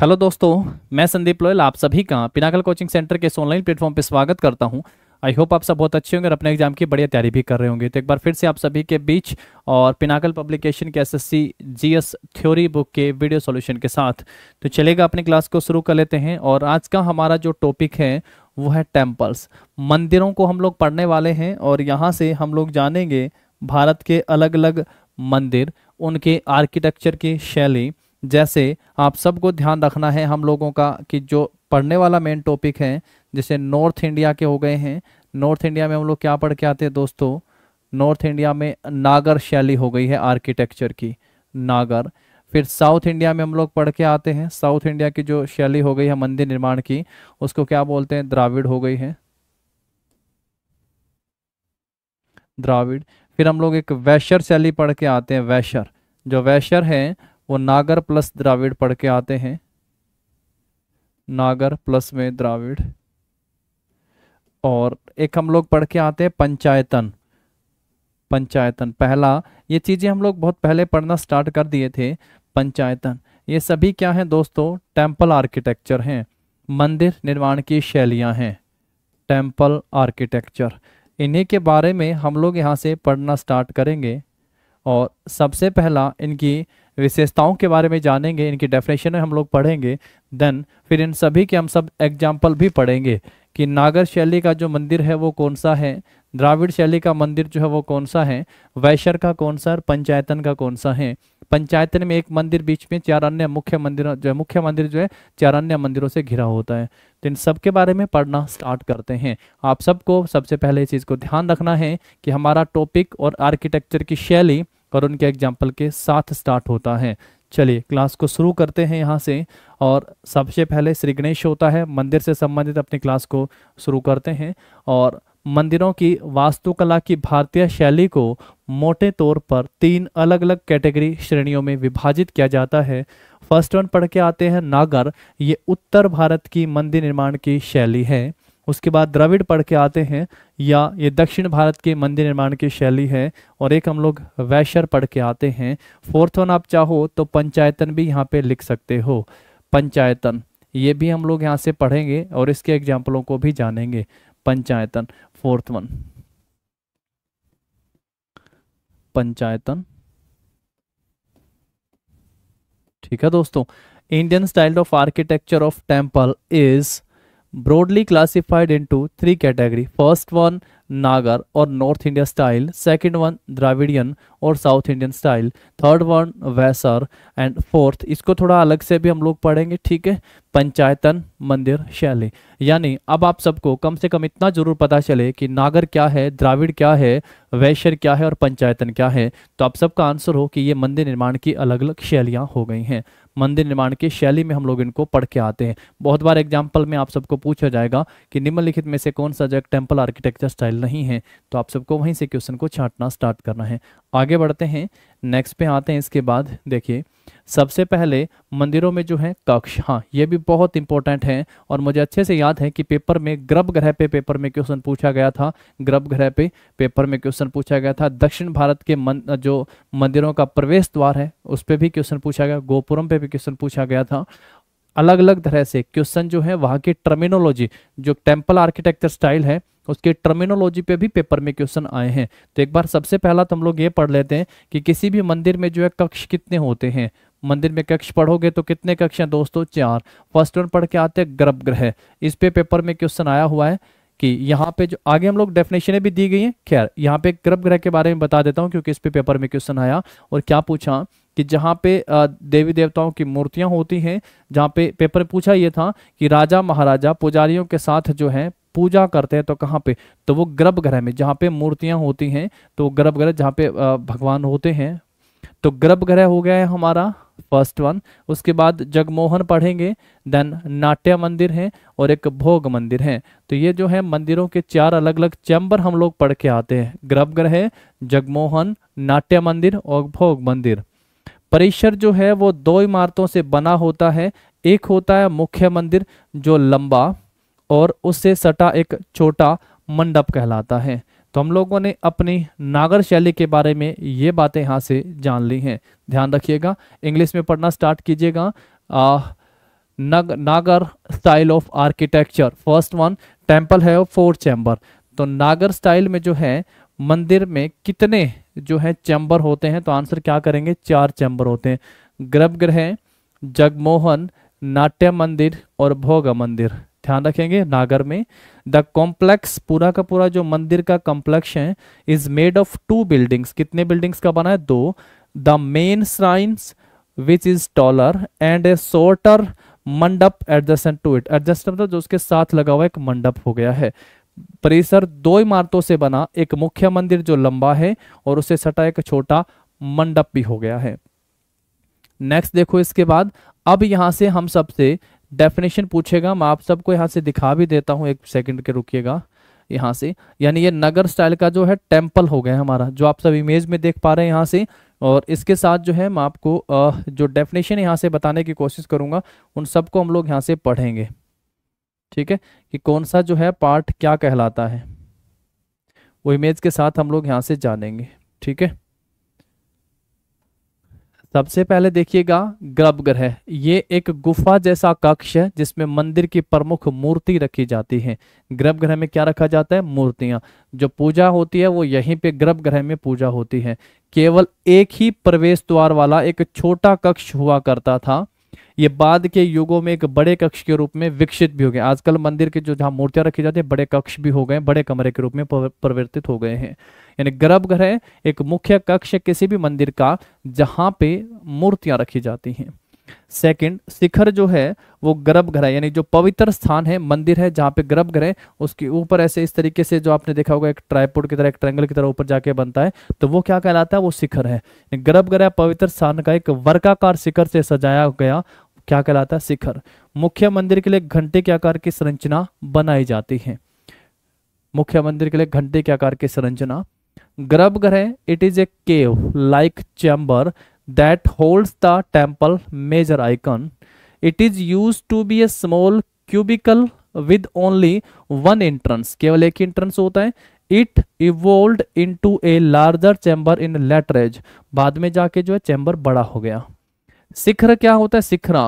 Hello दोस्तों मैं Sandeep loyal आप सभी का पिनाकल कोचिंग सेंटर के इस ऑनलाइन प्लेटफॉर्म पर स्वागत करता हूं आई होप आप सब बहुत अच्छे होंगे और अपने एग्जाम की बढ़िया तैयारी भी कर रहे होंगे तो एक बार फिर से आप सभी के बीच और पिनाकल पब्लिकेशन के एसएससी जीएस थ्योरी बुक के वीडियो सॉल्यूशन के साथ तो चलेगा अपनी क्लास को शुरू कर लेते हैं और आज का हमारा जो टॉपिक है वो है टेम्पल्स मंदिरों को हम लोग पढ़ने वाले हैं और यहाँ से हम लोग जानेंगे भारत के अलग अलग मंदिर उनके आर्किटेक्चर की शैली जैसे आप सबको ध्यान रखना है हम लोगों का कि जो पढ़ने वाला मेन टॉपिक है जैसे नॉर्थ इंडिया के हो गए हैं नॉर्थ इंडिया में हम लोग क्या पढ़ के आते हैं दोस्तों नॉर्थ इंडिया में नागर शैली हो गई है आर्किटेक्चर की नागर फिर साउथ इंडिया में हम लोग पढ़ के आते हैं साउथ इंडिया की जो शैली हो गई है मंदिर निर्माण की उसको क्या बोलते हैं द्राविड़ हो गई है द्राविड़ फिर हम लोग एक वैशर शैली पढ़ के आते हैं वैशर जो वैशर है वो नागर प्लस द्राविड पढ़ के आते हैं नागर प्लस में द्राविड और एक हम लोग पढ़ के आते हैं पंचायतन पंचायतन पहला ये चीज़ें हम लोग बहुत पहले पढ़ना स्टार्ट कर दिए थे पंचायतन ये सभी क्या हैं दोस्तों टेम्पल आर्किटेक्चर हैं मंदिर निर्माण की शैलियां हैं टेम्पल आर्किटेक्चर इन्हीं के बारे में हम लोग यहाँ से पढ़ना स्टार्ट करेंगे और सबसे पहला इनकी विशेषताओं के बारे में जानेंगे इनकी डेफिनेशन हम लोग पढ़ेंगे देन फिर इन सभी के हम सब एग्जाम्पल भी पढ़ेंगे कि नागर शैली का जो मंदिर है वो कौन सा है द्राविड़ शैली का मंदिर जो है वो कौन सा है वैशर का कौन सा और पंचायतन का कौन सा है पंचायतन में एक मंदिर बीच में चार अन्य मुख्य मंदिर जो है मुख्य मंदिर जो है चार अन्य मंदिरों से घिरा होता है तो इन सब के बारे में पढ़ना स्टार्ट करते हैं आप सबको सबसे पहले इस चीज़ को ध्यान रखना है कि हमारा टॉपिक और आर्किटेक्चर की शैली करुण के एग्जाम्पल के साथ स्टार्ट होता है चलिए क्लास को शुरू करते हैं यहाँ से और सबसे पहले श्री गणेश होता है मंदिर से संबंधित अपनी क्लास को शुरू करते हैं और मंदिरों की वास्तुकला की भारतीय शैली को मोटे तौर पर तीन अलग अलग कैटेगरी श्रेणियों में विभाजित किया जाता है फर्स्ट वन पढ़ के आते हैं नागर ये उत्तर भारत की मंदिर निर्माण की शैली है उसके बाद द्रविड़ पढ़ के आते हैं या ये दक्षिण भारत के मंदिर निर्माण की शैली है और एक हम लोग वैशर पढ़ के आते हैं फोर्थ वन आप चाहो तो पंचायतन भी यहाँ पे लिख सकते हो पंचायतन ये भी हम लोग यहाँ से पढ़ेंगे और इसके एग्जाम्पलों को भी जानेंगे पंचायतन फोर्थ वन पंचायतन ठीक है दोस्तों Indian style of architecture of temple is broadly classified into three category first one nagar or north india style second one dravidian और south Indian style third one Vesara and fourth इसको थोड़ा अलग से भी हम लोग पढ़ेंगे ठीक है पंचायतन मंदिर शैली यानी अब आप सबको कम से कम इतना जरूर पता चले कि नागर क्या है द्राविड़ क्या है वैश्य क्या है और पंचायतन क्या है तो आप सबका आंसर हो कि ये मंदिर निर्माण की अलग अलग शैलियाँ हो गई हैं मंदिर निर्माण की शैली में हम लोग इनको पढ़ के आते हैं बहुत बार एग्जाम्पल में आप सबको पूछा जाएगा कि निम्नलिखित में से कौन सा जगह टेम्पल आर्किटेक्चर स्टाइल नहीं है तो आप सबको वहीं से क्वेश्चन को छाटना स्टार्ट करना है आगे बढ़ते हैं नेक्स्ट पे आते हैं इसके बाद देखिए सबसे पहले मंदिरों में जो है कक्ष हाँ ये भी बहुत इंपॉर्टेंट है और मुझे अच्छे से याद है कि पेपर में ग्रभ ग्रह पे पेपर में क्वेश्चन पूछा गया था ग्रभ ग्रह पे पेपर में क्वेश्चन पूछा गया था दक्षिण भारत के मन, जो मंदिरों का प्रवेश द्वार है उस पर भी क्वेश्चन पूछा गया गोपुरम पे भी क्वेश्चन पूछा गया था अलग अलग तरह से क्वेश्चन जो है वहाँ की टर्मिनोलॉजी जो टेम्पल आर्किटेक्चर स्टाइल है उसके टर्मिनोलॉजी पे भी पेपर में क्वेश्चन आए हैं तो एक बार सबसे पहला तो हम लोग ये पढ़ लेते हैं कि किसी भी मंदिर में जो है कक्ष कितने होते हैं मंदिर में कक्ष पढ़ोगे तो कितने कक्ष हैं दोस्तों चार फर्स्ट वन पढ़ के आते हैं गर्भगृह इस पे पेपर में क्वेश्चन आया हुआ है कि यहाँ पे जो आगे हम लोग डेफिनेशनें भी दी गई हैं खैर यहाँ पे गर्भगृह के बारे में बता देता हूँ क्योंकि इस पे पेपर में क्वेश्चन आया और क्या पूछा कि जहाँ पे देवी देवताओं की मूर्तियाँ होती हैं जहाँ पे पेपर पूछा ये था कि राजा महाराजा पुजारियों के साथ जो है पूजा करते हैं तो कहाँ पे तो वो गर्भगृह में जहाँ पे मूर्तियां होती हैं तो गर्भगृह जहाँ पे भगवान होते हैं तो गर्भगृह हो गया है हमारा फर्स्ट वन उसके बाद जगमोहन पढ़ेंगे देन नाट्य मंदिर है और एक भोग मंदिर है तो ये जो है मंदिरों के चार अलग अलग चैम्बर हम लोग पढ़ के आते हैं गर्भगृह जगमोहन नाट्य मंदिर और भोग मंदिर परिसर जो है वो दो इमारतों से बना होता है एक होता है मुख्य मंदिर जो लंबा और उससे सटा एक छोटा मंडप कहलाता है तो हम लोगों ने अपनी नागर शैली के बारे में ये बातें यहाँ से जान ली हैं ध्यान रखिएगा इंग्लिश में पढ़ना स्टार्ट कीजिएगा नग Nagara style of architecture first one temple है फोर चैम्बर तो नागर स्टाइल में जो है मंदिर में कितने जो है चैम्बर होते हैं तो आंसर क्या करेंगे चार चैम्बर होते हैं गर्भगृह जगमोहन नाट्य मंदिर और भोग मंदिर ध्यान रखेंगे नागर में द कॉम्प्लेक्स पूरा का पूरा जो मंदिर का कॉम्प्लेक्स है is made of two buildings कितने बिल्डिंग्स का बना है दो the main shrines which is taller and a shorter mandapa adjacent to it adjust मतलब जो उसके साथ लगा हुआ एक मंडप हो गया है परिसर दो इमारतों से बना एक मुख्य मंदिर जो लंबा है और उसे सटा एक छोटा मंडप भी हो गया है नेक्स्ट देखो इसके बाद अब यहां से हम सबसे डेफिनेशन पूछेगा मैं आप सबको यहाँ से दिखा भी देता हूँ एक सेकंड के रुकिएगा यहाँ से यानी ये नगर स्टाइल का जो है टेम्पल हो गया हमारा जो आप सब इमेज में देख पा रहे हैं यहाँ से और इसके साथ जो है मैं आपको जो डेफिनेशन यहाँ से बताने की कोशिश करूँगा उन सबको हम लोग यहाँ से पढ़ेंगे ठीक है कि कौन सा जो है पार्ट क्या कहलाता है वो इमेज के साथ हम लोग यहाँ से जानेंगे ठीक है सबसे पहले देखिएगा ग्रह ये एक गुफा जैसा कक्ष है जिसमें मंदिर की प्रमुख मूर्ति रखी जाती है ग्रह में क्या रखा जाता है मूर्तियां जो पूजा होती है वो यहीं पे ग्रह में पूजा होती है केवल एक ही प्रवेश द्वार वाला एक छोटा कक्ष हुआ करता था ये बाद के युगों में एक बड़े कक्ष के रूप में विकसित भी हो गए आजकल मंदिर के जो जहाँ मूर्तियां रखी जाती है बड़े कक्ष भी हो गए बड़े कमरे के रूप में परिवर्तित हो गए हैं यानी गर्भगृह एक मुख्य कक्ष किसी भी मंदिर का जहां पे मूर्तियां रखी जाती हैं सेकंड शिखर जो है वो गर्भगृह यानी जो पवित्र स्थान है मंदिर है जहां पे गर्भगृह है उसके ऊपर ऐसे इस तरीके से जो आपने देखा होगा एक ट्राईपोड की तरह एक ट्रैंगल की तरह ऊपर जाके बनता है तो वो क्या कहलाता है वो शिखर है गर्भगृह पवित्र स्थान का एक वर्काकार शिखर से सजाया गया क्या कहलाता है शिखर मुख्य मंदिर के लिए घंटे के आकार की संरचना बनाई जाती है मुख्य मंदिर के लिए घंटे के आकार की संरचना garbhagriha it is a cave like chamber that holds the temple major icon. It is used to be a small cubicle with only one entrance. केवल एक entrance होता है it evolved into a larger chamber in later age बाद में जाके जो है chamber बड़ा हो गया शिखर क्या होता है shikhara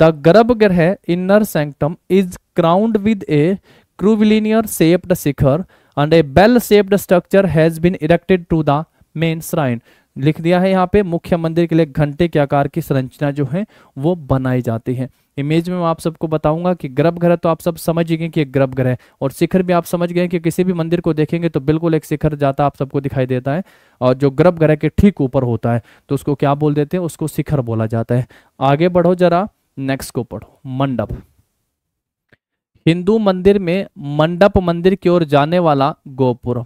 the garbhagriha inner sanctum is crowned with a curvilinear shaped shikhara and a bell shaped structure has been erected to the main shrine लिख दिया है यहाँ पे मुख्य मंदिर के लिए घंटे के आकार की संरचना जो है वो बनाई जाती है इमेज में मैं आप सबको बताऊंगा कि ग्रह तो आप सब समझ गए कि एक गर्भगृह है और शिखर भी आप समझ गए कि किसी भी मंदिर को देखेंगे तो बिल्कुल एक शिखर जाता आप सबको दिखाई देता है और जो ग्रह के ठीक ऊपर होता है तो उसको क्या बोल देते हैं उसको शिखर बोला जाता है आगे बढ़ो जरा नेक्स्ट को पढ़ो मंडप हिंदू मंदिर में मंडप मंदिर की ओर जाने वाला गोपुर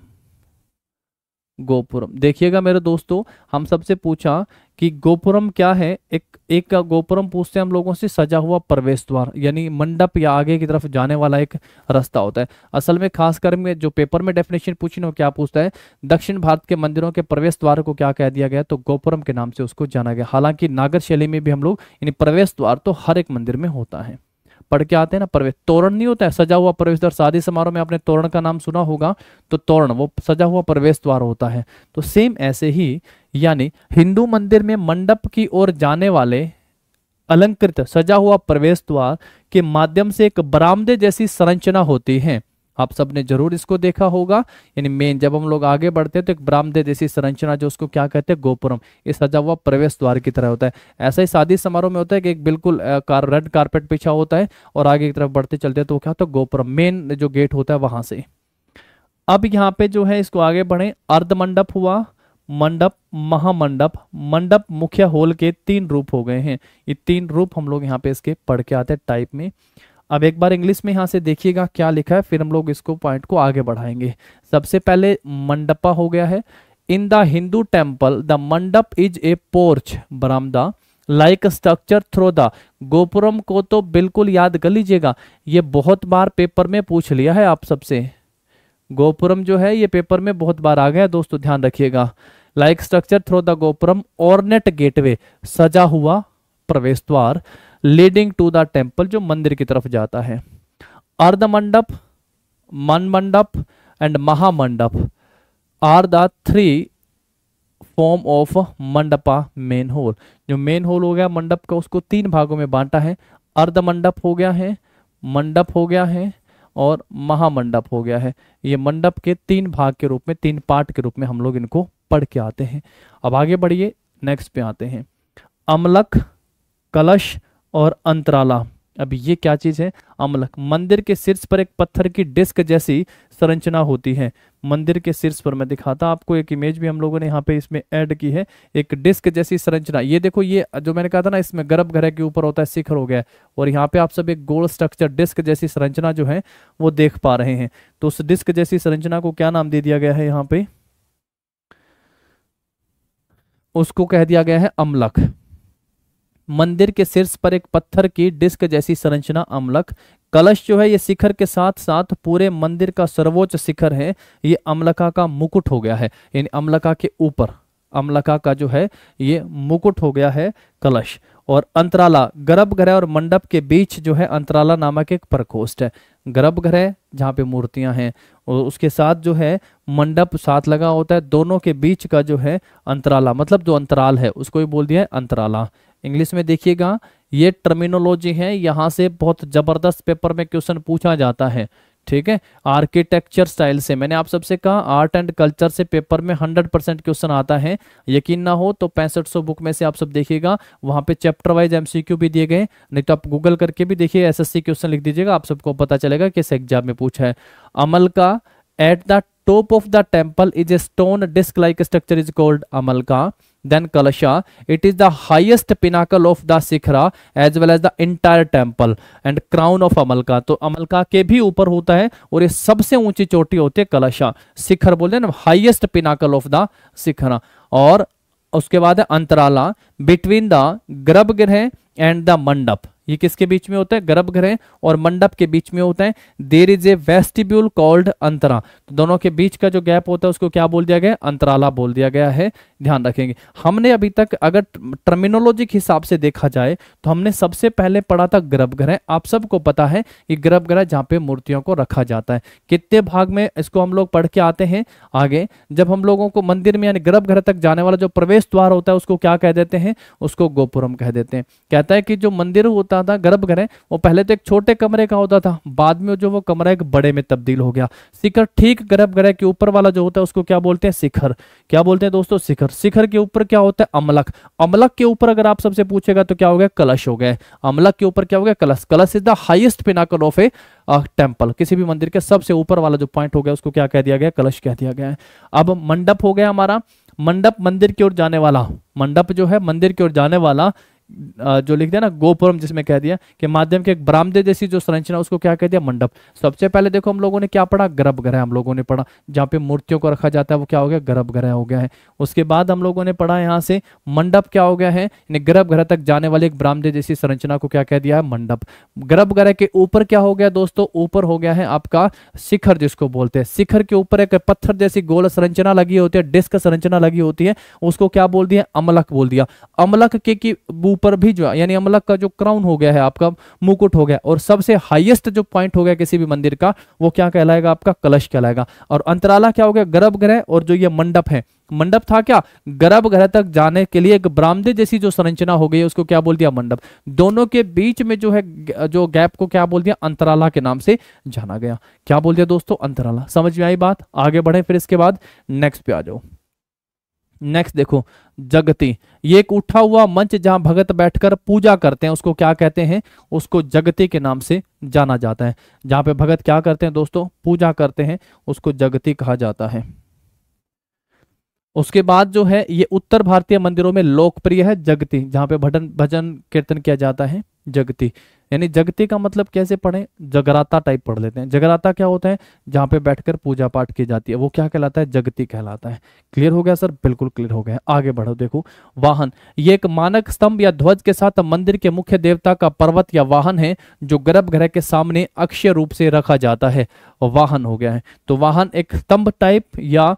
गोपुरम देखिएगा मेरे दोस्तों हम सबसे पूछा कि गोपुरम क्या है एक एक गोपुरम पूछते हैं हम लोगों से सजा हुआ प्रवेश द्वार यानी मंडप या आगे की तरफ जाने वाला एक रास्ता होता है असल में खासकर में जो पेपर में डेफिनेशन पूछने ना क्या पूछता है दक्षिण भारत के मंदिरों के प्रवेश द्वार को क्या कह दिया गया तो गोपुरम के नाम से उसको जाना गया हालांकि नागर शैली में भी हम लोग यानी प्रवेश द्वार तो हर एक मंदिर में होता है पढ़ के आते हैं ना प्रवेश तोरण नहीं होता है सजा हुआ प्रवेश द्वार शादी समारोह में आपने तोरण का नाम सुना होगा तो तोरण वो सजा हुआ प्रवेश द्वार होता है तो सेम ऐसे ही यानी हिंदू मंदिर में मंडप की ओर जाने वाले अलंकृत सजा हुआ प्रवेश द्वार के माध्यम से एक बरामदे जैसी संरचना होती है आप सबने जरूर इसको देखा होगा यानी मेन जब हम लोग आगे बढ़ते हैं तो एक ब्राह्मदे देसी संरचना जो उसको क्या कहते हैं गोपुरम ये सजा हुआ प्रवेश द्वार की तरह होता है ऐसा ही शादी समारोह में होता है कि एक बिल्कुल कार, रेड कारपेट पीछा होता है और आगे की तरफ बढ़ते चलते तो क्या होता है गोपुरम मेन जो गेट होता है वहां से अब यहाँ पे जो है इसको आगे बढ़े अर्धमंडप हुआ मंडप महामंडप मंडप मुख्य होल के तीन रूप हो गए हैं ये तीन रूप हम लोग यहाँ पे इसके पढ़ के आते हैं टाइप में अब एक बार इंग्लिश में यहाँ से देखिएगा क्या लिखा है फिर हम लोग इसको पॉइंट को आगे बढ़ाएंगे सबसे पहले मंडपा हो गया है in the Hindu temple the mandapa is a porch बरामदा like structure through the gopuram को तो बिल्कुल याद कर लीजिएगा ये बहुत बार पेपर में पूछ लिया है आप सबसे गोपुरम जो है ये पेपर में बहुत बार आ गया दोस्तों ध्यान रखिएगा like structure through the gopuram ornate gateway सजा हुआ प्रवेश द्वार लीडिंग टू द टेम्पल जो मंदिर की तरफ जाता है अर्ध मंडप मन mandapa and mahamandapa are the three form of mandapa main hall जो मेन होल हो गया मंडप का उसको तीन भागों में बांटा है अर्ध मंडप हो गया है मंडप हो गया है और महामंडप हो गया है ये मंडप के तीन भाग के रूप में तीन पार्ट के रूप में हम लोग इनको पढ़ के आते हैं अब आगे बढ़िए नेक्स्ट पे आते हैं अमलक कलश और अंतराला अब ये क्या चीज है अमलक मंदिर के शीर्ष पर एक पत्थर की डिस्क जैसी संरचना होती है मंदिर के शीर्ष पर मैं दिखाता आपको एक इमेज भी हम लोगों ने यहाँ पे इसमें ऐड की है एक डिस्क जैसी संरचना ये देखो ये जो मैंने कहा था ना इसमें गर्भगृह के ऊपर होता है शिखर हो गया और यहाँ पे आप सब एक गोल स्ट्रक्चर डिस्क जैसी संरचना जो है वो देख पा रहे हैं तो उस डिस्क जैसी संरचना को क्या नाम दे दिया गया है यहाँ पे उसको कह दिया गया है अमलक मंदिर के शीर्ष पर एक पत्थर की डिस्क जैसी संरचना अम्लक कलश जो है ये शिखर के साथ साथ पूरे मंदिर का सर्वोच्च शिखर है ये अम्लका का मुकुट हो गया है यानी अमलका के ऊपर अमलका का जो है ये मुकुट हो गया है कलश और अंतराला गर्भगृह और मंडप के बीच जो है अंतराला नामक एक प्रकोष्ठ है गर्भगृह जहाँ पे मूर्तियां हैं और उसके साथ जो है मंडप साथ लगा होता है दोनों के बीच का जो है अंतराला मतलब जो अंतराल है उसको ही बोल दिया है अंतराला इंग्लिश में देखिएगा ये टर्मिनोलॉजी है यहाँ से बहुत ज़बरदस्त पेपर में क्वेश्चन पूछा जाता है ठीक है आर्किटेक्चर स्टाइल से मैंने आप सबसे कहा आर्ट एंड कल्चर से पेपर में 100 परसेंट क्वेश्चन आता है यकीन ना हो तो पैंसठ बुक में से आप सब देखिएगा वहां पे चैप्टर वाइज एमसीक्यू भी दिए गए नहीं तो आप गूगल करके भी देखिए एसएससी क्वेश्चन लिख दीजिएगा आप सबको पता चलेगा किस एग्जाम में पूछा है amalaka at the top of the temple is a stone disc like structure is called amalaka than Kalasha. It is the highest pinnacle of the Sikhra as well as the entire temple and crown of Amalka. तो Amalka के भी ऊपर होता है और ये सबसे ऊंची चोटी होती है Kalasha. शिखर बोले ना highest pinnacle of the Sikhra. और उसके बाद है antarala between the garbhagriha and the mandapa ये किसके बीच में होता है गर्भगृह और मंडप के बीच में होता है there is a vestibule called antara तो दोनों के बीच का जो गैप होता है उसको क्या बोल दिया गया अंतराला बोल दिया गया है ध्यान रखेंगे हमने अभी तक अगर के हिसाब से देखा जाए तो हमने सबसे पहले पढ़ा था गर्भगृह आप सबको पता है कि गर्भगृह जहाँ पे मूर्तियों को रखा जाता है कितने भाग में इसको हम लोग पढ़ के आते हैं आगे जब हम लोगों को मंदिर में यानी गर्भगृह तक जाने वाला जो प्रवेश द्वार होता है उसको क्या कह देते हैं उसको गोपुरम कह देते हैं कहता है कि जो मंदिर होता होता था गर्भ करें वो पहले तो एक छोटे कमरे का होता था बाद में जो वो कमरा एक बड़े में तब्दील हो गया शिखर ठीक गर्भ ग्रह के ऊपर वाला जो होता है उसको क्या बोलते हैं शिखर क्या बोलते हैं दोस्तों शिखर शिखर के ऊपर क्या होता है अमलक अमलक के ऊपर अगर आप सबसे पूछेगा तो क्या हो गया कलश हो गए अमलक के ऊपर क्या हो गया kalash kalash is the highest pinnacle of a temple किसी भी मंदिर के सबसे ऊपर वाला जो पॉइंट हो गया उसको क्या कह दिया गया कलश कह दिया गया है अब मंडप हो गया हमारा मंडप मंदिर की ओर जाने वाला मंडप जो है मंदिर की ओर जाने वाला जो लिख दिया ना गोपुरम जिसमें कह दिया कि माध्यम के एक ब्राह्मदे जैसी जो संरचना उसको क्या कह दिया मंडप सबसे पहले देखो हम लोगों ने क्या पढ़ा गर्भगृह हम लोगों ने पढ़ा जहाँ पे मूर्तियों को रखा जाता है वो क्या हो गया गर्भगृह हो गया है उसके बाद हम लोगों ने पढ़ा यहाँ से मंडप क्या हो गया है गर्भगृह तक जाने वाले एक ब्राह्मदे जैसी संरचना को क्या कह दिया है मंडप गर्भगृह के ऊपर क्या हो गया दोस्तों ऊपर हो गया है आपका शिखर जिसको बोलते हैं शिखर के ऊपर एक पत्थर जैसी गोल संरचना लगी होती है डिस्क संरचना लगी होती है उसको क्या बोल दिया अमलक बोल दिया अमलक के ऊपर भी जो यानी अमलक का जो क्राउन हो गया है आपका मुकुट हो गया और सबसे हाईएस्ट जो पॉइंट हो गया किसी भी मंदिर का वो क्या कहलाएगा आपका कलश कहलाएगा और अंतराला क्या हो गया गर्भगृह और जो ये मंडप है मंडप था क्या गर्भगृह तक जाने के लिए एक ब्राह्मदे जैसी जो संरचना हो गई उसको क्या बोल दिया मंडप दोनों के बीच में जो है जो गैप को क्या बोल दिया अंतराला के नाम से जाना गया क्या बोल दिया दोस्तों अंतराला समझ में आई बात आगे बढ़े फिर इसके बाद नेक्स्ट पे आ जाओ नेक्स्ट देखो जगती ये एक उठा हुआ मंच जहां भगत बैठकर पूजा करते हैं उसको क्या कहते हैं उसको जगती के नाम से जाना जाता है जहां पे भगत क्या करते हैं दोस्तों पूजा करते हैं उसको जगती कहा जाता है उसके बाद जो है ये उत्तर भारतीय मंदिरों में लोकप्रिय है जगती जहां पे भजन भजन कीर्तन किया जाता है जगती यानी जगती का मतलब कैसे पढ़ें जगराता टाइप पढ़ लेते हैं जगराता क्या होता है जहाँ पे बैठकर पूजा पाठ की जाती है वो क्या कहलाता है जगती कहलाता है क्लियर हो गया सर बिल्कुल क्लियर हो गया आगे बढ़ो देखो वाहन ये एक मानक स्तंभ या ध्वज के साथ मंदिर के मुख्य देवता का पर्वत या वाहन है जो गर्भगृह के सामने अक्षय रूप से रखा जाता है वाहन हो गया है तो वाहन एक स्तंभ टाइप या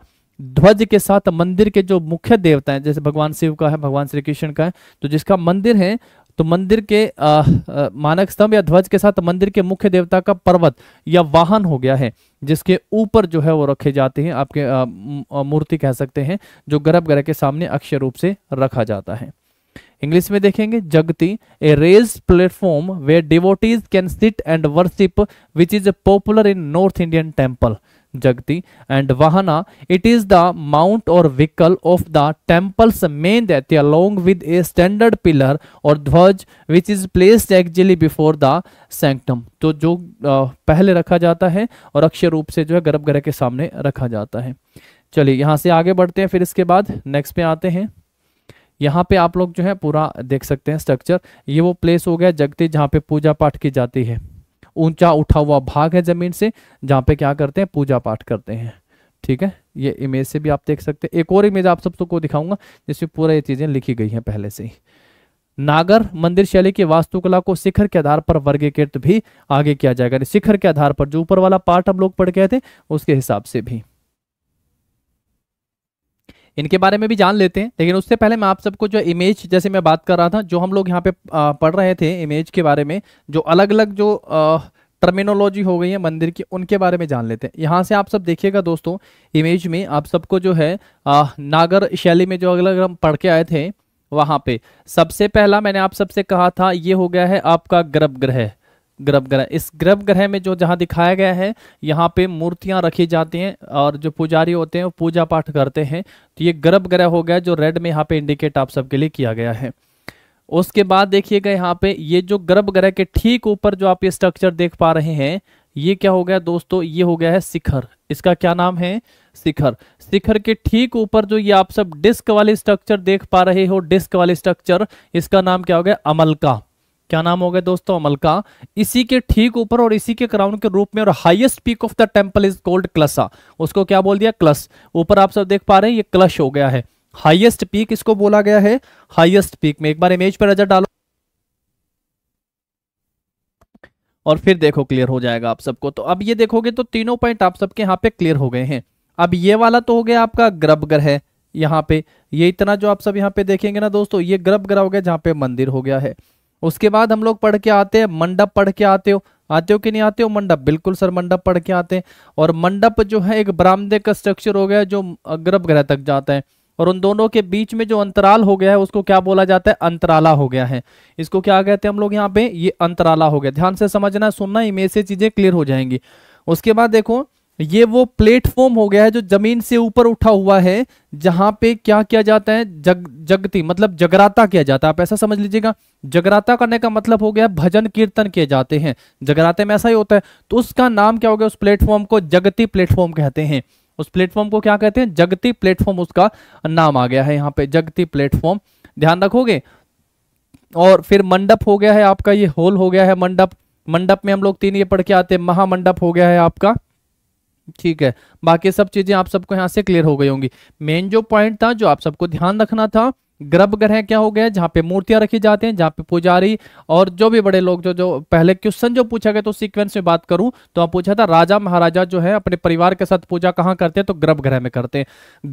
ध्वज के साथ मंदिर के जो मुख्य देवता हैं जैसे भगवान शिव का है भगवान श्री कृष्ण का है तो जिसका मंदिर है तो मंदिर के आ, आ, मानक स्तंभ या ध्वज के साथ मंदिर के मुख्य देवता का पर्वत या वाहन हो गया है जिसके ऊपर जो है वो रखे जाते हैं आपके मूर्ति कह सकते हैं जो गर्भगृह के सामने अक्षय रूप से रखा जाता है इंग्लिश में देखेंगे jagati a raised platform where devotees can sit and worship which is popular in north Indian temple jagati and vahana it is the mount और vehicle of the temple's main deity along with a standard pillar और dhvaja which is placed actually before the sanctum तो जो पहले रखा जाता है और अक्षय रूप से जो है गर्भ गर्भगृह के सामने रखा जाता है चलिए यहां से आगे बढ़ते हैं फिर इसके बाद नेक्स्ट पे आते हैं यहाँ पे आप लोग जो है पूरा देख सकते हैं स्ट्रक्चर ये वो प्लेस हो गया जगती जहाँ पे पूजा पाठ की जाती है ऊंचा उठा हुआ भाग है जमीन से जहाँ पे क्या करते हैं पूजा पाठ करते हैं ठीक है ये इमेज से भी आप देख सकते हैं एक और इमेज आप सबको दिखाऊंगा जिसमें पूरा ये चीजें लिखी गई हैं पहले से ही नागर मंदिर शैली की वास्तुकला को शिखर के आधार पर वर्गीकृत भी आगे किया जाएगा शिखर के आधार पर जो ऊपर वाला पार्ट हम लोग पढ़ गए थे उसके हिसाब से भी इनके बारे में भी जान लेते हैं लेकिन उससे पहले मैं आप सबको जो इमेज जैसे मैं बात कर रहा था जो हम लोग यहाँ पे पढ़ रहे थे इमेज के बारे में जो अलग अलग जो टर्मिनोलॉजी हो गई है मंदिर की उनके बारे में जान लेते हैं यहाँ से आप सब देखिएगा दोस्तों इमेज में आप सबको जो है नागर शैली में जो अलग हम पढ़ के आए थे वहाँ पे सबसे पहला मैंने आप सबसे कहा था ये हो गया है आपका गर्भगृह ग्रभ ग्रह इस गर्भ ग्रह में जो जहाँ दिखाया गया है यहाँ पे मूर्तियाँ रखी जाती हैं और जो पुजारी होते हैं वो पूजा पाठ करते हैं तो ये गर्भ ग्रह हो गया जो रेड में यहाँ पे इंडिकेट आप सबके लिए किया गया है उसके बाद देखिएगा यहाँ पे ये जो गर्भ ग्रह के ठीक ऊपर जो आप ये स्ट्रक्चर देख पा रहे हैं ये क्या हो गया दोस्तों ये हो गया है शिखर इसका क्या नाम है शिखर शिखर के ठीक ऊपर जो ये आप सब डिस्क वाले स्ट्रक्चर देख पा रहे हो डिस्क वाले स्ट्रक्चर इसका नाम क्या हो गया अमलका क्या नाम हो गया दोस्तों अमल का इसी के ठीक ऊपर और इसी के क्राउन के रूप में और highest peak of the temple is called kalasha उसको क्या बोल दिया क्लस ऊपर आप सब देख पा रहे हैं ये क्लश हो गया है हाइएस्ट पीक इसको बोला गया है हाइएस्ट पीक में एक बार इमेज पर नजर डालो और फिर देखो क्लियर हो जाएगा आप सबको तो अब ये देखोगे तो तीनों पॉइंट आप सबके यहाँ पे क्लियर हो गए हैं अब ये वाला तो हो गया आपका ग्रब ग्रह यहाँ पे ये इतना जो आप सब यहाँ पे देखेंगे ना दोस्तों ये ग्रब ग्रह हो गया जहाँ पे मंदिर हो गया है उसके बाद हम लोग पढ़ के आते हैं मंडप पढ़ के आते हो आते हो कि नहीं आते हो मंडप बिल्कुल सर मंडप पढ़ के आते हैं और मंडप जो है एक बरामदे का स्ट्रक्चर हो गया जो ग्रह तक जाता है और उन दोनों के बीच में जो अंतराल हो गया है उसको क्या बोला जाता है अंतराला हो गया है इसको क्या कहते हैं हम लोग यहाँ पे ये अंतराला हो गया ध्यान से समझना सुनना इमेज से चीजें क्लियर हो जाएंगी उसके बाद देखो ये वो प्लेटफॉर्म हो गया है जो जमीन से ऊपर उठा हुआ है जहां पे क्या किया जाता है जग जगती मतलब जगराता किया जाता है आप ऐसा समझ लीजिएगा जगराता करने का मतलब हो गया भजन कीर्तन किए जाते हैं जगराते में ऐसा ही होता है तो उसका नाम क्या हो गया उस प्लेटफॉर्म को जगती प्लेटफॉर्म कहते हैं उस प्लेटफॉर्म को क्या कहते हैं जगती प्लेटफॉर्म उसका नाम आ गया है यहाँ पे जगती प्लेटफॉर्म ध्यान रखोगे और फिर मंडप हो गया है आपका ये हॉल हो गया है मंडप मंडप में हम लोग तीन ये पढ़ के आते हैं महामंडप हो गया है आपका ठीक है बाकी सब चीजें आप सबको यहाँ से क्लियर हो गई होंगी मेन जो पॉइंट था जो आप सबको ध्यान रखना था ग्रह क्या हो गया जहां पे मूर्तियां रखी जाती हैं जहां पे पुजारी और जो भी बड़े लोग जो जो पहले क्वेश्चन जो पूछा गया तो सीक्वेंस में बात करूं तो आप पूछा था राजा महाराजा जो है अपने परिवार के साथ पूजा कहां करते हैं तो ग्रह में करते हैं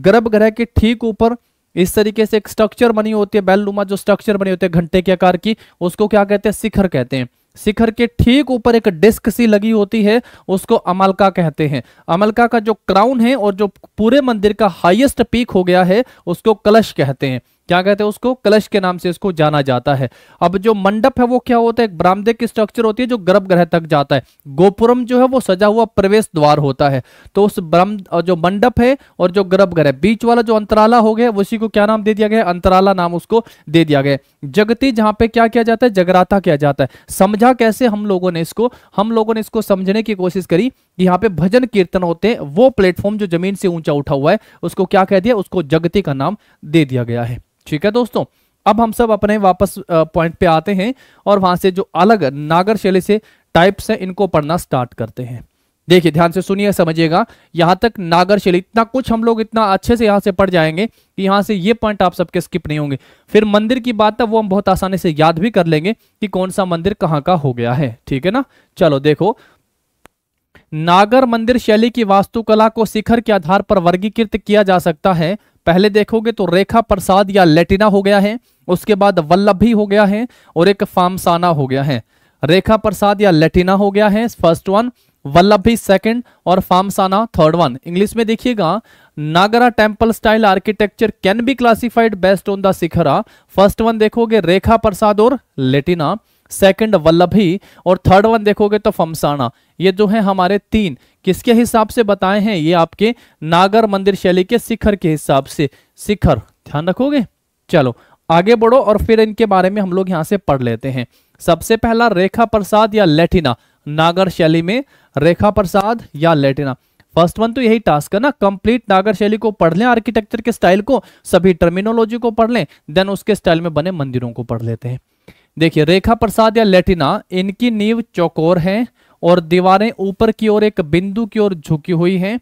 गर्भ ग्रह के ठीक ऊपर इस तरीके से एक स्ट्रक्चर बनी होती है बैलनुमा जो स्ट्रक्चर बनी होती है घंटे के आकार की उसको क्या कहते हैं शिखर कहते हैं शिखर के ठीक ऊपर एक डिस्क सी लगी होती है उसको अमलका कहते हैं अमलका का जो क्राउन है और जो पूरे मंदिर का हाईएस्ट पीक हो गया है उसको कलश कहते हैं क्या कहते हैं उसको कलश के नाम से इसको जाना जाता है अब जो मंडप है वो क्या होता है एक ब्राह्मदे की स्ट्रक्चर होती है जो गर्भगृह तक जाता है गोपुरम जो है वो सजा हुआ प्रवेश द्वार होता है तो उस ब्रह्म जो मंडप है और जो गर्भगृह बीच वाला जो अंतराला हो गया उसी को क्या नाम दे दिया गया अंतराला नाम उसको दे दिया गया जगती जहां पे क्या किया जाता है जगराता किया जाता है समझा कैसे हम लोगों ने इसको हम लोगों ने इसको समझने की कोशिश करी कि यहाँ पे भजन कीर्तन होते हैं वो प्लेटफॉर्म जो जमीन से ऊंचा उठा हुआ है उसको क्या कह दिया उसको जगती का नाम दे दिया गया है ठीक है दोस्तों अब हम सब अपने वापस पॉइंट पे आते हैं और वहां से जो अलग नागर शैली से टाइप्स हैं इनको पढ़ना स्टार्ट करते हैं देखिए ध्यान से सुनिए समझिएगा यहां तक नागर शैली इतना कुछ हम लोग इतना अच्छे से यहां से पढ़ जाएंगे कि यहां से ये पॉइंट आप सबके स्किप नहीं होंगे फिर मंदिर की बात है वो हम बहुत आसानी से याद भी कर लेंगे कि कौन सा मंदिर कहाँ का हो गया है ठीक है ना चलो देखो नागर मंदिर शैली की वास्तुकला को शिखर के आधार पर वर्गीकृत किया जा सकता है पहले देखोगे तो रेखा प्रसाद या लेटिना हो गया है उसके बाद वल्लभी हो गया है और एक फामसाना हो गया है रेखा प्रसाद या लेटिना हो गया है फर्स्ट वन वल्लभी सेकंड और फामसाना थर्ड वन इंग्लिश में देखिएगा Nagara temple style architecture can be classified based on the shikhara first one देखोगे रेखा प्रसाद और लेटिना सेकंड वल्लभी और थर्ड वन देखोगे तो फमसाना ये जो है हमारे तीन किसके हिसाब से बताए हैं ये आपके नागर मंदिर शैली के शिखर के हिसाब से शिखर ध्यान रखोगे चलो आगे बढ़ो और फिर इनके बारे में हम लोग यहाँ से पढ़ लेते हैं सबसे पहला रेखा प्रसाद या लेटिना नागर शैली में रेखा प्रसाद या लेटिना फर्स्ट वन तो यही टास्क है ना कंप्लीट नागर शैली को पढ़ लें आर्किटेक्चर के स्टाइल को सभी टर्मिनोलॉजी को पढ़ लें देन उसके स्टाइल में बने मंदिरों को पढ़ लेते हैं देखिए रेखा प्रसाद या लेटिना इनकी नींव चौकोर है और दीवारें ऊपर की ओर एक बिंदु की ओर झुकी हुई हैं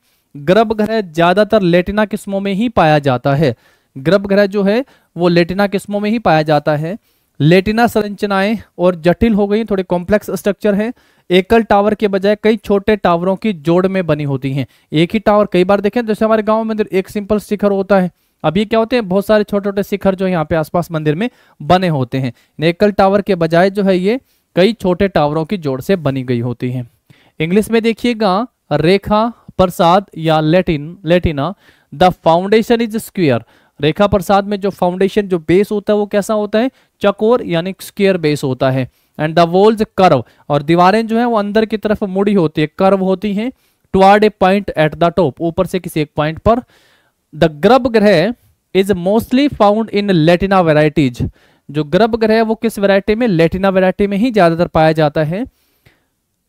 गर्भग्रह ज्यादातर लेटिना किस्मों में ही पाया जाता है गर्भग्रह जो है वो लेटिना किस्मों में ही पाया जाता है लेटिना संरचनाएं और जटिल हो गई थोड़े कॉम्प्लेक्स स्ट्रक्चर है एकल टावर के बजाय कई छोटे टावरों की जोड़ में बनी होती हैं एक ही टावर कई बार देखें जैसे हमारे गांव में एक सिंपल शिखर होता है अब ये क्या होते हैं बहुत सारे छोटे छोटे शिखर जो यहाँ पे आसपास मंदिर में बने होते हैं एकल टावर के बजाय जो है ये कई छोटे टावरों की जोड़ से बनी गई होती है इंग्लिश में देखिएगा रेखा प्रसाद या Latin Latina the foundation is square Rekha Prasada में जो फाउंडेशन जो बेस होता है वो कैसा होता है चकोर यानी स्क्वेयर बेस होता है एंड द वॉल्स कर्व और दीवारें जो है वो अंदर की तरफ मुड़ी होती है कर्व होती है toward a point at the top ऊपर से किसी एक पॉइंट पर the garbhagriha is mostly found in Latina varieties जो ग्रब ग्रह है वो किस वेराइटी में लेटिना वेराइटी में ही ज्यादातर पाया जाता है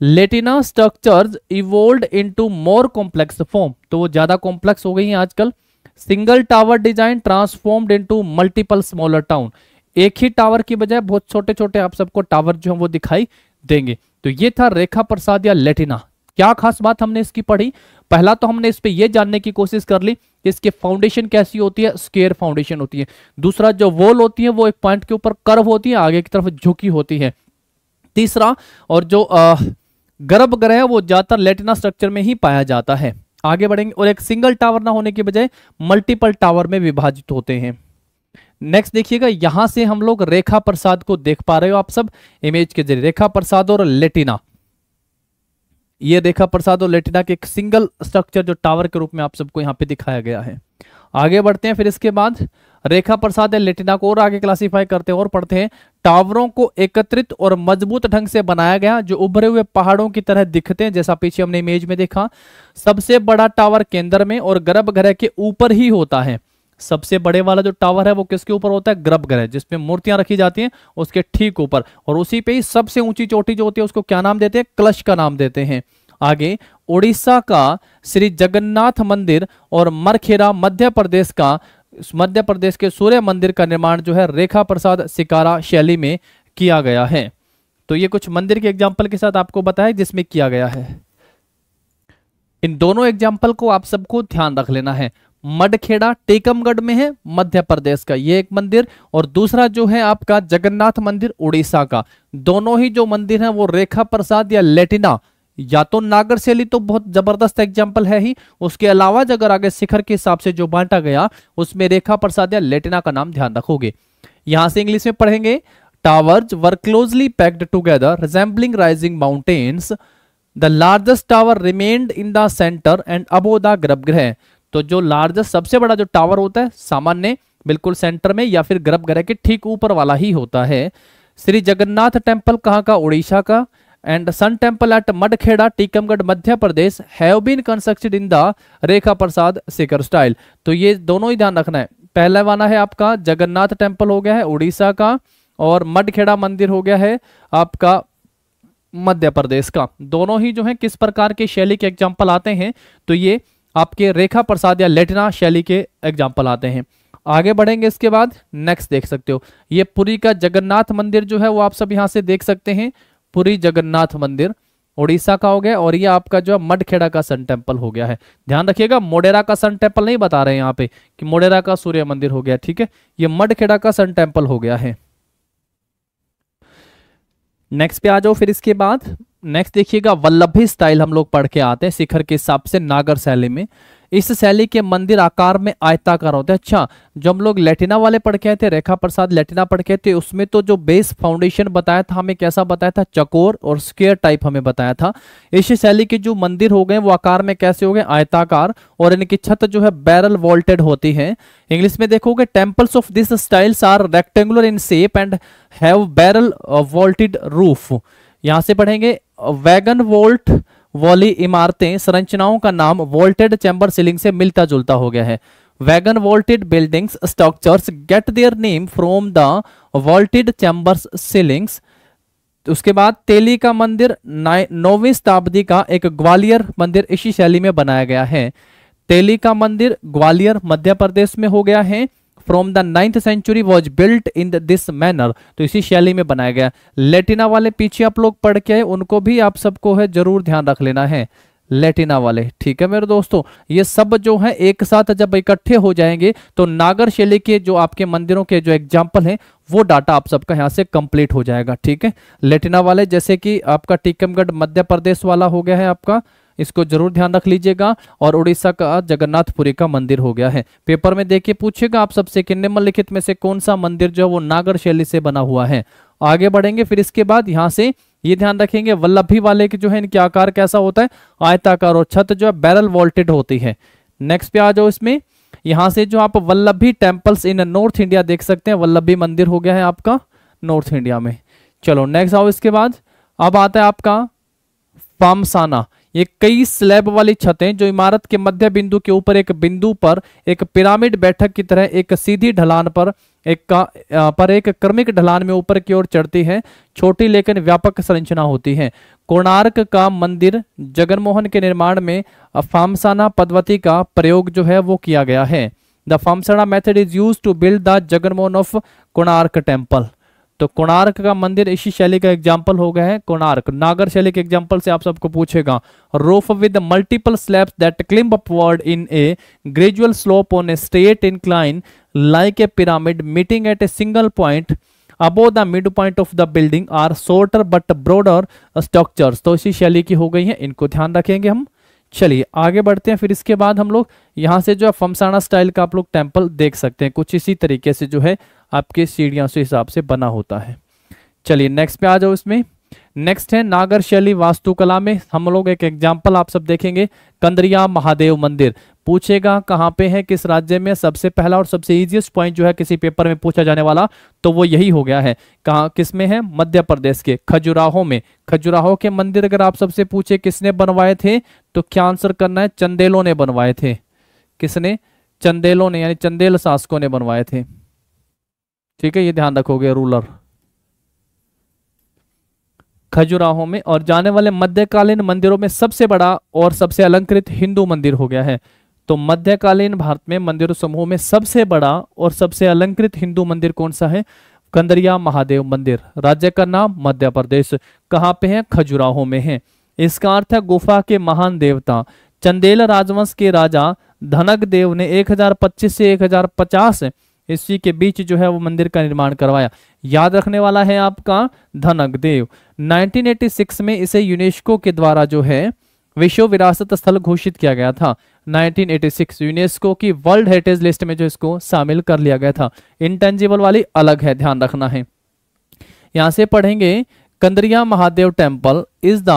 Latina structures evolved into more complex form तो वो ज्यादा कॉम्प्लेक्स हो गई है आजकल single tower design transformed into multiple smaller टाउन एक ही टावर की बजाय बहुत छोटे छोटे आप सबको टावर जो है वो दिखाई देंगे तो ये था रेखा प्रसाद या लेटिना क्या खास बात हमने इसकी पढ़ी पहला तो हमने इस पर यह जानने की कोशिश कर ली इसके फाउंडेशन कैसी होती है स्केयर फाउंडेशन होती है दूसरा जो वॉल होती है वो एक पॉइंट के ऊपर कर्व होती है आगे की तरफ झुकी होती है तीसरा और जो गर्भगृह है वो ज्यादातर लेटिना स्ट्रक्चर में ही पाया जाता है आगे बढ़ेंगे और एक सिंगल टावर ना होने के बजाय मल्टीपल टावर में विभाजित होते हैं नेक्स्ट देखिएगा यहां से हम लोग रेखा प्रसाद को देख पा रहे हो आप सब इमेज के जरिए रेखा प्रसाद और लेटिना ये रेखा प्रसाद और लेटिना के एक सिंगल स्ट्रक्चर जो टावर के रूप में आप सबको यहाँ पे दिखाया गया है आगे बढ़ते हैं फिर इसके बाद रेखा प्रसाद या लेटिना को और आगे क्लासीफाई करते हैं और पढ़ते हैं टावरों को एकत्रित और मजबूत ढंग से बनाया गया जो उभरे हुए पहाड़ों की तरह दिखते हैं जैसा पीछे हमने इमेज में देखा सबसे बड़ा टावर केंद्र में और गर्भगृह के ऊपर ही होता है सबसे बड़े वाला जो टावर है वो किसके ऊपर होता है ग्रभ ग्रह जिसपे मूर्तियां रखी जाती हैं उसके ठीक ऊपर और उसी पे ही सबसे ऊंची चोटी जो होती है उसको क्या नाम देते हैं क्लश का नाम देते हैं आगे उड़ीसा का श्री जगन्नाथ मंदिर और मरखेरा मध्य प्रदेश का मध्य प्रदेश के सूर्य मंदिर का निर्माण जो है रेखा प्रसाद सिकारा शैली में किया गया है तो ये कुछ मंदिर के एग्जाम्पल के साथ आपको बताया जिसमें किया गया है इन दोनों एग्जाम्पल को आप सबको ध्यान रख लेना है मडखेड़ा टेकमगढ़ में है मध्य प्रदेश का ये एक मंदिर और दूसरा जो है आपका जगन्नाथ मंदिर उड़ीसा का दोनों ही जो मंदिर है वो रेखा प्रसाद या लेटिना या तो नागर शैली तो बहुत जबरदस्त एग्जाम्पल है ही उसके अलावा अगर आगे शिखर के हिसाब से जो बांटा गया उसमें रेखा प्रसाद या लेटिना का नाम ध्यान रखोगे यहां से इंग्लिश में पढ़ेंगे towers were closely packed together resembling rising mountains the largest tower remained in the centre and above the garbhagriha तो जो लार्जेस्ट सबसे बड़ा जो टावर होता है सामान्य बिल्कुल सेंटर में या फिर गर्भ ग्रह के ठीक ऊपर वाला ही होता है श्री जगन्नाथ टेम्पल कहाँ का उड़ीसा का and sun temple at Madkheda Tikamgarh Madhya Pradesh have been constructed in the Rekha Prasada shikhara style तो ये दोनों ही ध्यान रखना है पहला वाला है आपका जगन्नाथ टेम्पल हो गया है उड़ीसा का और मडखेड़ा मंदिर हो गया है आपका मध्य प्रदेश का दोनों ही जो है किस प्रकार के शैली के एग्जाम्पल आते हैं तो ये आपके रेखा प्रसाद या लेटना शैली के एग्जाम्पल आते हैं आगे बढ़ेंगे इसके बाद नेक्स्ट देख सकते हो ये पुरी का जगन्नाथ मंदिर जो है वो आप सब यहाँ से देख सकते हैं पुरी जगन्नाथ मंदिर उड़ीसा का हो गया और ये आपका जो है मडखेड़ा का सन टेम्पल हो गया है ध्यान रखिएगा मोडेरा का सन टेम्पल नहीं बता रहे हैं यहाँ पे कि मोडेरा का सूर्य मंदिर हो गया ठीक है ये मडखेड़ा का सन टेम्पल हो गया है नेक्स्ट पे आ जाओ फिर इसके बाद नेक्स्ट देखिएगा वल्लभी स्टाइल हम लोग पढ़ के आते हैं शिखर के हिसाब से नागर शैली में इस शैली के मंदिर आकार में आयताकार होते हैं अच्छा जो हम लोग लेटिना वाले पढ़ के आए थे रेखा प्रसाद लेटिना पढ़ के थे उसमें तो जो बेस फाउंडेशन बताया था हमें कैसा बताया था चकोर और स्केयर टाइप हमें बताया था इस शैली के जो मंदिर हो गए वो आकार में कैसे हो गए आयताकार और इनकी छत जो है बैरल वोल्टेड होती है इंग्लिश में देखोगे temples of this styles are rectangular in shape and have barrel vaulted roof यहां से पढ़ेंगे वैगन वोल्ट वाली इमारतें संरचनाओं का नाम वोल्टेड चैम्बर सीलिंग से मिलता जुलता हो गया है wagon vaulted buildings structures get their name from the vaulted chambers ceilings उसके बाद तेली का मंदिर नौवीं शताब्दी का एक ग्वालियर मंदिर इसी शैली में बनाया गया है तेली का मंदिर ग्वालियर मध्य प्रदेश में हो गया है from the ninth century was built in this manner तो इसी शैली में बनाया गया लेटिना वाले पीछे आप लोग पढ़ के आए उनको भी आप सबको है जरूर ध्यान रख लेना है लेटिना वाले ठीक है मेरे दोस्तों ये सब जो है एक साथ जब इकट्ठे हो जाएंगे तो नागर शैली के जो आपके मंदिरों के जो एग्जाम्पल हैं वो डाटा आप सबका यहाँ से कंप्लीट हो जाएगा ठीक है लेटिना वाले जैसे कि आपका टीकमगढ़ मध्य प्रदेश वाला हो गया है आपका इसको जरूर ध्यान रख लीजिएगा और उड़ीसा का जगन्नाथपुरी का मंदिर हो गया है पेपर में देखिए पूछेगा आप सबसे कि निम्नलिखित में से कौन सा मंदिर जो है वो नागर शैली से बना हुआ है आगे बढ़ेंगे फिर इसके बाद यहाँ से ये ध्यान रखेंगे वल्लभी वाले के जो है इनके आकार कैसा होता है आयताकार और छत जो है बैरल वोल्टेड होती है नेक्स्ट पे आ जाओ इसमें यहाँ से जो आप Valabhi temples in north India देख सकते हैं वल्लभी मंदिर हो गया है आपका नॉर्थ इंडिया में चलो नेक्स्ट आओ इसके बाद अब आता है आपका पामसाना ये कई स्लैब वाली छतें जो इमारत के मध्य बिंदु के ऊपर एक बिंदु पर एक पिरामिड बैठक की तरह एक सीधी ढलान पर एक का पर एक क्रमिक ढलान में ऊपर की ओर चढ़ती है छोटी लेकिन व्यापक संरचना होती है कोणार्क का मंदिर जगनमोहन के निर्माण में फामसाना पद्वती का प्रयोग जो है वो किया गया है the Phamsana method is used to build the Jagamohan of Konark temple तो कोणार्क का मंदिर इसी शैली का एग्जाम्पल हो गया है कोणार्क नागर शैली के एग्जाम्पल से आप सबको पूछेगा roof with multiple slab that climb upward in a gradual slope on a straight incline like a pyramid meeting at a single point above the mid point of the building are shorter but broader structures तो इसी शैली की हो गई है इनको ध्यान रखेंगे हम चलिए आगे बढ़ते हैं फिर इसके बाद हम लोग यहाँ से जो है फमसाना स्टाइल का आप लोग टेम्पल देख सकते हैं कुछ इसी तरीके से जो है आपके सीढ़ियों से हिसाब से बना होता है चलिए नेक्स्ट पे आ जाओ इसमें नेक्स्ट है नागर शैली वास्तुकला में हम लोग एक एग्जाम्पल आप सब देखेंगे कंदरिया महादेव मंदिर पूछेगा कहाँ पे है किस राज्य में सबसे पहला और सबसे इजिएस्ट पॉइंट जो है किसी पेपर में पूछा जाने वाला तो वो यही हो गया है कहाँ किस में है मध्य प्रदेश के खजुराहो में खजुराहो के मंदिर अगर आप सबसे पूछे किसने बनवाए थे तो क्या आंसर करना है चंदेलों ने बनवाए थे किसने चंदेलों ने यानी चंदेल शासकों ने बनवाए थे ठीक है ये ध्यान रखोगे रूलर खजुराहों में और जाने वाले मध्यकालीन मंदिरों में सबसे बड़ा और सबसे अलंकृत हिंदू मंदिर हो गया है तो मध्यकालीन भारत में मंदिरों समूह में सबसे बड़ा और सबसे अलंकृत हिंदू मंदिर कौन सा है कंदरिया महादेव मंदिर राज्य का नाम मध्य प्रदेश कहाँ पे है खजुराहो में है इसका अर्थ है गुफा के महान देवता चंदेल राजवंश के राजा धनक देव ने 1025 से 1050 इसी के बीच जो है वो मंदिर का निर्माण करवाया याद रखने वाला है आपका धनक देव 1986 में इसे यूनेस्को के द्वारा जो है विश्व विरासत स्थल घोषित किया गया था 1986 यूनेस्को की वर्ल्ड हेरिटेज लिस्ट में जो इसको शामिल कर लिया गया था इंटेंजिबल वाली अलग है ध्यान रखना है यहां से पढ़ेंगे Kandariya Mahadev temple is the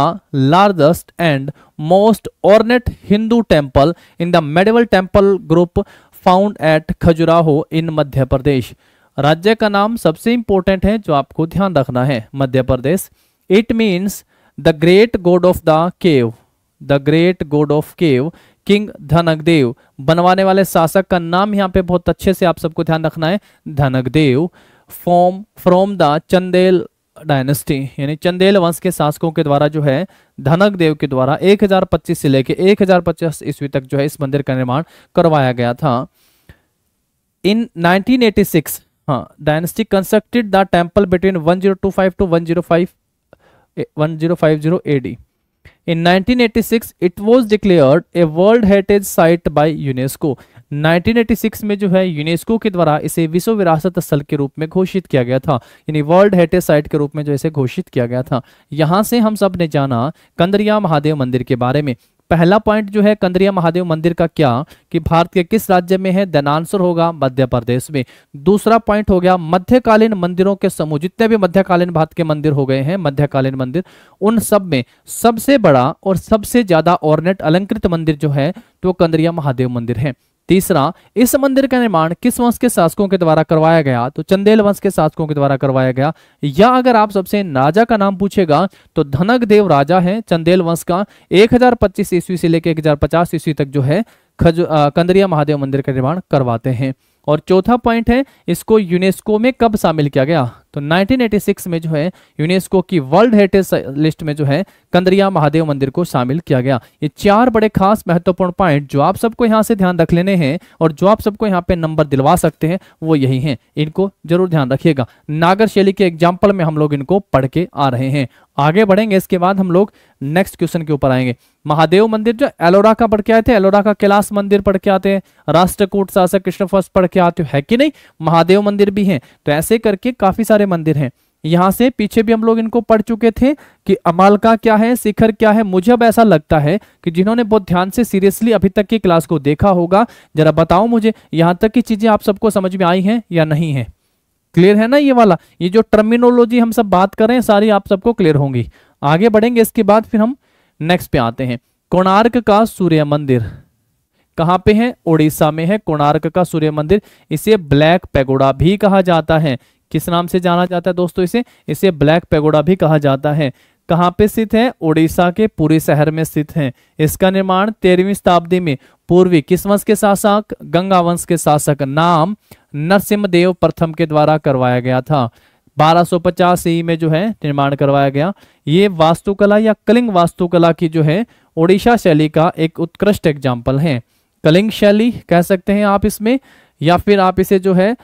largest and most ornate Hindu temple in the medieval temple group found at Khajuraho in Madhya Pradesh राज्य का नाम सबसे इंपॉर्टेंट है जो आपको ध्यान रखना है Madhya Pradesh it means the great god of the cave the great god of cave king Dhankadev बनवाने वाले शासक का नाम यहाँ पे बहुत अच्छे से आप सबको ध्यान रखना है Dhankadev form from the Chandel dynasty यानी चंदेल वंश के शासकों के द्वारा जो है धनक देव के द्वारा 1025 से लेके 1050 ईस्वी तक जो है इस मंदिर का निर्माण करवाया गया था इन 1986 हाँ dynasty constructed the temple between 1025 to 105 1050 AD In 1986, it was declared a World Heritage Site by UNESCO. 1986 में जो है यूनेस्को के द्वारा इसे विश्व विरासत स्थल के रूप में घोषित किया गया था यानी वर्ल्ड हेरिटेज साइट के रूप में जो इसे घोषित किया गया था यहां से हम सब ने जाना कंदरिया महादेव मंदिर के बारे में पहला पॉइंट जो है कंदरिया महादेव मंदिर का क्या कि भारत के किस राज्य में है देन आंसर होगा मध्य प्रदेश में दूसरा पॉइंट हो गया मध्यकालीन मंदिरों के समूह जितने भी मध्यकालीन भारत के मंदिर हो गए हैं मध्यकालीन मंदिर उन सब में सबसे बड़ा और सबसे ज्यादा ऑर्नेट अलंकृत मंदिर जो है तो कंदरिया महादेव मंदिर है तीसरा इस मंदिर का निर्माण किस वंश के शासकों के द्वारा करवाया गया तो चंदेल वंश के शासकों के द्वारा करवाया गया या अगर आप सबसे राजा का नाम पूछेगा तो धनक देव राजा है चंदेल वंश का 1025 ईस्वी से लेकर 1050 ईस्वी तक जो है खज कंदरिया महादेव मंदिर का निर्माण करवाते हैं और चौथा पॉइंट है इसको यूनेस्को में कब शामिल किया गया तो 1986 में जो है यूनेस्को की वर्ल्ड हेरिटेज लिस्ट में जो है कंदरिया महादेव मंदिर को शामिल किया गया ये चार बड़े खास महत्वपूर्ण पॉइंट जो आप सबको यहाँ से ध्यान रख लेने हैं और जो आप सबको यहाँ पे नंबर दिलवा सकते हैं वो यही हैं इनको जरूर ध्यान रखिएगा नागर शैली के एग्जाम्पल में हम लोग इनको पढ़ के आ रहे हैं आगे बढ़ेंगे इसके बाद हम लोग नेक्स्ट क्वेश्चन के ऊपर आएंगे महादेव मंदिर जो एलोरा का पढ़ के आए थे एलोरा का कैलाश मंदिर पढ़ के आते हैं राष्ट्रकूट शासक कृष्ण फर्स्ट पढ़ के आते हो है कि नहीं महादेव मंदिर भी है तो ऐसे करके काफी सारे मंदिर हैं यहां से पीछे भी हम लोग इनको पढ़ चुके थे कि अमालका क्या है शिखर क्या है मुझे अब ऐसा लगता है कि जिन्होंने बहुत ध्यान से सीरियसली अभी तक की क्लास को देखा होगा जरा बताओ मुझे यहाँ तक की चीजें आप सबको समझ में आई हैं या नहीं है क्लियर है ना ये वाला ये जो टर्मिनोलॉजी हम सब बात करें सारी आप सबको क्लियर होंगी आगे बढ़ेंगे इसके बाद फिर हम नेक्स्ट पे आते हैं कोणार्क का सूर्य मंदिर कहां पे है ओडिशा में है कोणार्क का सूर्य मंदिर इसे ब्लैक पैगोडा भी कहा जाता है किस नाम से जाना जाता है दोस्तों इसे इसे ब्लैक पैगोडा भी कहा जाता है कहाँ पे स्थित है ओडिशा के पूरी शहर में स्थित है इसका निर्माण तेरहवीं शताब्दी में पूर्वी किस वंश के शासक गंगा वंश के शासक नाम नरसिम्हदेव प्रथम के द्वारा करवाया गया था बारह सौ में जो है निर्माण करवाया गया ये वास्तुकला या कलिंग वास्तुकला की जो है ओडिशा शैली का एक उत्कृष्ट एग्जाम्पल है कलिंग शैली कह सकते हैं आप इसमें या फिर आप इसे जो है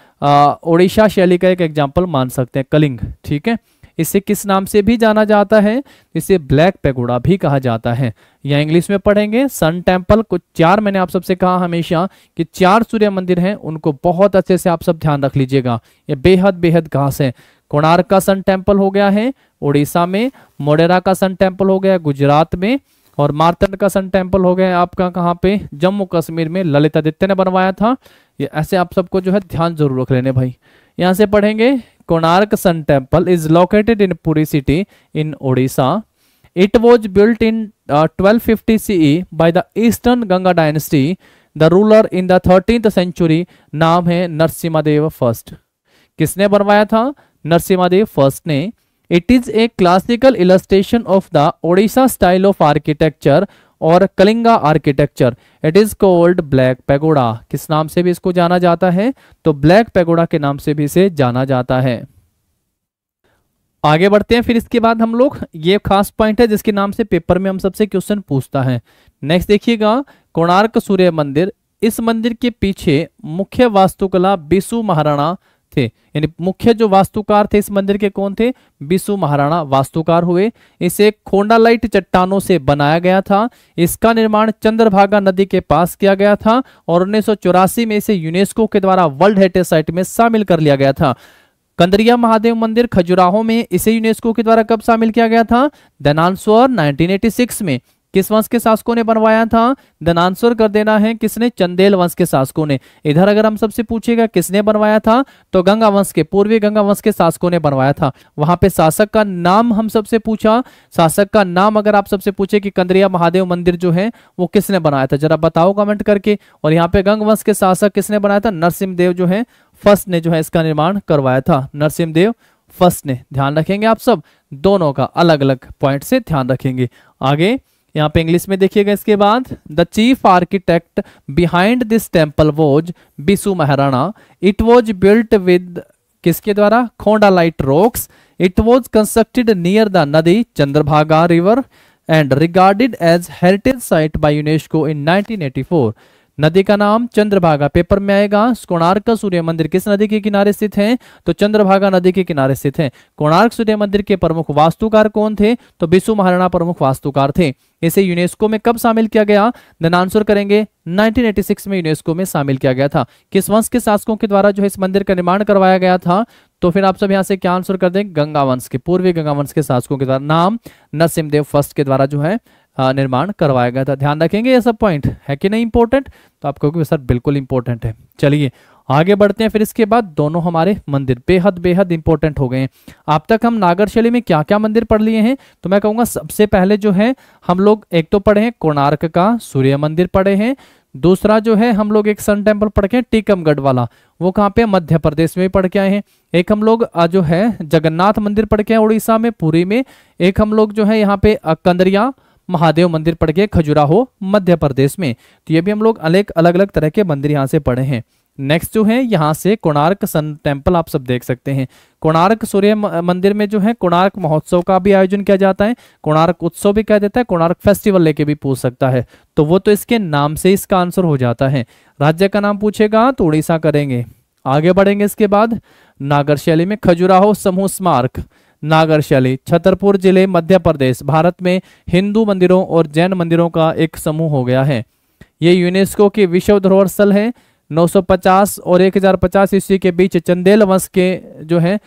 ओडिशा शैली का एक एग्जाम्पल मान सकते हैं कलिंग ठीक है इसे किस नाम से भी जाना जाता है इसे ब्लैक पेगोड़ा भी कहा जाता है या इंग्लिश में पढ़ेंगे सन टेम्पल कुछ चार मैंने आप सबसे कहा हमेशा कि चार सूर्य मंदिर हैं उनको बहुत अच्छे से आप सब ध्यान रख लीजिएगा ये बेहद बेहद घास है कोणार्क का सन टेम्पल हो गया है उड़ीसा में मोडेरा का सन टेम्पल हो गया गुजरात में और मारतंड का सन टेम्पल हो गया है आपका कहाँ पे जम्मू कश्मीर में ललित आदित्य ने बनवाया था ये ऐसे आप सबको जो है ध्यान जरूर रख लेने भाई यहाँ से पढ़ेंगे Konark sun temple is located in Puri city in Orissa it was built in twelve fifty C by the Eastern Ganga dynasty. The ruler in the century नाम है नरसिम्हादेव फर्स्ट किसने बनवाया था नरसिम्हादेव फर्स्ट ने it is a classical illustration of the Odisha style of architecture और Kalinga architecture it is called black pagoda किस नाम से भी इसको जाना जाता है तो ब्लैक पैगोडा के नाम से भी इसे जाना जाता है आगे बढ़ते हैं फिर इसके बाद हम लोग ये खास पॉइंट है जिसके नाम से पेपर में हम सबसे क्वेश्चन पूछता है नेक्स्ट देखिएगा कोणार्क सूर्य मंदिर इस मंदिर के पीछे मुख्य वास्तुकला बिशु महाराणा थे यानी मुख्य जो वास्तुकार थे इस मंदिर के कौन थे विश्व महाराणा वास्तुकार हुए इसे खोंडालाइट चट्टानों से बनाया गया था इसका निर्माण चंद्रभागा नदी के पास किया गया था और उन्नीस में इसे यूनेस्को के द्वारा वर्ल्ड हेरिटेज साइट में शामिल कर लिया गया था कंदरिया महादेव मंदिर खजुराहो में इसे यूनेस्को के द्वारा कब शामिल किया गया था दनानसोर 1986 में किस वंश के शासकों ने बनवाया था देन आंसर कर देना है किसने चंदेल वंश के शासकों ने इधर अगर हम सबसे पूछेगा किसने बनवाया था तो गंगा वंश के पूर्वी गंगा वंश के शासकों ने बनवाया था वहां पे शासक का नाम हम सबसे पूछा शासक का नाम अगर आप सबसे पूछे कि कंदरिया महादेव मंदिर जो है वो किसने बनाया था जरा बताओ कमेंट करके और यहाँ पे गंग वंश के शासक किसने बनाया था नरसिंह देव जो है फर्स्ट ने जो है इसका निर्माण करवाया था नरसिंह देव फर्स्ट ने ध्यान रखेंगे आप सब दोनों का अलग अलग पॉइंट से ध्यान रखेंगे आगे यहाँ पे इंग्लिश में देखिएगा इसके बाद the chief architect behind this temple was Bishu Maharana it was built with किसके द्वारा light rocks it was constructed near the नदी Chandrabhaga river and regarded as heritage site by UNESCO in nineteen eighty four नदी का नाम चंद्रभागा पेपर में आएगा कोणार्क सूर्य मंदिर किस नदी के किनारे स्थित है तो चंद्रभागा नदी के किनारे स्थित है कोणार्क सूर्य मंदिर के प्रमुख वास्तुकार कौन थे तो विश्व महाराणा प्रमुख वास्तुकार थे इसे यूनेस्को में कब शामिल किया गया देन आंसर करेंगे 1986 में यूनेस्को में शामिल किया गया था किस वंश के शासकों के द्वारा जो है इस मंदिर का निर्माण करवाया गया था तो फिर आप सब यहाँ से क्या आंसर कर दें गंगा वंश के पूर्वी गंगा वंश के शासकों के द्वारा नाम नरसिमदेव फर्स्ट के द्वारा जो है निर्माण करवाया गया था ध्यान रखेंगे ये सब पॉइंट है कि नहीं इंपॉर्टेंट तो आप कहोगे सर बिल्कुल इंपॉर्टेंट है चलिए आगे बढ़ते हैं फिर इसके बाद दोनों हमारे मंदिर बेहद बेहद इंपॉर्टेंट हो गए हैं अब तक हम नागरशैली में क्या क्या मंदिर पढ़ लिए हैं तो मैं कहूँगा सबसे पहले जो है हम लोग एक तो पढ़े हैं कोणार्क का सूर्य मंदिर पढ़े हैं दूसरा जो है हम लोग एक सन टेम्पल पढ़ के टीकमगढ़ वाला वो कहाँ पे मध्य प्रदेश में पढ़ के आए हैं एक हम लोग जो है जगन्नाथ मंदिर पढ़ के हैं उड़ीसा में पुरी में एक हम लोग जो है यहाँ पे कंदरिया महादेव मंदिर पड़ गए खजुराहो मध्य प्रदेश में तो ये भी हम लोग अनेक अलग अलग तरह के मंदिर यहाँ से पढ़े हैं नेक्स्ट जो है यहाँ से कोणार्क सन टेम्पल आप सब देख सकते हैं कोणार्क सूर्य मंदिर में जो है कोणार्क महोत्सव का भी आयोजन किया जाता है कोणार्क उत्सव भी कहा जाता है कोणार्क फेस्टिवल लेके भी पूछ सकता है तो वो तो इसके नाम से इसका आंसर हो जाता है राज्य का नाम पूछेगा तो उड़ीसा करेंगे आगे बढ़ेंगे इसके बाद नागर शैली में खजुराहो समूह स्मारक शैली छतरपुर जिले मध्य प्रदेश भारत में हिंदू मंदिरों और जैन मंदिरों का एक समूह हो गया है ये यूनेस्को की विश्व धरोहर स्थल है 950 और 1050 ईस्वी के बीच चंदेल वंश के जो है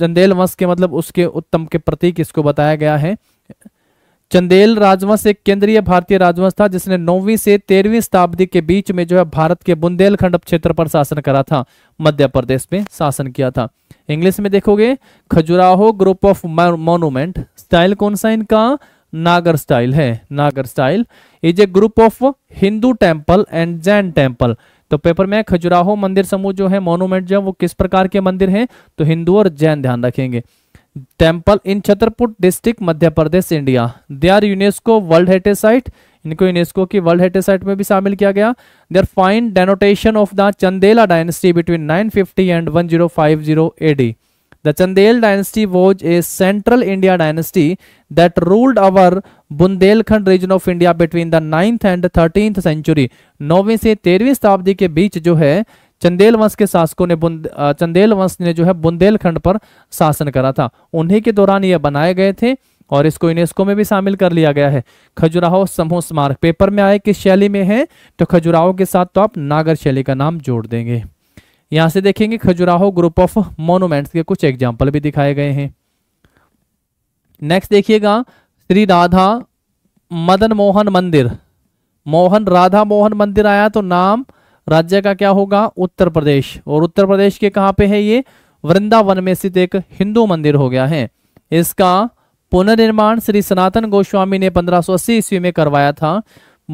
चंदेल वंश के मतलब उसके उत्तम के प्रतीक इसको बताया गया है चंदेल राजवंश एक केंद्रीय भारतीय राजवंश था जिसने नौवीं से तेरहवीं शताब्दी के बीच में जो है भारत के बुंदेलखंड क्षेत्र पर शासन करा था मध्य प्रदेश में शासन किया था इंग्लिश में देखोगे Khajuraho group of monument style कौन सा इनका नागर स्टाइल है Nagara style is a group of Hindu temple and Jain temple तो पेपर में खजुराहो मंदिर समूह जो है मोनूमेंट जो है वो किस प्रकार के मंदिर हैं तो हिंदू और जैन ध्यान रखेंगे temple in Chhatarpur district Madhya Pradesh India they are UNESCO world heritage site इनको यूनेस्को की वर्ल्ड हेरिटेज साइट में भी शामिल किया गया their fine denotation of the Chandela dynasty between 950 and 1050 AD the Chandel dynasty was a central India dynasty that ruled over Bundelkhand region of India between the ninth and thirteen century नौवीं से तेरहवीं शताब्दी के बीच जो है चंदेल वंश के शासकों ने चंदेल वंश ने जो है बुंदेलखंड पर शासन करा था उन्हीं के दौरान ये बनाए गए थे और इसको यूनेस्को में भी शामिल कर लिया गया है खजुराहो समूह स्मारक पेपर में आए किस शैली में है तो खजुराहो के साथ तो आप नागर शैली का नाम जोड़ देंगे यहां से देखेंगे खजुराहो ग्रुप ऑफ मोनूमेंट्स के कुछ एग्जाम्पल भी दिखाए गए हैं नेक्स्ट देखिएगा श्री राधा मदन मोहन मंदिर मोहन राधा मोहन मंदिर आया तो नाम राज्य का क्या होगा उत्तर प्रदेश और उत्तर प्रदेश के कहां पे है ये वृंदावन में स्थित एक हिंदू मंदिर हो गया है इसका पुनर्निर्माण श्री सनातन गोस्वामी ने 1580 ईस्वी में करवाया था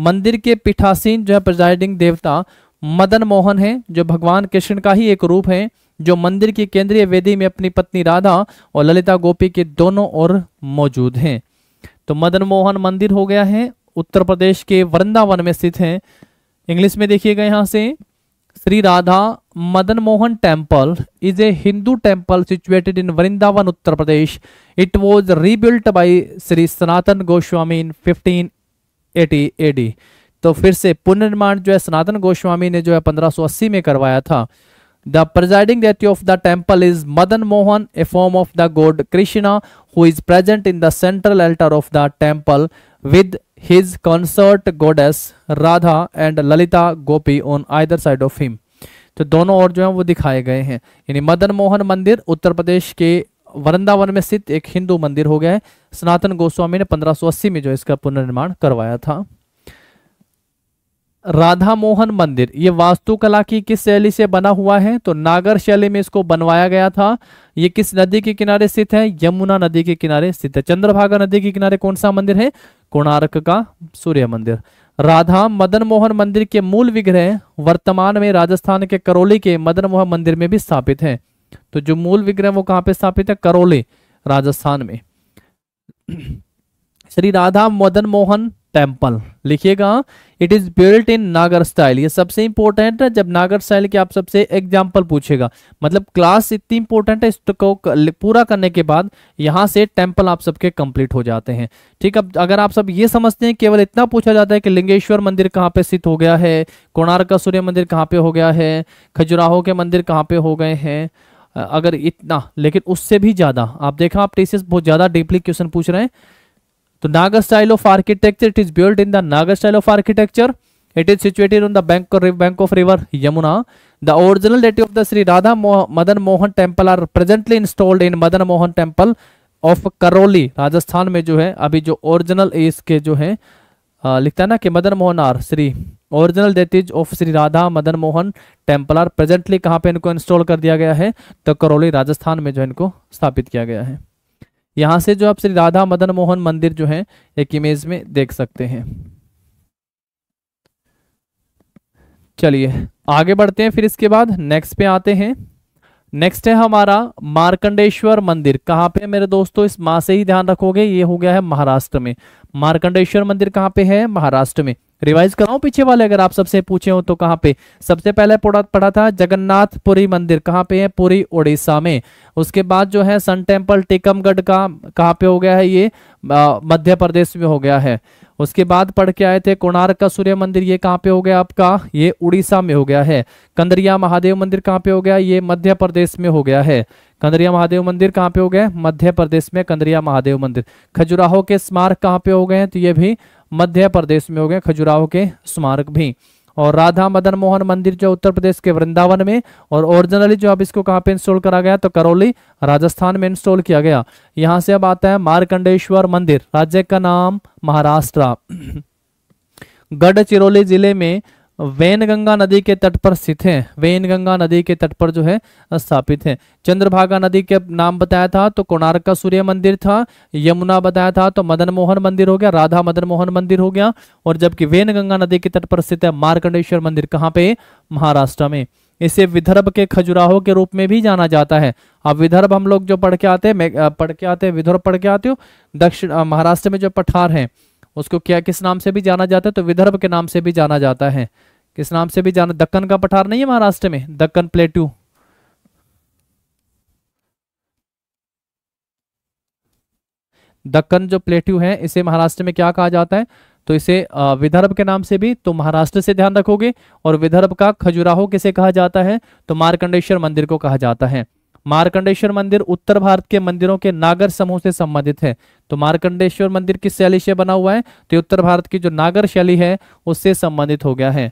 मंदिर के पीठासीन जो है प्रिजाइडिंग देवता मदन मोहन है जो भगवान कृष्ण का ही एक रूप है जो मंदिर की केंद्रीय वेदी में अपनी पत्नी राधा और ललिता गोपी के दोनों ओर मौजूद हैं तो मदन मोहन मंदिर हो गया है उत्तर प्रदेश के वृंदावन में स्थित है इंग्लिश में देखिएगा यहां से Shri Radha Madan Mohan temple is a Hindu temple situated in Vrindavan Uttar Pradesh it was rebuilt by Shri Sanatan Goswami in fifteen eighty AD तो फिर से पुनर्निर्माण जो है सनातन गोस्वामी ने जो है पंद्रह सो अस्सी में करवाया था the presiding deity of the temple is Madan Mohan a form of the god Krishna who is present in central altar of the temple with his consort goddess Radha and Lalita Gopi on either side of him. तो दोनों और जो है वो दिखाए गए हैं यानी मदन मोहन मंदिर उत्तर प्रदेश के वृंदावन में स्थित एक हिंदू मंदिर हो गया है सनातन गोस्वामी ने 1580 में जो इसका पुनर्निर्माण करवाया था राधा मोहन मंदिर ये वास्तुकला की किस शैली से बना हुआ है तो नागर शैली में इसको बनवाया गया था ये किस नदी के किनारे स्थित है यमुना नदी के किनारे स्थित है चंद्रभागा नदी के किनारे कौन सा मंदिर है कोणार्क का सूर्य मंदिर राधा मदन मोहन मंदिर के मूल विग्रह वर्तमान में राजस्थान के करौली के मदन मोहन मंदिर में भी स्थापित है तो जो मूल विग्रह वो कहाँ पे स्थापित है करौली राजस्थान में श्री राधा मदन मोहन टेम्पल लिखिएगा it is built in Nagara style ये सबसे इंपॉर्टेंट है जब नागर स्टाइल के आप सबसे एग्जाम्पल पूछेगा मतलब क्लास इतनी इंपॉर्टेंट है इसको पूरा करने के बाद यहाँ से टेम्पल आप सबके कंप्लीट हो जाते हैं ठीक अब अगर आप सब ये समझते हैं केवल इतना पूछा जाता है कि लिंगेश्वर मंदिर कहाँ पे स्थित हो गया है कोणार्क का सूर्य मंदिर कहाँ पे हो गया है खजुराहो के मंदिर कहाँ पे हो गए हैं अगर इतना लेकिन उससे भी ज्यादा आप देखा आप टीसीएस बहुत ज्यादा डीपली क्वेश्चन पूछ रहे हैं तो Nagara style of architecture it is build in the Nagara style of architecture it is situated on the bank bank of river Yamuna the original deity of the Shri Radha Madan Mohan temple are presently installed in Madan Mohan temple of Karauli Rajasthan में जो है अभी जो original इसके जो है लिखता है ना कि Madan Mohan are Shri original deities of Shri Radha Madan Mohan temple are presently कहाँ पे इनको इंस्टॉल कर दिया गया है तो करौली राजस्थान में जो इनको स्थापित किया गया है यहाँ से जो आप श्री राधा मदन मोहन मंदिर जो है एक इमेज में देख सकते हैं चलिए आगे बढ़ते हैं फिर इसके बाद नेक्स्ट पे आते हैं नेक्स्ट है हमारा मार्कंडेश्वर मंदिर कहाँ पे है मेरे दोस्तों इस माँ से ही ध्यान रखोगे ये हो गया है महाराष्ट्र में मार्कंडेश्वर मंदिर कहाँ पे है महाराष्ट्र में रिवाइज कराऊं पीछे वाले अगर आप सबसे पूछे हो तो कहाँ पे सबसे पहले पढ़ा था जगन्नाथपुरी मंदिर कहाँ पे है पूरी ओडिशा में उसके बाद जो है सन टेम्पल टीकमगढ़ का कहाँ पे हो गया है ये मध्य प्रदेश में हो गया है उसके बाद पढ़ के आए थे कोणार्क का सूर्य मंदिर ये कहाँ पे हो गया आपका ये उड़ीसा में हो गया है कंदरिया महादेव मंदिर कहाँ पे हो गया ये मध्य प्रदेश में हो गया है कंदरिया महादेव मंदिर कहाँ पे हो गए मध्य प्रदेश में कंदरिया महादेव मंदिर खजुराहो के स्मारक कहाँ पे हो गए हैं तो ये भी मध्य प्रदेश में हो गए खजुराहो के स्मारक भी और राधा मदन मोहन मंदिर जो उत्तर प्रदेश के वृंदावन में और ओरिजिनली जो अब इसको कहाँ पे इंस्टॉल करा गया तो करौली राजस्थान में इंस्टॉल किया गया यहाँ से अब आता है मारकंडेश्वर मंदिर राज्य का नाम महाराष्ट्र गढ़चिरौली जिले में वैनगंगा नदी के तट पर स्थित है वैनगंगा नदी के तट पर जो है स्थापित है चंद्रभागा नदी के नाम बताया था तो कोणार्क का सूर्य मंदिर था यमुना बताया था तो मदन मोहन मंदिर हो गया राधा मदन मोहन मंदिर हो गया और जबकि वैनगंगा नदी के तट पर स्थित है मार्कंडेश्वर मंदिर कहाँ पे महाराष्ट्र में इसे विदर्भ के खजुराहो के रूप में भी जाना जाता है अब विदर्भ हम लोग जो पढ़ के आते हैं पढ़ के आते हैं विदर्भ पढ़ के आते हो दक्षिण महाराष्ट्र में जो पठार है उसको क्या किस नाम से भी जाना जाता है तो विदर्भ के नाम से भी जाना जाता है किस नाम से भी जाना दक्कन का पठार नहीं है महाराष्ट्र में दक्कन प्लेटू दक्कन जो प्लेट्यू है इसे महाराष्ट्र में क्या कहा जाता है तो इसे विदर्भ के नाम से भी तो महाराष्ट्र से ध्यान रखोगे और विदर्भ का खजुराहो किसे कहा जाता है तो मार्कंडेश्वर मंदिर को कहा जाता है मार्कंडेश्वर मंदिर उत्तर भारत के मंदिरों के नागर समूह से संबंधित है तो मार्कंडेश्वर मंदिर किस शैली से बना हुआ है तो उत्तर भारत की जो नागर शैली है उससे संबंधित हो गया है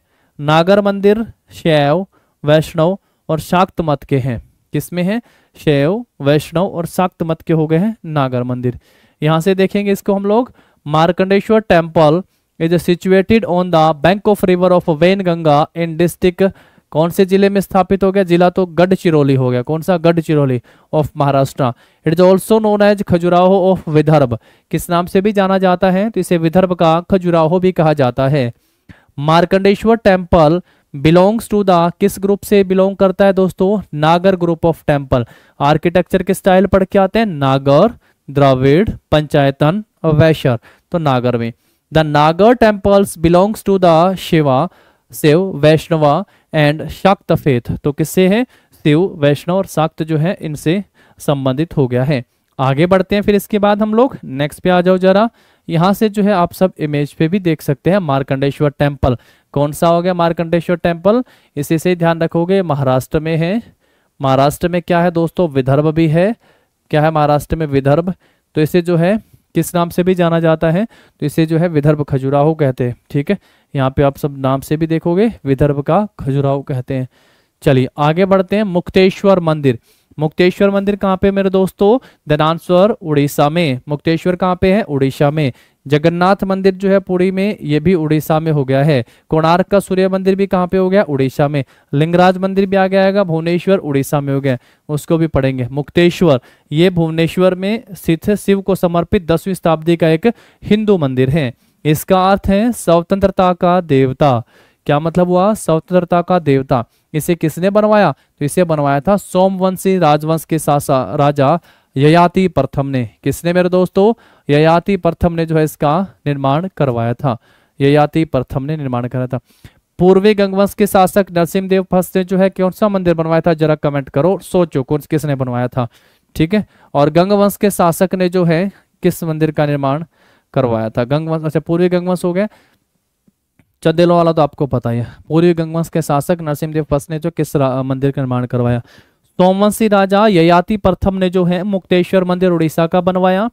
नागर मंदिर शैव वैष्णव और शाक्त मत के हैं किसमें है शैव वैष्णव और शाक्त मत के हो गए हैं नागर मंदिर यहां से देखेंगे इसको हम लोग Markandeshwar temple is situated on the bank of river of Wainganga in district कौन से जिले में स्थापित हो गया जिला तो गढ़चिरौली हो गया कौन सा Gadchiroli of Maharashtra it is also known as Khajuraho of Vidarbha किस नाम से भी जाना जाता है तो इसे विदर्भ का खजुराहो भी कहा जाता है Markandeshwar temple belongs to the किस ग्रुप से बिलोंग करता है दोस्तों Nagara group of temple architecture के स्टाइल पढ़ के आते हैं नागर द्रविड़ पंचायतन वैशर तो नागर में the Nagara temples belongs to the Shiva Shiv Vaishnava and Shakta faith तो किससे है शिव वैष्णव और शाक्त जो है इनसे संबंधित हो गया है आगे बढ़ते हैं फिर इसके बाद हम लोग नेक्स्ट पे आ जाओ जरा यहाँ से जो है आप सब इमेज पे भी देख सकते हैं मार्कंडेश्वर टेम्पल कौन सा हो गया मार्कंडेश्वर टेम्पल इसे से ध्यान रखोगे महाराष्ट्र में है महाराष्ट्र में क्या है दोस्तों विदर्भ भी है क्या है महाराष्ट्र में विदर्भ तो इसे जो है किस नाम से भी जाना जाता है तो इसे जो है विदर्भ खजुराहो कहते हैं ठीक है यहाँ पे आप सब नाम से भी देखोगे विदर्भ का खजुराहो कहते हैं चलिए आगे बढ़ते हैं मुक्तेश्वर मंदिर मुक्तेश्वर मंदिर कहाँ पे मेरे दोस्तों द उड़ीसा में मुक्तेश्वर कहाँ पे है उड़ीसा में जगन्नाथ मंदिर जो है पुरी में ये भी उड़ीसा में हो गया है कोणार्क का सूर्य मंदिर भी कहाँ पे हो गया उड़ीसा में लिंगराज मंदिर भी आ गया आएगा भुवनेश्वर उड़ीसा में हो गया उसको भी पढ़ेंगे मुक्तेश्वर ये भुवनेश्वर में स्थित शिव को समर्पित दसवीं शताब्दी का एक हिंदू मंदिर है इसका अर्थ है स्वतंत्रता का देवता क्या मतलब हुआ स्वतंत्रता का देवता इसे किसने बनवाया तो इसे बनवाया था सोमवंशी राजवंश के सासा राजा ययाति प्रथम ने किसने मेरे दोस्तों ययाति प्रथम ने जो है इसका निर्माण करवाया था ययाति प्रथम ने निर्माण कराया था पूर्वी गंगवंश के शासक नरसिंहदेव फर्स्ट ने जो है कौन सा मंदिर बनवाया था जरा कमेंट करो सोचो कौन किसने बनवाया था ठीक है और गंगवंश के शासक ने जो है किस मंदिर का निर्माण करवाया था गंगवंश अच्छा पूर्वी गंगवंश हो गया चंदेलो वाला तो आपको पता ही है पूर्वी गंगवंश के शासक नरसिम्हदेव फर्स्ट ने जो किस मंदिर का निर्माण करवाया सोमवंशी राजा ययाति प्रथम ने जो है मुक्तेश्वर मंदिर उड़ीसा का बनवाया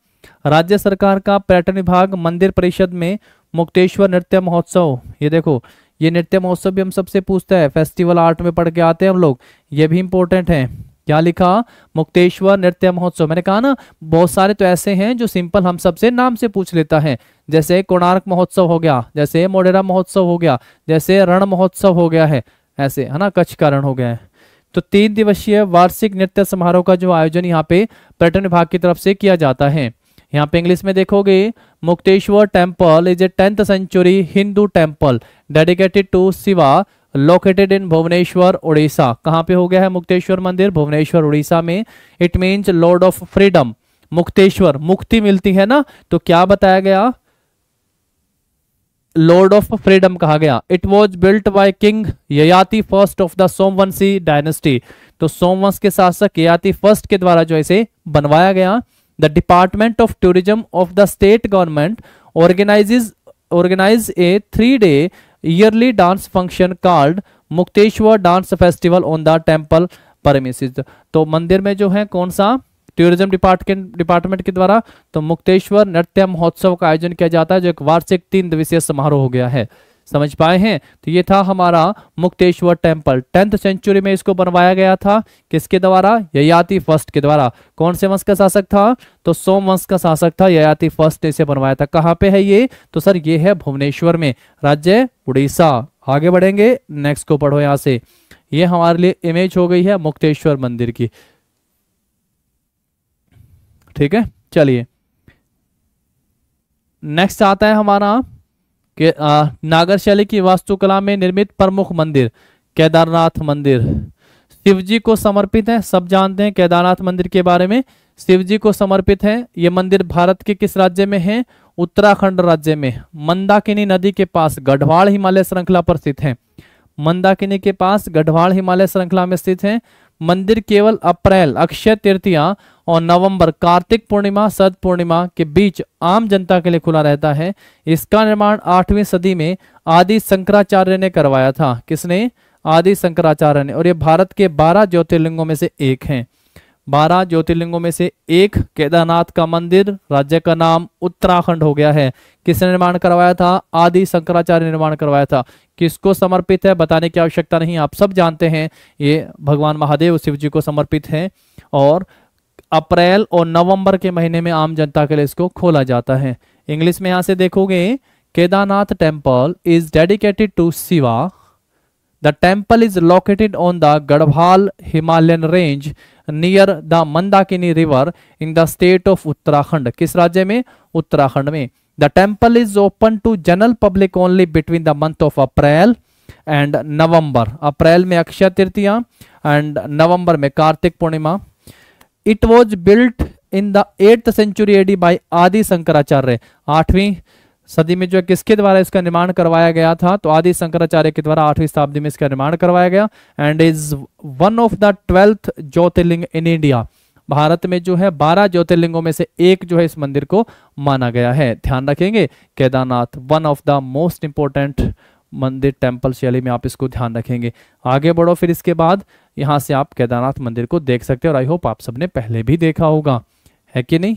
राज्य सरकार का पर्यटन विभाग मंदिर परिषद में मुक्तेश्वर नृत्य महोत्सव ये देखो ये नृत्य महोत्सव भी हम सबसे पूछता है फेस्टिवल आर्ट में पढ़ के आते हैं हम लोग ये भी इंपॉर्टेंट है क्या लिखा मुक्तेश्वर नृत्य महोत्सव मैंने कहा ना बहुत सारे तो ऐसे हैं जो सिंपल हम सबसे नाम से पूछ लेता है जैसे कोणार्क महोत्सव हो गया जैसे मोडेरा महोत्सव हो गया जैसे रण महोत्सव हो गया है ऐसे है ना कच्छ का रण हो गया है तो तीन दिवसीय वार्षिक नृत्य समारोह का जो आयोजन यहाँ पे पर्यटन विभाग की तरफ से किया जाता है यहाँ पे इंग्लिश में देखोगे Mukteshwar temple is a tenth century Hindu temple dedicated to Shiva located in Bhubaneswar Orissa कहाँ पे हो गया है मुक्तेश्वर मंदिर भुवनेश्वर उड़ीसा में it means lord of freedom Mukteshwar मुक्ति मिलती है ना तो क्या बताया गया लॉर्ड ऑफ फ्रीडम कहा गया it was built by king Yayati first of the Somvanshi dynasty तो सोमवंश के शासक ययाति फर्स्ट के द्वारा जो इसे बनवाया गया the department of tourism of the state government organizes organize a three day yearly dance function called Mukteshwar dance festival on the temple premises तो मंदिर में जो है कौन सा टूरिज्म डिपार्टमेंट डिपार्टमेंट के द्वारा तो मुक्तेश्वर नृत्य महोत्सव का आयोजन किया जाता है जो एक वार्षिक तीन दिवसीय समारोह हो गया है समझ पाए हैं तो ये था हमारा मुक्तेश्वर टेम्पल टेंथ सेंचुरी में इसको बनवाया गया था किसके द्वारा ययाति फर्स्ट के द्वारा कौन से वंश का शासक था तो सोम वंश का शासक था ययाति फर्स्ट ने इसे बनवाया था कहाँ पे है ये तो सर ये है भुवनेश्वर में राज्य उड़ीसा आगे बढ़ेंगे नेक्स्ट को पढ़ो यहाँ से ये हमारे लिए इमेज हो गई है मुक्तेश्वर मंदिर की ठीक है चलिए नेक्स्ट आता है हमारा के नागर शैली की वास्तुकला में निर्मित प्रमुख मंदिर केदारनाथ मंदिर शिव जी को समर्पित है सब जानते हैं केदारनाथ मंदिर के बारे में शिव जी को समर्पित है ये मंदिर भारत के किस राज्य में है उत्तराखंड राज्य में मंदाकिनी नदी के पास गढ़वाल हिमालय श्रृंखला पर स्थित है मंदाकिनी के पास गढ़वाल हिमालय श्रृंखला में स्थित है मंदिर केवल अप्रैल अक्षय तृतीया और नवंबर कार्तिक पूर्णिमा सद पूर्णिमा के बीच आम जनता के लिए खुला रहता है इसका निर्माण आठवीं सदी में आदि शंकराचार्य ने करवाया था किसने आदि शंकराचार्य ने और ये भारत के बारह ज्योतिर्लिंगों में से एक हैं बारह ज्योतिर्लिंगों में से एक केदारनाथ का मंदिर राज्य का नाम उत्तराखंड हो गया है किसने निर्माण करवाया था आदि शंकराचार्य निर्माण करवाया था किसको समर्पित है बताने की आवश्यकता नहीं आप सब जानते हैं ये भगवान महादेव शिव जी को समर्पित है और अप्रैल और नवंबर के महीने में आम जनता के लिए इसको खोला जाता है इंग्लिश में यहाँ से देखोगे Kedarnath temple is dedicated to Shiva The temple is located on the Gadhwal Himalayan range near the Mandakini river in the state of Uttarakhand. किस राज्य में उत्तराखंड में The temple is open to general public only between the month of April and November. अप्रैल में अक्षय तृतीया and नवंबर में कार्तिक पूर्णिमा It was built in the 8th century AD by Adi Shankaracharya. आठवीं सदी में जो है किसके द्वारा इसका निर्माण करवाया गया था तो आदि शंकराचार्य के द्वारा आठवीं शताब्दी में इसका निर्माण करवाया गया and is one of the twelfth jyotirlinga in India Bharat में जो है बारह ज्योतिर्लिंगों में से एक जो है इस मंदिर को माना गया है ध्यान रखेंगे Kedarnath one of the most important मंदिर टेम्पल शैली में आप इसको ध्यान रखेंगे आगे बढ़ो फिर इसके बाद यहाँ से आप केदारनाथ मंदिर को देख सकते हो और आई होप आप सबने पहले भी देखा होगा है कि नहीं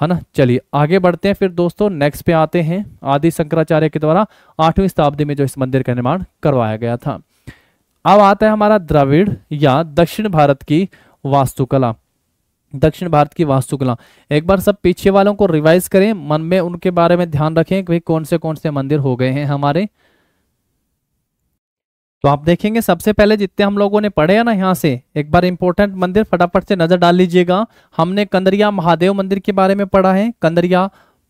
है ना चलिए आगे बढ़ते हैं फिर दोस्तों नेक्स्ट पे आते हैं आदि शंकराचार्य के द्वारा आठवीं शताब्दी में जो इस मंदिर का निर्माण करवाया गया था अब आता है हमारा द्रविड़ या दक्षिण भारत की वास्तुकला दक्षिण भारत की वास्तुकला एक बार सब पीछे वालों को रिवाइज करें मन में उनके बारे में ध्यान रखें कि कौन से कौन से मंदिर हो गए हैं हमारे तो आप देखेंगे सबसे पहले जितने हम लोगों ने पढ़े हैं ना यहाँ से एक बार इंपॉर्टेंट मंदिर फटाफट से नजर डाल लीजिएगा हमने कंदरिया महादेव मंदिर के बारे में पढ़ा है कंदरिया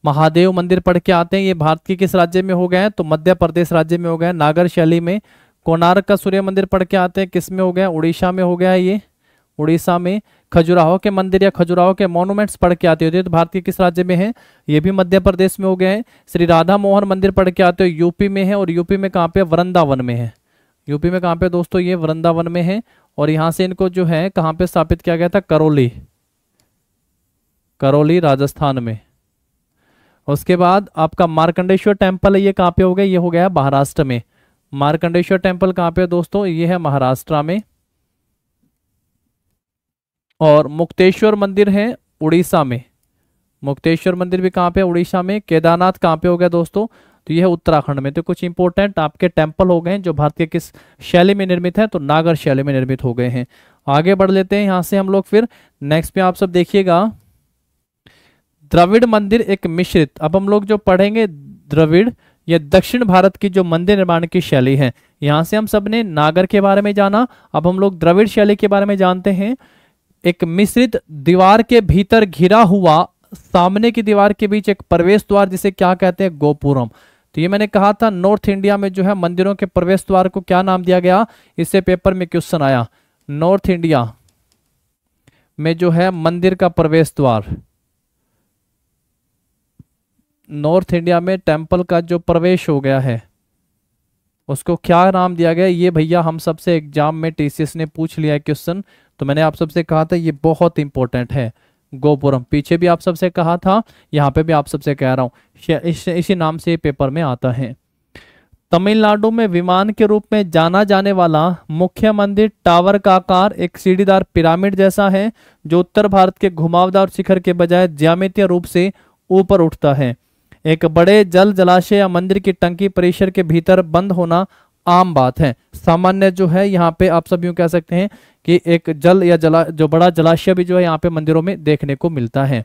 महादेव मंदिर पढ़ के आते हैं ये भारत के किस राज्य में हो गए हैं तो मध्य प्रदेश राज्य में हो गए नागर शैली में कोणार्क का सूर्य मंदिर पढ़ के आते हैं किस में हो गया उड़ीसा में हो गया ये उड़ीसा में खजुराहो के मंदिर या खजुराहो के मॉन्यूमेंट्स पढ़ के आते होते तो भारत के किस राज्य में है ये भी मध्य प्रदेश में हो गया है श्री राधा मोहन मंदिर पढ़ के आते हो यूपी में है और यूपी में कहाँ पे वृंदावन में है यूपी में कहाँ पे दोस्तों ये वृंदावन में है और यहाँ से इनको जो है कहाँ पे स्थापित किया गया था करौली करौली राजस्थान में उसके बाद आपका मार्कंडेश्वर टेम्पल ये कहाँ पे हो गया ये हो गया महाराष्ट्र में मार्कंडेश्वर टेम्पल कहाँ पे दोस्तों ये है महाराष्ट्र में और मुक्तेश्वर मंदिर है उड़ीसा में मुक्तेश्वर मंदिर भी कहाँ पे उड़ीसा में केदारनाथ कहाँ पे हो गया दोस्तों तो यह उत्तराखंड में तो कुछ इंपोर्टेंट आपके टेम्पल हो गए हैं जो भारत के किस शैली में निर्मित है तो नागर शैली में निर्मित हो गए हैं आगे बढ़ लेते हैं यहाँ से हम लोग फिर नेक्स्ट पे आप सब देखिएगा द्रविड़ मंदिर एक मिश्रित अब हम लोग जो पढ़ेंगे द्रविड़ यह दक्षिण भारत की जो मंदिर निर्माण की शैली है यहाँ से हम सब ने नागर के बारे में जाना अब हम लोग द्रविड़ शैली के बारे में जानते हैं एक मिश्रित दीवार के भीतर घिरा हुआ सामने की दीवार के बीच एक प्रवेश द्वार जिसे क्या कहते हैं गोपुरम तो ये मैंने कहा था नॉर्थ इंडिया में जो है मंदिरों के प्रवेश द्वार को क्या नाम दिया गया इससे पेपर में क्वेश्चन आया नॉर्थ इंडिया में जो है मंदिर का प्रवेश द्वार नॉर्थ इंडिया में टेम्पल का जो प्रवेश हो गया है उसको क्या नाम दिया गया ये भैया हम सबसे एग्जाम में टीसीएस ने पूछ लिया है क्वेश्चन तो मैंने आप सबसे कहा था ये बहुत इंपॉर्टेंट है गोपुरम पीछे भी आप सबसे कहा था यहाँ पे भी आप सबसे कह रहा हूँ इस, इसी नाम से पेपर में आता है तमिलनाडु में विमान के रूप में जाना जाने वाला मुख्य मंदिर टावर का आकार एक सीढ़ीदार पिरामिड जैसा है जो उत्तर भारत के घुमावदार शिखर के बजाय ज्यामितीय रूप से ऊपर उठता है एक बड़े जल जलाशय या मंदिर की टंकी परिसर के भीतर बंद होना आम बात है सामान्य जो है यहाँ पे आप सब यूँ कह सकते हैं कि एक जल या जला जो बड़ा जलाशय भी जो है यहाँ पे मंदिरों में देखने को मिलता है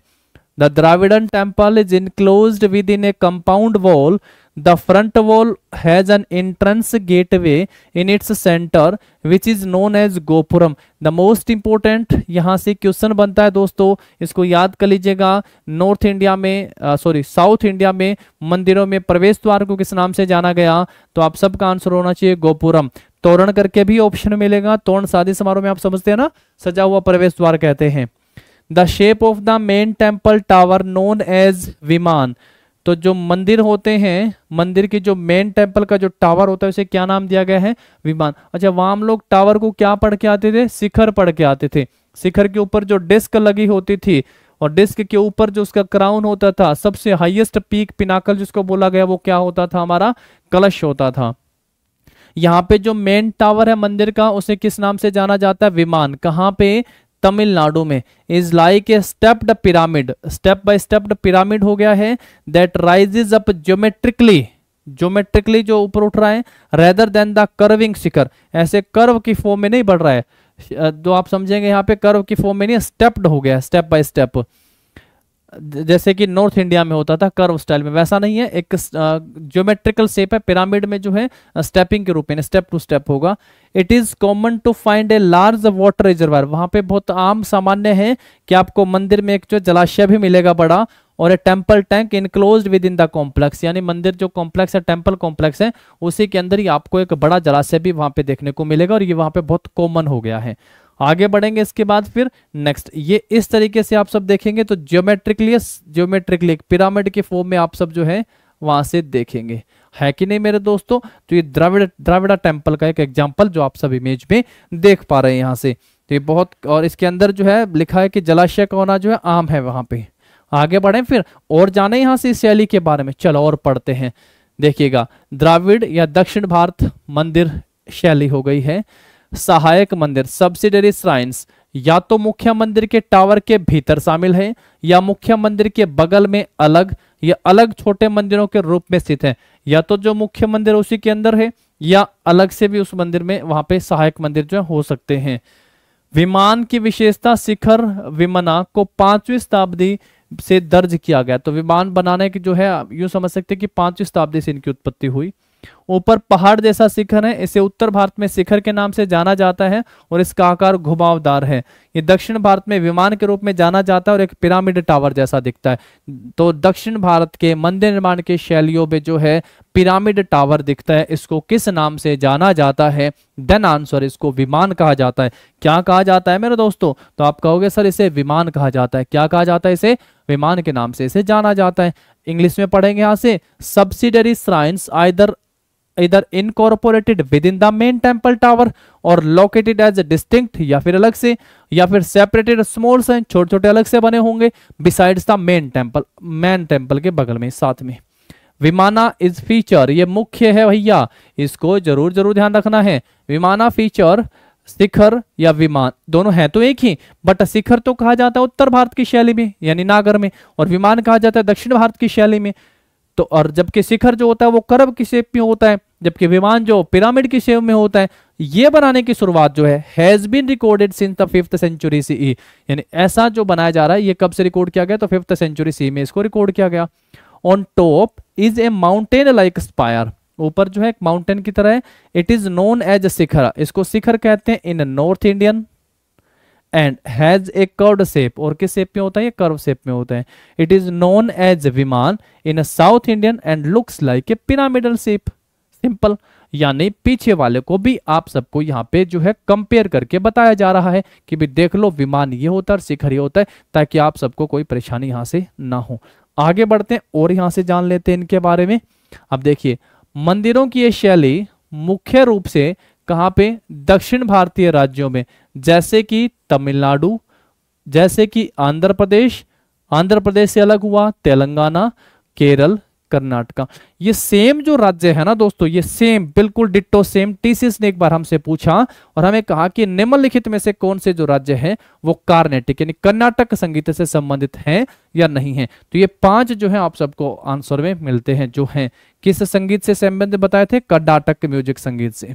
Dravidian temple is enclose within a compound wall the front wall has an entrance gateway in its centre which is known as gopuram the most important यहाँ से क्वेश्चन बनता है दोस्तों इसको याद कर लीजिएगा नॉर्थ इंडिया में सॉरी साउथ इंडिया में मंदिरों में प्रवेश द्वार को किस नाम से जाना गया तो आप सबका आंसर होना चाहिए गोपुरम तोरण करके भी ऑप्शन मिलेगा तोरण शादी समारोह में आप समझते हैं ना सजा हुआ प्रवेश द्वार कहते हैं the shape of the main temple tower known as vimana तो जो मंदिर होते हैं मंदिर के जो मेन टेम्पल का जो टावर होता है उसे क्या नाम दिया गया है विमान अच्छा वहां हम लोग टावर को क्या पढ़ के आते थे शिखर पढ़ के आते थे शिखर के ऊपर जो डिस्क लगी होती थी और डिस्क के ऊपर जो उसका क्राउन होता था सबसे हाईएस्ट पीक पिनाकल जिसको बोला गया वो क्या होता था हमारा कलश होता था यहाँ पे जो मेन टावर है मंदिर का उसे किस नाम से जाना जाता है विमान कहाँ पे तमिलनाडु में is like a stepped pyramid step by stepped pyramid हो गया है that rises up geometrically geometrically जो ऊपर उठ रहा है rather than the curving shikhara ऐसे कर्व की फॉर्म में नहीं बढ़ रहा है जो तो आप समझेंगे यहाँ पे कर्व की फॉर्म में नहीं स्टेप्ड हो गया स्टेप बाय स्टेप जैसे कि नॉर्थ इंडिया में होता था कर्व स्टाइल में वैसा नहीं है एक ज्योमेट्रिकल शेप है पिरामिड में जो है स्टेपिंग के रूप में स्टेप टू स्टेप होगा it is common to find a large water reservoir वहां पे बहुत आम सामान्य है कि आपको मंदिर में एक जो जलाशय भी मिलेगा बड़ा और a temple tank enclose within the complex यानी मंदिर जो कॉम्प्लेक्स है टेम्पल कॉम्प्लेक्स है उसी के अंदर ही आपको एक बड़ा जलाशय भी वहां पे देखने को मिलेगा और ये वहां पे बहुत कॉमन हो गया है आगे बढ़ेंगे इसके बाद फिर नेक्स्ट ये इस तरीके से आप सब देखेंगे तो ज्योमेट्रिकली ज्योमेट्रिकली पिरामिड के फॉर्म में आप सब जो है वहां से देखेंगे है कि नहीं मेरे दोस्तों तो ये द्रविड़ द्रविड़ा टेम्पल का एक एग्जाम्पल जो आप सब इमेज में देख पा रहे हैं यहाँ से तो ये बहुत और इसके अंदर जो है लिखा है कि जलाशय का होना जो है आम है वहां पे आगे बढ़े फिर और जाने यहाँ से इस शैली के बारे में चलो और पढ़ते हैं देखिएगा द्राविड या दक्षिण भारत मंदिर शैली हो गई है सहायक मंदिर सब्सिडरी श्राइन्स या तो मुख्य मंदिर के टावर के भीतर शामिल है या मुख्य मंदिर के बगल में अलग या अलग छोटे मंदिरों के रूप में स्थित है या तो जो मुख्य मंदिर उसी के अंदर है या अलग से भी उस मंदिर में वहां पे सहायक मंदिर जो है हो सकते हैं विमान की विशेषता शिखर विमना को पांचवी शताब्दी से दर्ज किया गया तो विमान बनाने की जो है यूं समझ सकते हैं कि पांचवी शताब्दी से इनकी उत्पत्ति हुई ऊपर पहाड़ जैसा शिखर है इसे उत्तर भारत में शिखर के नाम से जाना जाता है और इसका आकार घुमावदार है ये दक्षिण भारत में विमान के रूप में जाना जाता है और एक पिरामिड टावर जैसा दिखता है तो दक्षिण भारत के मंदिर निर्माण की शैलियों में जो है पिरामिड टावर दिखता है इसको किस नाम से जाना जाता है देन आंसर इसको विमान कहा जाता है क्या कहा जाता है मेरे दोस्तों तो आप कहोगे सर इसे विमान कहा जाता है क्या कहा जाता है इसे विमान के नाम से इसे जाना जाता है इंग्लिश में पढ़ेंगे यहां से सब्सिडरी श्राइन्स आइदर इधर incorporated within the main temple tower और लोकेटेड एज डिस्टिंक्ट या फिर अलग से या फिर सेपरेटेड स्मॉल से छोटे छोटे अलग से बने होंगे besides the main temple main temple के बगल में साथ में विमाना इज फीचर ये मुख्य है भैया इसको जरूर जरूर ध्यान रखना है विमाना फीचर शिखर या विमान दोनों हैं तो एक ही बट शिखर तो कहा जाता है उत्तर भारत की शैली में यानी नागर में और विमान कहा जाता है दक्षिण भारत की शैली में तो और जबकि शिखर जो होता है वो करब की शेप में होता है जबकि विमान जो पिरामिड की शेप में होता है ये बनाने की शुरुआत जो है has been recorded since the fifth century CE यानी ऐसा जो बनाया जा रहा है ये कब से रिकॉर्ड किया गया तो फिफ्थ सेंचुरी सी में इसको रिकॉर्ड किया गया on top is a mountain like spire ऊपर जो है एक माउंटेन की तरह है it is known as shikhara इसको शिखर कहते हैं in north Indian and has a curve shape और किस सेप में होता है ये कर्व सेप में होता है it is known as vimana in a south Indian and looks like a pyramidal shape simple यानी पीछे वाले को भी आप सबको यहाँ पे जो है कंपेयर करके बताया जा रहा है कि भी देख लो विमान ये होता है शिखर ये होता है ताकि आप सबको कोई परेशानी यहाँ से ना हो आगे बढ़ते हैं और यहाँ से जान लेते हैं इनके बारे में अब देखिए मंदिरों की ये शैली मुख्य रूप से कहाँ पे दक्षिण भारतीय राज्यों में जैसे कि तमिलनाडु जैसे कि आंध्र प्रदेश आंध्र प्रदेश से अलग हुआ तेलंगाना केरल कर्नाटका ये सेम जो राज्य है ना दोस्तों ये सेम बिल्कुल डिट्टो सेम टीसीएस ने एक बार हमसे पूछा और हमें कहा कि निम्नलिखित में से कौन से जो राज्य है वो कार्नेटिक यानी कर्नाटक संगीत से संबंधित हैं या नहीं है तो ये पांच जो है आप सबको आंसर में मिलते हैं जो है किस संगीत से संबंधित बताए थे कर्नाटक म्यूजिक संगीत से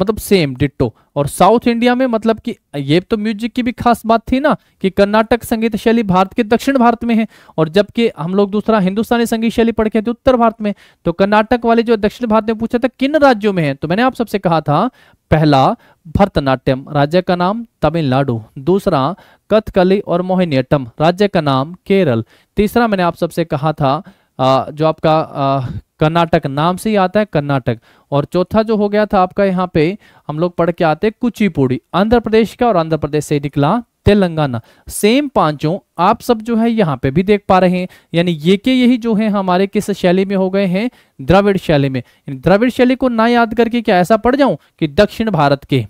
मतलब सेम डिट्टो और साउथ इंडिया में मतलब कि ये तो म्यूजिक की भी खास बात थी ना कि कर्नाटक संगीत शैली भारत के दक्षिण भारत में है और जबकि हम लोग दूसरा हिंदुस्तानी संगीत शैली पढ़ के थे उत्तर भारत में तो कर्नाटक वाले जो दक्षिण भारत में पूछा था किन राज्यों में है तो मैंने आप सबसे कहा था पहला भरतनाट्यम राज्य का नाम तमिलनाडु दूसरा कथकली और मोहिनीअट्टम राज्य का नाम केरल तीसरा मैंने आप सबसे कहा था जो आपका कर्नाटक नाम से ही आता है कर्नाटक और चौथा जो हो गया था आपका यहाँ पे हम लोग पढ़ के आते कुचिपुड़ी आंध्र प्रदेश का और आंध्र प्रदेश से निकला तेलंगाना सेम पांचों आप सब जो है यहाँ पे भी देख पा रहे हैं यानी ये के यही जो है हमारे किस शैली में हो गए हैं द्रविड़ शैली में द्रविड़ शैली को ना याद करके क्या ऐसा पढ़ जाऊं कि दक्षिण भारत के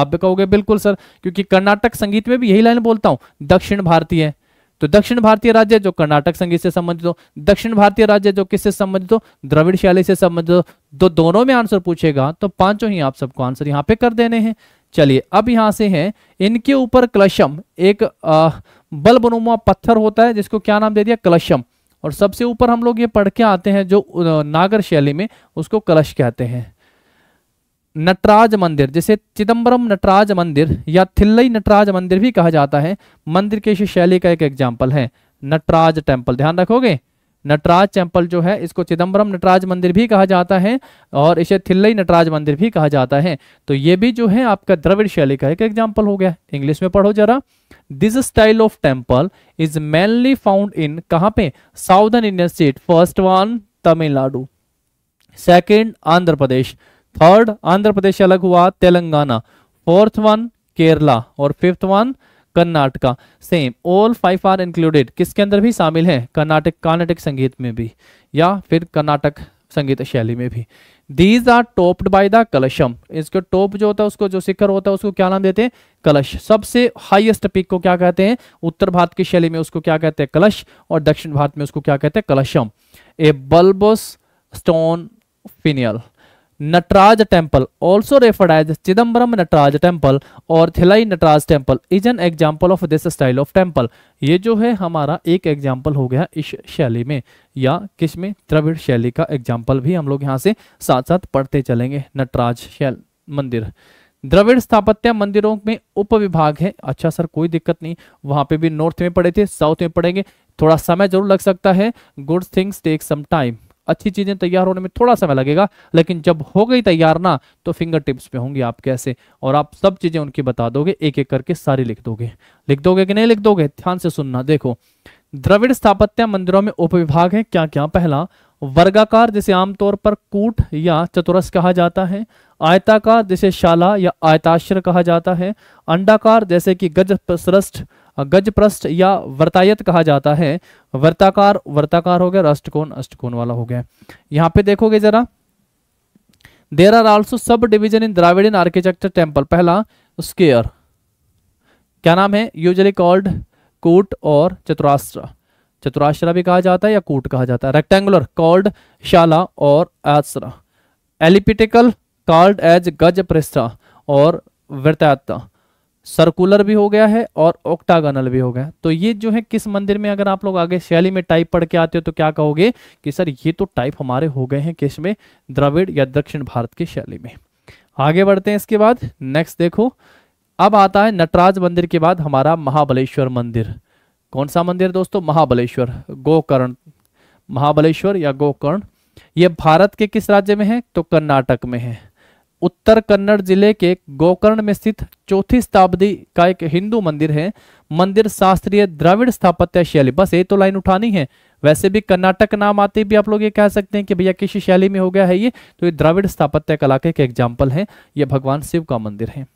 आप भी कहोगे बिल्कुल सर क्योंकि कर्नाटक संगीत में भी यही लाइन बोलता हूं दक्षिण भारतीय तो दक्षिण भारतीय राज्य जो कर्नाटक संगीत से संबंधित हो दक्षिण भारतीय राज्य जो किससे संबंधित हो द्रविड़ शैली से संबंधित हो तो दोनों में आंसर पूछेगा तो पांचों ही आप सबको आंसर यहाँ पे कर देने हैं चलिए अब यहां से है इनके ऊपर कलशम एक बल बनुमा पत्थर होता है जिसको क्या नाम दे दिया कलशम और सबसे ऊपर हम लोग ये पढ़ के आते हैं जो नागर शैली में उसको कलश कहते हैं नटराज मंदिर जिसे चिदंबरम नटराज मंदिर या थिल्लई नटराज मंदिर भी कहा जाता है मंदिर के शैली का एक एग्जाम्पल है नटराज टेम्पल ध्यान रखोगे नटराज टेम्पल जो है इसको चिदंबरम नटराज मंदिर भी कहा जाता है और इसे थिल्लई नटराज मंदिर भी कहा जाता है तो ये भी जो है आपका द्रविड़ शैली का एक एग्जाम्पल हो गया इंग्लिश में पढ़ो जरा this style of temple is mainly found in कहाँ पे southern Indian state first one Tamil Nadu second Andhra Pradesh third Andhra Pradesh अलग हुआ तेलंगाना फोर्थ वन केरला और fifth one Karnataka same all five are included किसके अंदर भी शामिल है कर्नाटक कर्नाटक संगीत में भी या फिर कर्नाटक संगीत शैली में भी these are topped by the kalasham इसके टॉप जो होता है उसको जो शिखर होता है उसको क्या नाम देते हैं कलश सबसे हाईएस्ट पीक को क्या कहते हैं उत्तर भारत की शैली में उसको क्या कहते हैं कलश और दक्षिण भारत में उसको क्या कहते हैं kalasham a bulbous stone finial Nataraja temple also referred as Chidambaram Nataraja temple और Thillai Nataraja temple is an example of this style of temple ये जो है हमारा एक एग्जाम्पल हो गया इस शैली में या किस में द्रविड़ शैली का एग्जाम्पल भी हम लोग यहाँ से साथ साथ पढ़ते चलेंगे नटराज शैल मंदिर द्रविड़ स्थापत्य मंदिरों में उप विभाग है अच्छा सर कोई दिक्कत नहीं वहां पे भी नॉर्थ में पड़े थे साउथ में पढ़ेंगे थोड़ा समय जरूर लग सकता है good things take some time अच्छी चीजें तैयार होने में थोड़ा समय लगेगा लेकिन जब हो गई तैयार ना तो फिंगर टिप्स पे होंगी आप कैसे और आप सब चीजें उनकी बता दोगे एक एक करके सारी लिख दोगे लिख दोगे कि नहीं लिख दोगे ध्यान से सुनना देखो द्रविड़ स्थापत्य मंदिरों में उपविभाग है क्या क्या पहला वर्गाकार जिसे आमतौर पर कूट या चतुरस कहा जाता है आयताकार जिसे शाला या आयताश्र कहा जाता है अंडाकार जैसे कि गज गजप्रष्ट या वर्तायत कहा जाता है वर्ताकार वर्ताकार हो गया अष्टकोण अष्टकोण वाला हो गया यहाँ पे देखोगे जरा there are also subdivision in Dravidian architecture temple पहला स्केयर क्या नाम है यूजली कॉल्ड कूट और चतुराश्र चतुराश्रा भी कहा जाता है या कूट कहा जाता है रेक्टेंगुलर कॉल्ड शाला और आसरा एलिपिटिकल कॉल्ड एज गज और वृत्ता सर्कुलर भी हो गया है और ऑक्टागनल भी हो गया तो ये जो है किस मंदिर में अगर आप लोग आगे शैली में टाइप पढ़ के आते हो तो क्या कहोगे कि सर ये तो टाइप हमारे हो गए हैं किस में द्रविड़ या दक्षिण भारत की शैली में आगे बढ़ते हैं इसके बाद नेक्स्ट देखो अब आता है नटराज मंदिर के बाद हमारा महाबलेश्वर मंदिर कौन सा मंदिर दोस्तों महाबलेश्वर गोकर्ण महाबलेश्वर या गोकर्ण ये भारत के किस राज्य में है तो कर्नाटक में है उत्तर कन्नड़ जिले के गोकर्ण में स्थित चौथी शताब्दी का एक हिंदू मंदिर है मंदिर शास्त्रीय द्रविड़ स्थापत्य शैली बस ये तो लाइन उठानी है वैसे भी कर्नाटक नाम आते भी आप लोग ये कह सकते हैं कि भैया किसी शैली में हो गया है ये तो ये द्रविड़ स्थापत्य कला के एक एग्जाम्पल है ये भगवान शिव का मंदिर है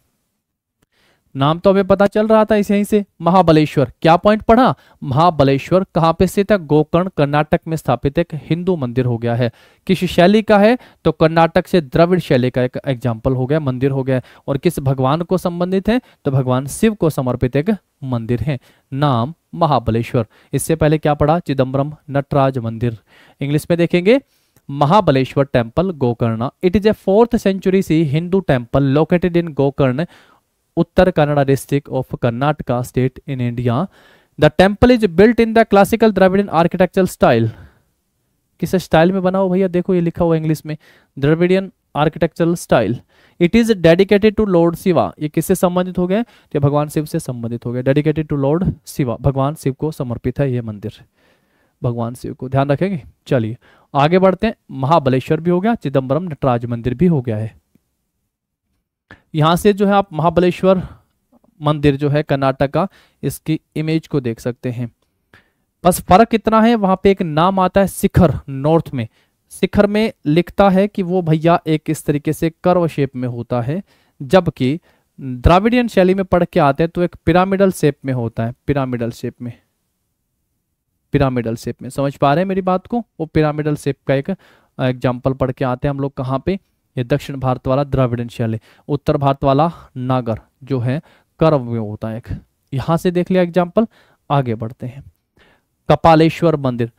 नाम तो हमें पता चल रहा था इसे ही से महाबलेश्वर क्या पॉइंट पढ़ा महाबलेश्वर कहाँ पे स्थित है गोकर्ण कर्नाटक में स्थापित एक हिंदू मंदिर हो गया है किस शैली का है तो कर्नाटक से द्रविड़ शैली का एक एग्जाम्पल हो गया मंदिर हो गया और किस भगवान को संबंधित है तो भगवान शिव को समर्पित एक मंदिर है नाम महाबलेश्वर इससे पहले क्या पढ़ा चिदम्बरम नटराज मंदिर इंग्लिश में देखेंगे Mahabaleshwar temple Gokarna it is a fourth century C Hindu temple located in Gokarna Uttar Kannada district of Karnataka state in India. The temple is built in the classical Dravidian architectural style. किस स्टाइल में बना हो भैया देखो ये लिखा हुआ इंग्लिश में Dravidian architectural style it is dedicated to lord Shiva ये किससे संबंधित हो गए ये भगवान शिव से संबंधित हो गया डेडिकेटेड टू लॉर्ड शिवा भगवान शिव को समर्पित है ये मंदिर भगवान शिव को ध्यान रखेंगे चलिए आगे बढ़ते हैं महाबलेश्वर भी हो गया चिदम्बरम नटराज मंदिर भी हो गया है यहाँ से जो है आप महाबलेश्वर मंदिर जो है कर्नाटक का इसकी इमेज को देख सकते हैं बस फर्क इतना है वहां पे एक नाम आता है शिखर नॉर्थ में शिखर में लिखता है कि वो भैया एक इस तरीके से कर्व शेप में होता है जबकि द्राविडियन शैली में पढ़ के आते हैं तो एक पिरामिडल शेप में होता है पिरामिडल शेप में पिरामिडल शेप में समझ पा रहे हैं मेरी बात को वो पिरामिडल शेप का एक एग्जाम्पल पढ़ के आते हैं हम लोग कहाँ पे ये दक्षिण भारत वाला द्राविड़ शैल है उत्तर भारत वाला नागर जो है कर्व में होता है एक से देख लिया एग्जाम्पल आगे बढ़ते हैं कपालेश्वर मंदिर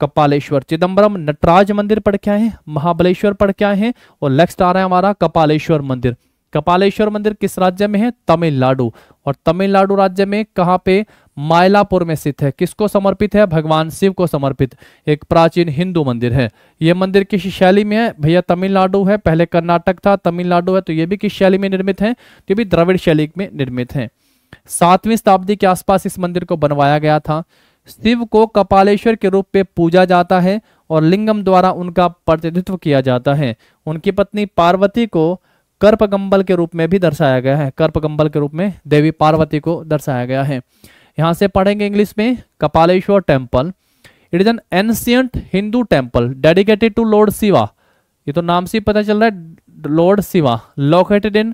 कपालेश्वर चिदम्बरम नटराज मंदिर पढ़ के आए हैं महाबलेश्वर पढ़ के आए हैं और नेक्स्ट आ रहा है हमारा कपालेश्वर मंदिर कपालेश्वर मंदिर किस राज्य में है तमिलनाडु और तमिलनाडु राज्य में कहाँ पे मायलापुर में स्थित है किसको समर्पित है भगवान शिव को समर्पित एक प्राचीन हिंदू मंदिर है यह मंदिर किस शैली में है भैया तमिलनाडु है पहले कर्नाटक था तमिलनाडु है तो ये भी किस शैली में निर्मित है तो भी द्रविड़ शैली में निर्मित है सातवीं शताब्दी के आसपास इस मंदिर को बनवाया गया था शिव को कपालेश्वर के रूप में पूजा जाता है और लिंगम द्वारा उनका प्रतिनिधित्व किया जाता है उनकी पत्नी पार्वती को कर्पकम्बल के रूप में भी दर्शाया गया है गंबल के रूप में देवी पार्वती को दर्शाया गया है यहाँ से पढ़ेंगे इंग्लिश में Kapaleshwar temple it is an ancient Hindu temple dedicated to lord Shiva ये तो नाम से पता चल रहा है lord Shiva located in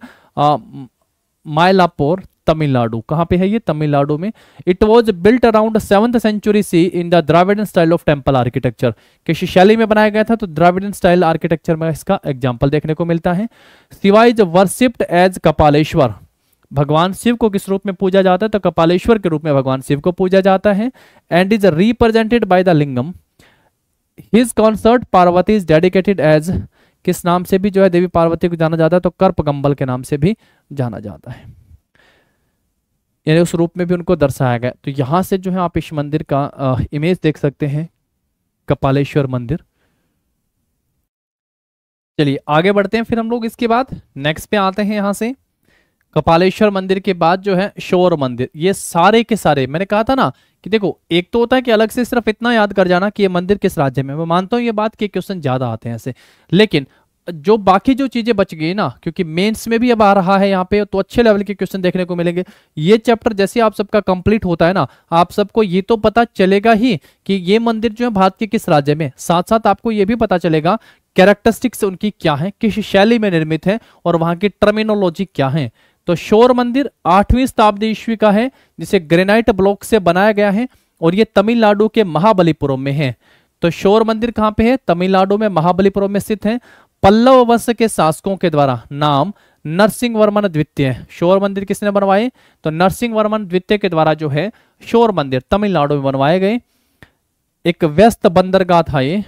Mylapore Tamil Nadu कहाँ पे है ये तमिलनाडु में it was built around seventh century C in the Dravidian style of temple architecture किस शैली में बनाया गया था तो द्राविडन स्टाइल आर्किटेक्चर में इसका एग्जाम्पल देखने को मिलता है Shiva is worshipped as Kapaleshwar भगवान शिव को किस रूप में पूजा जाता है तो कपालेश्वर के रूप में भगवान शिव को पूजा जाता है and is represented by the lingam his consort Parvati is dedicated as किस नाम से भी जो है देवी पार्वती को जाना जाता है तो कर्पगंबल के नाम से भी जाना जाता है यानी उस रूप में भी उनको दर्शाया गया तो यहाँ से जो है आप इस मंदिर का इमेज देख सकते हैं कपालेश्वर मंदिर चलिए आगे बढ़ते हैं फिर हम लोग इसके बाद नेक्स्ट पे आते हैं यहाँ से कपालेश्वर मंदिर के बाद जो है शोर मंदिर ये सारे के सारे मैंने कहा था ना कि देखो एक तो होता है कि अलग से सिर्फ इतना याद कर जाना कि ये मंदिर किस राज्य में मैं मानता हूँ ये बात के क्वेश्चन ज्यादा आते हैं ऐसे लेकिन जो बाकी जो चीजें बच गई ना क्योंकि मेंस में भी अब आ रहा है यहाँ पे तो अच्छे लेवल के क्वेश्चन देखने को मिलेंगे ये चैप्टर जैसे आप सबका कंप्लीट होता है ना आप सबको ये तो पता चलेगा ही कि ये मंदिर जो है भारत के किस राज्य में साथ साथ आपको ये भी पता चलेगा कैरेक्टरिस्टिक्स उनकी क्या है किस शैली में निर्मित है और वहां की टर्मिनोलॉजी क्या है तो शोर मंदिर आठवीं शताब्दी ईस्वी का है जिसे ग्रेनाइट ब्लॉक से बनाया गया है और ये तमिलनाडु के महाबलीपुरम में है तो शोर मंदिर कहां पे है तमिलनाडु में महाबलीपुरम में स्थित है पल्लव वंश के शासकों के द्वारा नाम नरसिंह वर्मन द्वितीय शोर मंदिर किसने बनवाए तो नरसिंह वर्मन द्वितीय के द्वारा जो है शोर मंदिर तमिलनाडु में बनवाए गए एक व्यस्त बंदरगाह था ये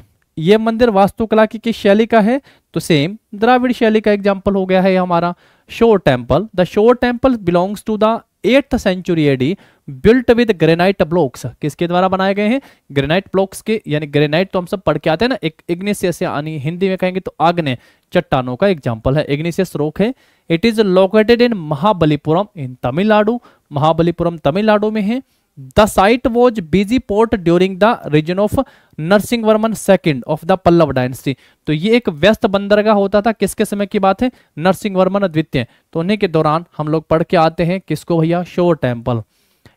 ये मंदिर वास्तुकला की किस शैली का है तो सेम द्राविड़ शैली का एग्जाम्पल हो गया है हमारा shore temple the shore temple belongs to the eighth century AD built with granite blocks किसके द्वारा बनाए गए हैं ग्रेनाइट ब्लॉक्स के यानी ग्रेनाइट तो हम सब पढ़ के आते हैं ना एक इग्निशियस यानी हिंदी में कहेंगे तो आग्ने चट्टानों का एग्जाम्पल है इग्निशियस रोक है it is located in Mahabalipuram in Tamil Nadu Mahabalipuram Tamil Nadu में है the site was busy port during the region of Narasimha Varman second of the Pallava dynasty तो ये एक व्यस्त बंदरगाह होता था किसके समय की बात है नरसिंह वर्मन द्वितीय तो उन्हीं के दौरान हम लोग पढ़ के आते हैं किसको भैया shore temple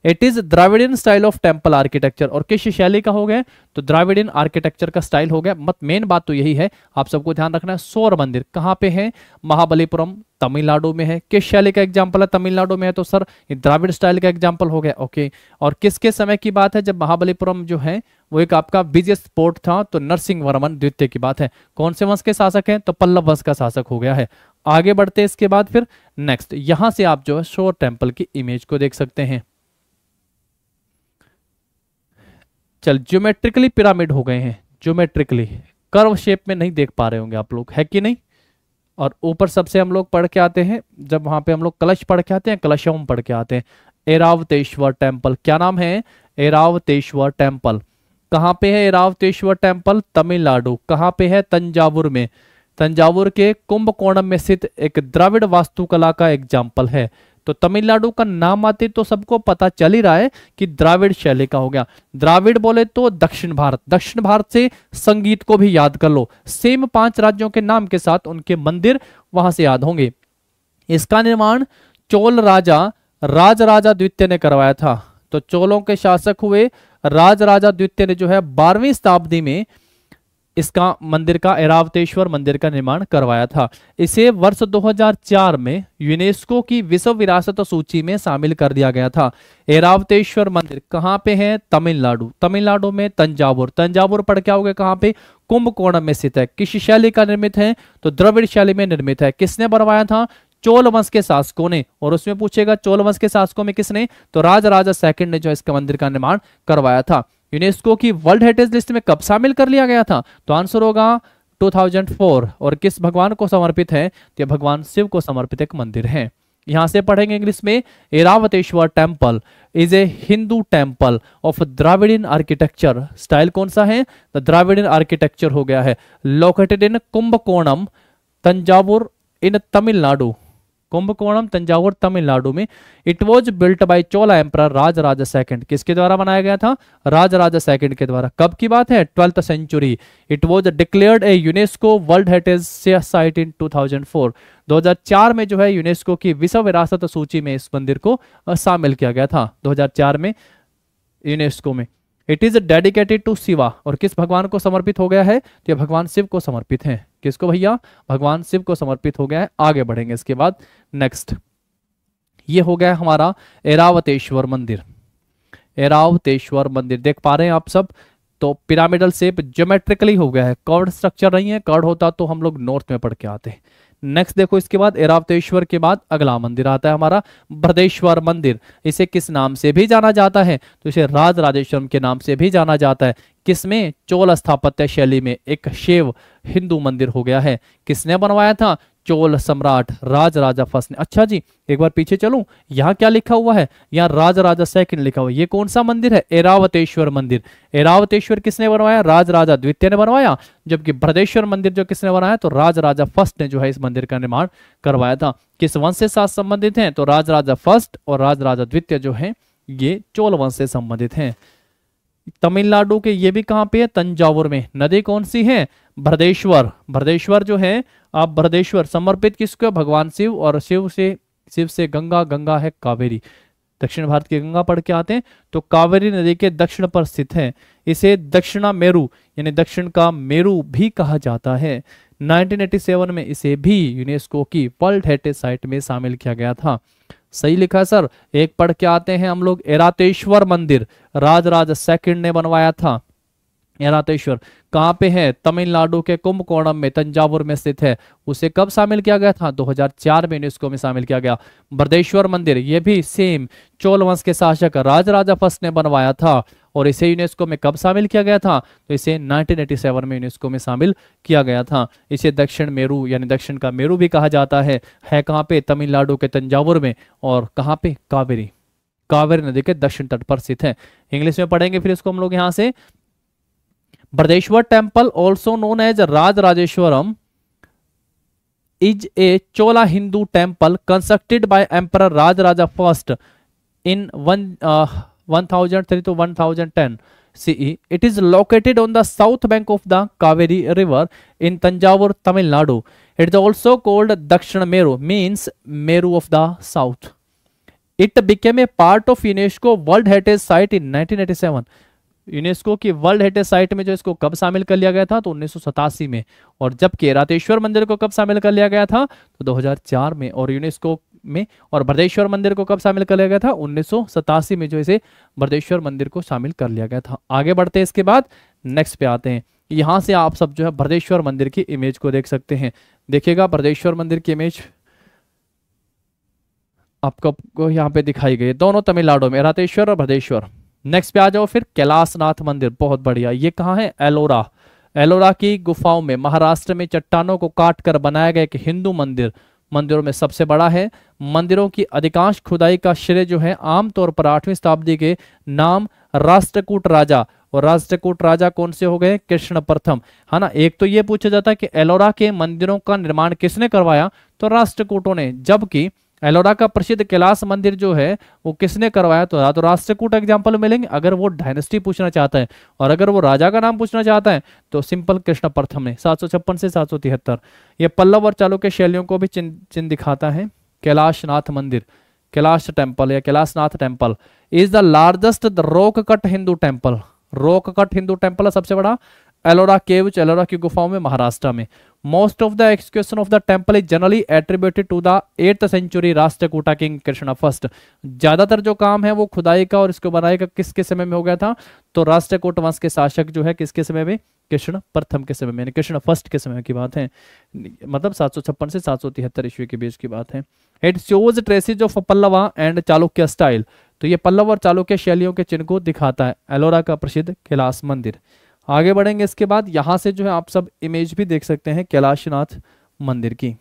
it is Dravidian style of temple architecture और किस शैली का हो गया तो द्राविडियन आर्किटेक्चर का स्टाइल हो गया मत मेन बात तो यही है आप सबको ध्यान रखना है सौर मंदिर कहाँ पे है महाबलीपुरम तमिलनाडु में है किस शैली का एग्जाम्पल है तमिलनाडु में है तो सर द्राविड स्टाइल का एग्जाम्पल हो गया ओके और किसके समय की बात है जब महाबलीपुरम जो है वो एक आपका बिजिएस्ट पोर्ट था तो नरसिंह वर्मन द्वितीय की बात है कौन से वंश के शासक है तो पल्लव वंश का शासक हो गया है आगे बढ़ते इसके बाद फिर नेक्स्ट यहां से आप जो है शोर टेम्पल की इमेज को देख सकते हैं चल ज्योमेट्रिकली पिरामिड हो गए हैं ज्योमेट्रिकली कर्व शेप में नहीं देख पा रहे होंगे आप लोग है कि नहीं और ऊपर सबसे हम लोग पढ़ के आते हैं जब वहां पे हम लोग कलश पढ़ के आते हैं कलशम पढ़ के आते हैं एरावतेश्वर टेम्पल क्या नाम है एरावतेश्वर टेम्पल कहाँ पे है एरावतेश्वर टेम्पल तमिलनाडु कहाँ पे है तंजावुर में तंजावुर के कुंभकोणम में स्थित एक द्रविड़ वास्तुकला का एग्जाम्पल है तो तमिलनाडु का नाम आते तो सबको पता चल ही रहा है कि द्राविड़ शैली का हो गया द्राविड़ बोले तो दक्षिण भारत दक्षिण भारत से संगीत को भी याद कर लो सेम पांच राज्यों के नाम के साथ उनके मंदिर वहां से याद होंगे इसका निर्माण चोल राजा राज राजा द्वितीय ने करवाया था तो चोलों के शासक हुए राज राजा द्वितीय ने जो है बारहवीं शताब्दी में इसका मंदिर का एरावतेश्वर मंदिर का निर्माण करवाया था इसे वर्ष 2004 में यूनेस्को की विश्व विरासत सूची में शामिल कर दिया गया था एरावतेश्वर मंदिर कहाँ पे है तमिलनाडु तमिलनाडु में तंजावुर तंजावुर पढ़ क्या हो गया कहाँ पे कुंभकोणम में स्थित है किस शैली का निर्मित है तो द्रविड़ शैली में निर्मित है किसने बनवाया था चोल वंश के शासकों ने और उसमें पूछेगा चोल वंश के शासकों में किसने तो राजा सेकंड ने जो इसका मंदिर का निर्माण करवाया था यूनेस्को की वर्ल्ड हेरिटेज लिस्ट में कब शामिल कर लिया गया था तो आंसर होगा 2004 और किस भगवान को समर्पित है तो भगवान शिव को समर्पित एक मंदिर है यहां से पढ़ेंगे इंग्लिश में Airavateshwar temple is a Hindu temple of in architecture style कौन सा है द तो द्राविडियन आर्किटेक्चर हो गया है located in Kumbakonam Thanjavur in Tamil Nadu Kumbakonam Thanjavur Tamil Nadu में it was built by Chola emperor Raja Raja second किसके द्वारा बनाया गया था राज राजा सेकंड के द्वारा कब की बात है twelfth century it was declared a UNESCO world heritage site in 2004 2004 में जो है यूनेस्को की विश्व विरासत सूची में इस मंदिर को शामिल किया गया था 2004 में यूनेस्को में it is dedicated to Shiva और किस भगवान को समर्पित हो गया है तो यह भगवान शिव को समर्पित है किसको भैया भगवान शिव को समर्पित हो गया है आगे बढ़ेंगे इसके बाद नेक्स्ट ये हो गया हमारा एरावतेश्वर मंदिर एरावतेश्वर मंदिर देख पा रहे हैं आप सब तो पिरामिडल शेप जोमेट्रिकली हो गया है कर्ड स्ट्रक्चर नहीं है कर्ड होता तो हम लोग नॉर्थ में पढ़ के आते हैं नेक्स्ट देखो इसके बाद एरावतेश्वर के बाद अगला मंदिर आता है हमारा भ्रदेश्वर मंदिर इसे किस नाम से भी जाना जाता है तो इसे राज राजेश्वरम के नाम से भी जाना जाता है किसमें चोल स्थापत्य शैली में एक शिव हिंदू मंदिर हो गया है किसने बनवाया था चोल सम्राट राज राजा फर्स्ट ने अच्छा जी एक बार पीछे चलूं यहाँ क्या लिखा हुआ है यहाँ राज राजा सेकंड लिखा हुआ है ये कौन सा मंदिर है एरावतेश्वर मंदिर एरावतेश्वर किसने बनवाया राज राजा द्वितीय ने बनवाया जबकि भ्रदेश्वर मंदिर जो किसने बनाया तो राज राजा फर्स्ट ने जो है इस मंदिर का निर्माण करवाया था किस वंश से साथ संबंधित है तो राज राजा फर्स्ट और राज राजा द्वितीय जो है ये चोल वंश से संबंधित है तमिलनाडु के ये भी कहाँ पे है तंजावुर में नदी कौन सी है भरदेश्वर भरदेश्वर जो है आप भरदेश्वर समर्पित किसको है भगवान शिव और शिव से शिव से गंगा गंगा है कावेरी दक्षिण भारत की गंगा पढ़ के आते हैं तो कावेरी नदी के दक्षिण पर स्थित है इसे दक्षिणा मेरू यानी दक्षिण का मेरू भी कहा जाता है 1987 में इसे भी यूनेस्को की वर्ल्ड हेरिटेज साइट में शामिल किया गया था सही लिखा सर एक पढ़ के आते हैं हम लोग एरातेश्वर मंदिर राजराज सेकंड ने बनवाया था एरातेश्वर कहाँ पे है तमिलनाडु के कुंभकोणम में तंजावुर में स्थित है उसे कब शामिल किया गया था 2004 में यूनेस्को में शामिल किया गया बर्देश्वर मंदिर ये भी सेम चोल वंश के शासक राजराजा फर्स्ट ने बनवाया था और इसे यूनेस्को में कब शामिल किया गया था तो इसे 1987 में यूनेस्को में शामिल किया गया था इसे दक्षिण मेरू यानी दक्षिण का मेरू भी कहा जाता है है कहाँ पे तमिलनाडु के तंजावुर में और कहाँ पे कावेरी कावेरी नदी के दक्षिण तट पर स्थित है इंग्लिश में पढ़ेंगे फिर इसको हम लोग यहाँ से Bardeshwar temple also known as Rajeshwaram is a Chola Hindu temple constructed by emperor Raja Raja first in one one thousand three two one thousand ten C it is located on the south bank of the Kaveri river in Thanjavur Tamil Nadu it is also called Dakshin Meru means Meru of the south it became a part of UNESCO world heritage site in nineteen eighty seven UNESCO की world heritage site में जो इसको कब शामिल कर लिया गया था तो उन्नीस में और जबकि रातेश्वर मंदिर को कब शामिल कर लिया गया था तो 2004 में और यूनेस्को में और बर्देश्वर मंदिर को कब शामिल कर लिया गया था उन्नीस में जो इसे बर्देश्वर मंदिर को शामिल कर लिया गया था आगे बढ़ते हैं इसके बाद नेक्स्ट पे आते हैं यहाँ से आप सब जो है बर्देश्वर मंदिर की इमेज को देख सकते हैं देखिएगा बर्देश्वर मंदिर की इमेज आपको यहाँ पे दिखाई गई दोनों तमिलनाडु में रातेश्वर और भरदेश्वर नेक्स्ट पे आ जाओ फिर कैलाशनाथ मंदिर बहुत बढ़िया ये कहाँ है एलोरा एलोरा की गुफाओं में महाराष्ट्र में चट्टानों को काटकर बनाया गया एक हिंदू मंदिर मंदिरों में सबसे बड़ा है मंदिरों की अधिकांश खुदाई का श्रेय जो है आमतौर पर आठवीं शताब्दी के नाम राष्ट्रकूट राजा और राष्ट्रकूट राजा कौन से हो गए कृष्ण प्रथम है हाँ ना एक तो ये पूछा जाता है कि एलोरा के मंदिरों का निर्माण किसने करवाया तो राष्ट्रकूटों ने जबकि एलोरा का प्रसिद्ध कैलाश मंदिर जो है वो किसने करवाया तो या तो राष्ट्रकूट एग्जाम्पल मिलेंगे अगर वो डायनेस्टी पूछना चाहता है और अगर वो राजा का नाम पूछना चाहता है तो सिंपल कृष्ण प्रथम ने सात से सात ये पल्लव और चालुक्य शैलियों को भी चिन्ह दिखाता है कैलाशनाथ मंदिर कैलाश टेम्पल या Kailashnath temple is the largest rock cut Hindu temple rock cut Hindu temple सबसे बड़ा एलोरा केव एलोरा की गुफाओं में महाराष्ट्र में most of the execution of the temple is generally attributed to the 8th century Rashtrakuta king Krishna first ज्यादातर जो काम है वो खुदाई का और इसको बनाए का किसके समय में हो गया था तो राष्ट्रकूट वंश के शासक जो है किसके समय में कृष्ण प्रथम के समय में कृष्ण फर्स्ट के समय की बात है मतलब 756 से 773 ईस्वी के बीच की बात है it shows traces of Pallava and Chalukya style तो ये पल्लव और चालुक्य शैलियों के चिन्ह को दिखाता है एलोरा का प्रसिद्ध कैलाश मंदिर आगे बढ़ेंगे इसके बाद यहां से जो है आप सब इमेज भी देख सकते हैं कैलाशनाथ मंदिर की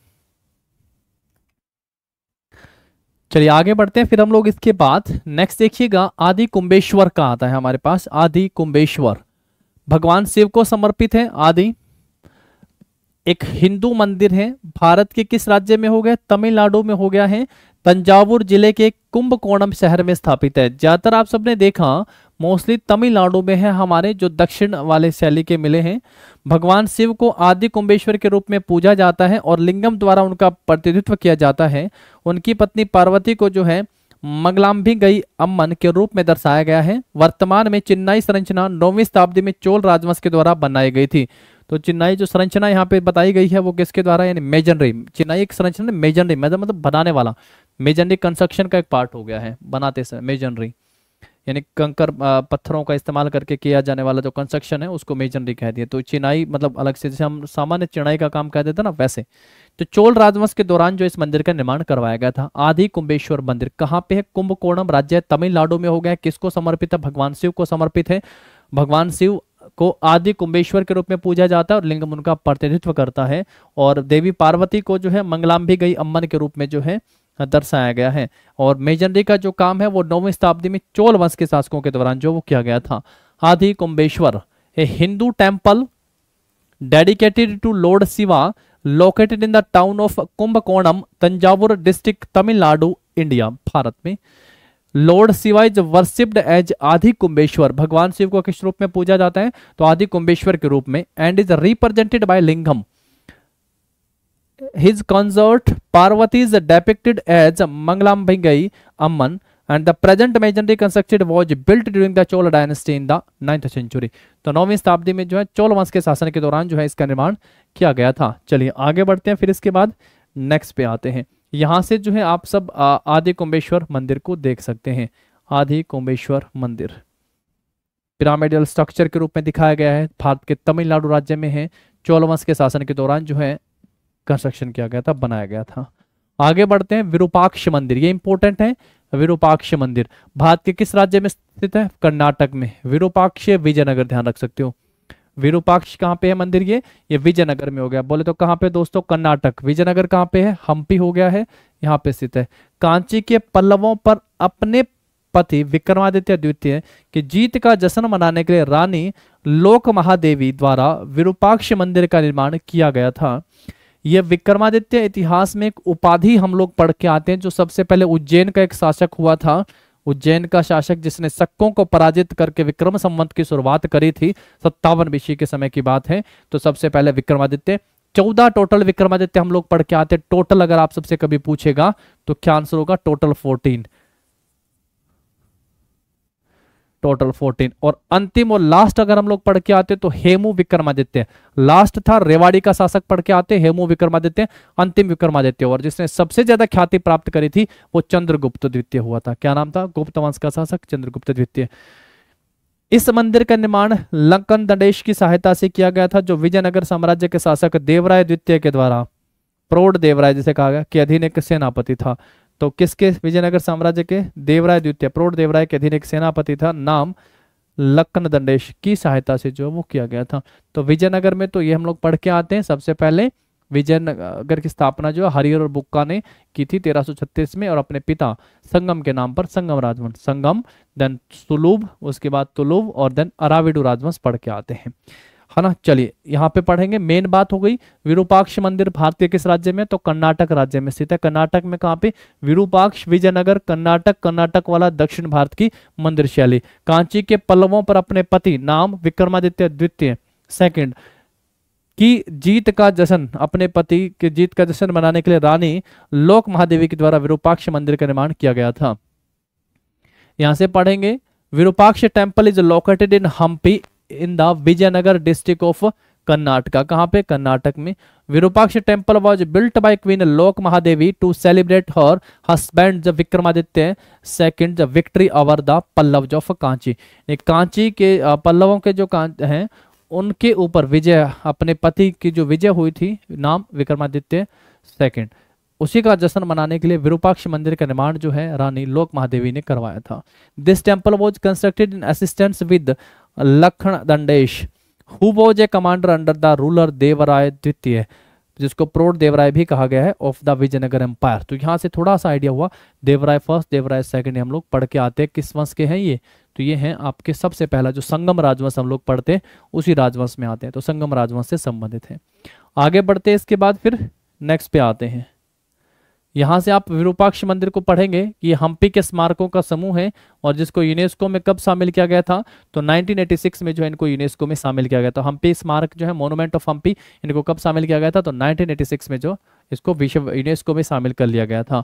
चलिए आगे बढ़ते हैं फिर हम लोग इसके बाद नेक्स्ट देखिएगा आदि कुंभेश्वर का आता है हमारे पास आदि कुंभेश्वर भगवान शिव को समर्पित है आदि एक हिंदू मंदिर है भारत के किस राज्य में हो गया तमिलनाडु में हो गया है तंजावुर जिले के कुंभकोणम शहर में स्थापित है ज्यादातर आप सबने देखा मोस्टली तमिलनाडु में है हमारे जो दक्षिण वाले शैली के मिले हैं भगवान शिव को आदि कुंभेश्वर के रूप में पूजा जाता है और लिंगम द्वारा उनका प्रतिनिधित्व किया जाता है उनकी पत्नी पार्वती को जो है मंगलाम्भी गई अम्मन के रूप में दर्शाया गया है वर्तमान में चेन्नई संरचना नौवीं शताब्दी में चोल राजवंश के द्वारा बनाई गई थी तो चेन्नई जो संरचना यहाँ पे बताई गई है वो किसके द्वारा यानी मेजनरी चेन्नई एक संरचना मेजनरी मतलब मतलब बनाने वाला मेजनरी कंस्ट्रक्शन का एक पार्ट हो गया है बनाते समय मेजनरी यानी कंकर पत्थरों का इस्तेमाल करके किया जाने वाला जो कंस्ट्रक्शन है उसको मेजनरी कह दिया तो चिनाई मतलब अलग से जैसे हम सामान्य चिनाई का काम कहते देते ना वैसे तो चोल राजवंश के दौरान जो इस मंदिर का निर्माण करवाया गया था आदि कुंभेश्वर मंदिर कहाँ पे है कुंभकोणम राज्य तमिलनाडु में हो गया किसको समर्पित है भगवान शिव को समर्पित है भगवान शिव को आदि कुंभेश्वर के रूप में पूजा जाता है और लिंगम उनका प्रतिनिधित्व करता है और देवी पार्वती को जो है मंगलाम भी गई अम्मन के रूप में जो है दर्शाया गया है और मेजनरी का जो काम है वो नौवीं शताब्दी में चोल वंश के शासकों के दौरान जो वो किया गया था Adi Kumbheshwar a Hindu temple dedicated to lord Shiva located in the town of Kumbakonam Thanjavur district Tamil Nadu India Bharat में lord Shiva is worshipped as Adi Kumbheshwar भगवान शिव को किस रूप में पूजा जाता है तो आदि कुंभेश्वर के रूप में and is represented by lingam his consort Parvati is depicted as Mangalambangai Amman and the present imaginary constructed was built during the Chola dynasty in the 9th century. तो नौवीं शताब्दी में जो है चोल वंश के शासन के दौरान जो है इसका निर्माण किया गया था चलिए आगे बढ़ते हैं फिर इसके बाद नेक्स्ट पे आते हैं यहाँ से जो है आप सब आदि कुंभेश्वर मंदिर को देख सकते हैं आदि कुंभेश्वर मंदिर पिरामिडल स्ट्रक्चर के रूप में दिखाया गया है भारत के तमिलनाडु राज्य में है चोल वंश के शासन के दौरान जो है कंस्ट्रक्शन किया गया था बनाया गया था आगे बढ़ते हैं विरूपाक्ष मंदिर ये इंपॉर्टेंट है विरूपाक्ष मंदिर भारत के किस राज्य में स्थित है कर्नाटक में विरूपाक्ष विजयनगर ध्यान रख सकते हो विरूपाक्ष कहाँ पे है मंदिर ये ये विजयनगर में हो गया बोले तो कहाँ पे दोस्तों कर्नाटक विजयनगर कहाँ पे है हम्पी हो गया है यहाँ पे स्थित है कांची के पल्लवों पर अपने पति विक्रमादित्य द्वितीय की जीत का जश्न मनाने के लिए रानी लोक महादेवी द्वारा विरूपाक्ष मंदिर का निर्माण किया गया था ये विक्रमादित्य इतिहास में एक उपाधि हम लोग पढ़ के आते हैं जो सबसे पहले उज्जैन का एक शासक हुआ था उज्जैन का शासक जिसने शक्कों को पराजित करके विक्रम संवंत की शुरुआत करी थी सत्तावन बीसी के समय की बात है तो सबसे पहले विक्रमादित्य चौदह टोटल विक्रमादित्य हम लोग पढ़ के आते हैं टोटल अगर आप सबसे कभी पूछेगा तो क्या आंसर होगा टोटल फोर्टीन टोटल फोर्टीन और अंतिम और लास्ट अगर हम लोग पढ़ के आते तो हेमू विक्रमादित्य लास्ट था रेवाड़ी का शासक पढ़ के आते हेमू विक्रमादित्य अंतिम विक्रमादित्य और जिसने सबसे ज्यादा ख्याति प्राप्त करी थी वो चंद्रगुप्त द्वितीय हुआ था क्या नाम था गुप्त वंश का शासक चंद्रगुप्त द्वितीय इस मंदिर का निर्माण लंकन दंडेश की सहायता से किया गया था जो विजयनगर साम्राज्य के शासक देवराय द्वितीय के द्वारा प्रौढ़ देवराय जिसे कहा गया कि अधीन एक सेनापति था तो किसके विजयनगर साम्राज्य के देवराय द्वितीय प्रोड देवराय के अधीन एक सेनापति था नाम लक्न दंडेश की सहायता से जो वो किया गया था तो विजयनगर में तो ये हम लोग पढ़ के आते हैं सबसे पहले विजयनगर की स्थापना जो है हरिहर और बुक्का ने की थी 1336 में और अपने पिता संगम के नाम पर संगम राजवंश संगम देन सुलूब उसके बाद तुलूब और देन अराविडू राजवंश पढ़ के आते हैं है ना चलिए यहाँ पे पढ़ेंगे मेन बात हो गई विरूपाक्ष मंदिर भारतीय किस राज्य में तो कर्नाटक राज्य में स्थित है कर्नाटक में कहाँ पे विरूपाक्ष विजयनगर कर्नाटक कर्नाटक वाला दक्षिण भारत की मंदिर शैली कांची के पल्लवों पर अपने पति नाम विक्रमादित्य द्वितीय सेकेंड की जीत का जश्न अपने पति के जीत का जश्न मनाने के लिए रानी लोक महादेवी के द्वारा विरूपाक्ष मंदिर का निर्माण किया गया था यहां से पढ़ेंगे Virupaksha temple is located in Hampi in the Vijayanagara district of Karnataka कहाँ पे कर्नाटक में Virupaksha temple was built by queen Lok Mahadevi to celebrate her husband Vikramaditya second the victory over the Pallava of Kanchi Kanchi के पल्लवों के जो हैं उनके ऊपर विजय अपने पति की जो विजय हुई थी नाम विक्रमादित्य सेकंड उसी का जश्न मनाने के लिए विरूपाक्ष मंदिर का निर्माण जो है रानी लोक महादेवी ने करवाया था this temple was constructed in assistance with Lakhan Dandesh who was a commander under the ruler Devaraya द्वितीय जिसको प्रोड देवराय भी कहा गया है ऑफ द विजयनगर एम्पायर तो यहाँ से थोड़ा सा आइडिया हुआ देवराय फर्स्ट देवराय सेकंड हम लोग पढ़ के आते हैं किस वंश के हैं ये तो ये हैं आपके सबसे पहला जो संगम राजवंश हम लोग पढ़ते हैं उसी राजवंश में आते हैं तो संगम राजवंश से संबंधित है आगे बढ़ते हैं इसके बाद फिर नेक्स्ट पे आते हैं यहाँ से आप विरूपाक्ष मंदिर को पढ़ेंगे कि हम्पी के स्मारकों का समूह है और जिसको यूनेस्को में कब शामिल किया गया था तो 1986 में जो है इनको यूनेस्को में शामिल किया गया था हम्पी स्मारक जो है मोनूमेंट ऑफ हम्पी इनको कब शामिल किया गया था तो 1986 में जो इसको विश्व यूनेस्को में शामिल कर लिया गया था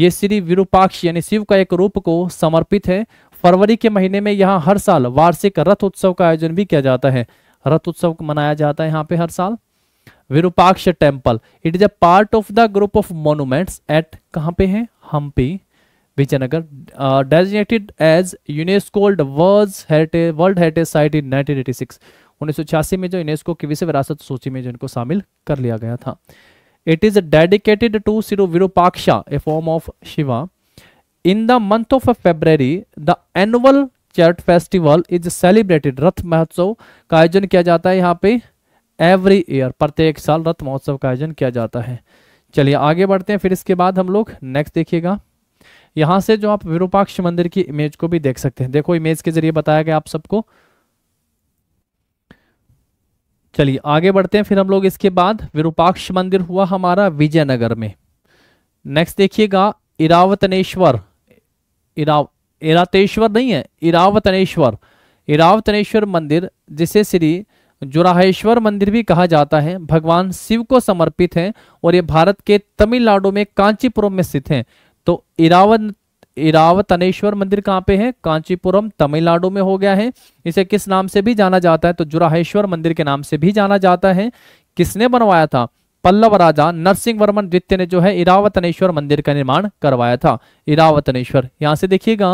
ये श्री विरूपाक्ष यानी शिव का एक रूप को समर्पित है फरवरी के महीने में यहाँ हर साल वार्षिक रथ उत्सव का आयोजन भी किया जाता है रथ उत्सव मनाया जाता है यहाँ पे हर साल Virupaksha temple it is a part of the group of monuments at कहाँ पे है Hampi Vijayanagara designated as UNESCO world heritage site in 1986 1986 में जो यूनेस्को की विश्व विरासत सूची में जो इनको शामिल कर लिया गया था इट इज डेडिकेटेड टू सिरो Virupaksha a form of Shiva in the month of February the annual chariot festival is celebrated रथ महोत्सव का आयोजन किया जाता है यहाँ पे एवरी ईयर प्रत्येक साल रथ महोत्सव का आयोजन किया जाता है चलिए आगे बढ़ते हैं फिर इसके बाद हम लोग नेक्स्ट देखिएगा यहां से जो आप विरूपाक्ष मंदिर की इमेज को भी देख सकते हैं देखो इमेज के जरिए बताया गया आप सबको चलिए आगे बढ़ते हैं फिर हम लोग इसके बाद विरूपाक्ष मंदिर हुआ हमारा विजयनगर में नेक्स्ट देखिएगा इरावतनेश्वर इराव इरातेश्वर नहीं है इरावतनेश्वर इरावतनेश्वर मंदिर जिसे श्री जुराहेश्वर मंदिर भी कहा जाता है भगवान शिव को समर्पित है और ये भारत के तमिलनाडु में कांचीपुरम में स्थित है तो इरावत इरावतनेश्वर मंदिर कहाँ पे है कांचीपुरम तमिलनाडु में हो गया है इसे किस नाम से भी जाना जाता है तो जुराहेश्वर मंदिर के नाम से भी जाना जाता है किसने बनवाया था पल्लव राजा नरसिंह वर्मन द्वितीय ने जो है इरावतनेश्वर मंदिर का निर्माण करवाया था इरावतनेश्वर यहां से देखिएगा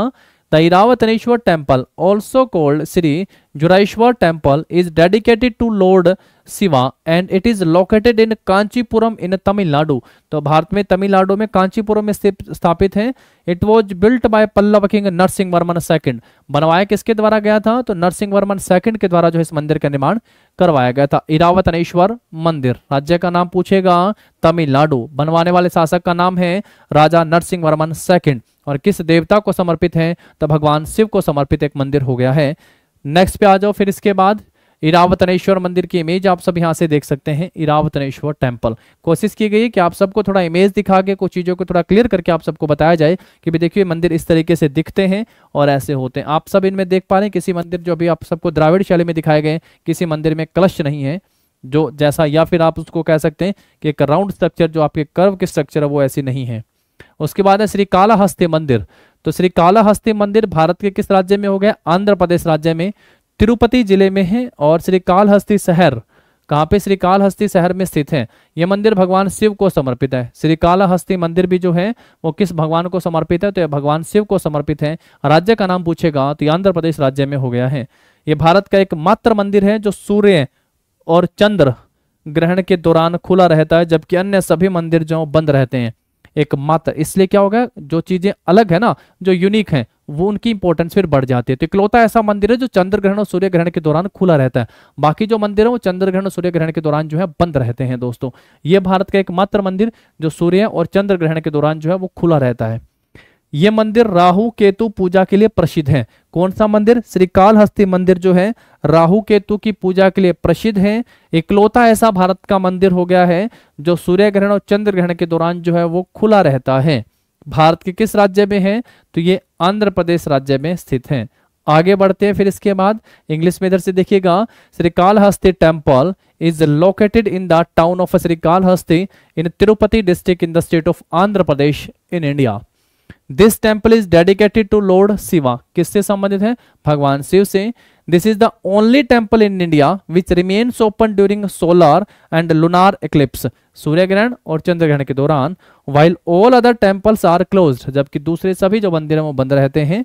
The Iravathaneshwar temple, also called Sri Juraeshwar temple, is dedicated to Lord Shiva and it is located in Kanchipuram in Tamil Nadu. तो भारत में तमिलनाडु में कांचीपुरम में स्थापित है it was built by Pallava king Narasimha Varman second बनवाया किसके द्वारा गया था तो नरसिंह वर्मन सेकंड के द्वारा जो है इस मंदिर का निर्माण करवाया गया था इरावतनेश्वर मंदिर राज्य का नाम पूछेगा तमिलनाडु बनवाने वाले शासक का नाम है राजा नरसिंह वर्मन सेकंड और किस देवता को समर्पित है तो भगवान शिव को समर्पित एक मंदिर हो गया है नेक्स्ट पे आ जाओ फिर इसके बाद इरावतनेश्वर मंदिर की इमेज आप सब यहाँ से देख सकते हैं इरावतनेश्वर टेम्पल कोशिश की गई है कि आप सबको थोड़ा इमेज दिखा के कुछ चीज़ों को थोड़ा क्लियर करके आप सबको बताया जाए कि भी देखिए मंदिर इस तरीके से दिखते हैं और ऐसे होते हैं आप सब इनमें देख पा रहे हैं किसी मंदिर जो अभी आप सबको द्राविड़ शैली में दिखाए गए किसी मंदिर में क्लश नहीं है जो जैसा या फिर आप उसको कह सकते हैं कि एक राउंड स्ट्रक्चर जो आपके कर्व के स्ट्रक्चर है वो ऐसी नहीं है उसके बाद है श्री कालाहस्ती मंदिर तो श्री कालाहस्ती मंदिर भारत के किस राज्य में हो गया आंध्र प्रदेश राज्य में तिरुपति जिले में है और श्री कालहस्ती शहर कहाँ पे श्री कालहस्ती शहर में स्थित है यह मंदिर भगवान शिव को समर्पित है श्री कालहस्ती मंदिर भी जो है वो किस भगवान को समर्पित है तो यह भगवान शिव को समर्पित है राज्य का नाम पूछेगा तो आंध्र प्रदेश राज्य में हो गया है ये भारत का एक मात्र मंदिर है जो सूर्य और चंद्र ग्रहण के दौरान खुला रहता है जबकि अन्य सभी मंदिर जो बंद रहते हैं एकमात्र इसलिए क्या होगा जो चीजें अलग है ना जो यूनिक है वो उनकी इंपॉर्टेंस फिर बढ़ जाती है तो इकलौता ऐसा मंदिर है जो चंद्र ग्रहण और सूर्य ग्रहण के दौरान खुला रहता है बाकी जो मंदिर है वो चंद्र ग्रहण और सूर्य ग्रहण के दौरान जो है बंद रहते हैं दोस्तों ये भारत का एकमात्र मंदिर जो सूर्य और चंद्र ग्रहण के दौरान जो है वो खुला रहता है ये मंदिर राहु केतु पूजा के लिए प्रसिद्ध है कौन सा मंदिर श्री कालहस्ती मंदिर जो है राहु केतु की पूजा के लिए प्रसिद्ध है इकलौता ऐसा भारत का मंदिर हो गया है जो सूर्य ग्रहण और चंद्र ग्रहण के दौरान जो है वो खुला रहता है भारत के किस राज्य में है तो ये आंध्र प्रदेश राज्य में स्थित है आगे बढ़ते हैं फिर इसके बाद इंग्लिश में इधर से देखिएगा Shri Hasti temple is located in the town of Shri Hasti in Tirupati district in the state of Andhra Pradesh in India this temple is dedicated to lord Shiva किससे संबंधित है भगवान शिव से this is the only temple in India which remains open during solar and lunar eclipse सूर्य ग्रहण और चंद्र ग्रहण के दौरान while all other temples are close जबकि दूसरे सभी जो मंदिर है वो बंद रहते हैं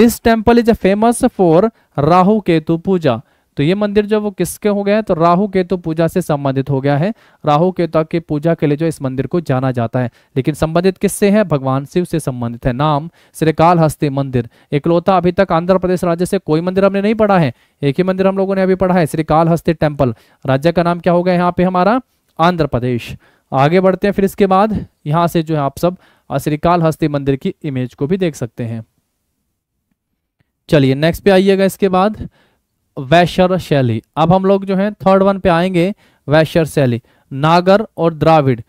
this temple is famous for Rahu Ketu puja तो ये मंदिर जो वो किसके हो गया है तो राहु केतु पूजा से संबंधित हो गया है राहु केतु की पूजा के लिए जो इस मंदिर को जाना जाता है लेकिन संबंधित किससे है भगवान शिव से संबंधित है नाम श्रीकाल हस्ती मंदिर इकलौता अभी तक आंध्र प्रदेश राज्य से कोई मंदिर हमने नहीं पढ़ा है एक ही मंदिर हम लोगों ने अभी पढ़ा है श्रीकाल हस्ती टेम्पल राज्य का नाम क्या हो गया यहाँ पे हमारा आंध्र प्रदेश आगे बढ़ते हैं फिर इसके बाद यहाँ से जो है आप सब श्रीकाल हस्ती मंदिर की इमेज को भी देख सकते हैं चलिए नेक्स्ट पे आइएगा इसके बाद वैशर शैली अब हम लोग जो है थर्ड वन पे आएंगे वैशर शैली नागर और द्राविड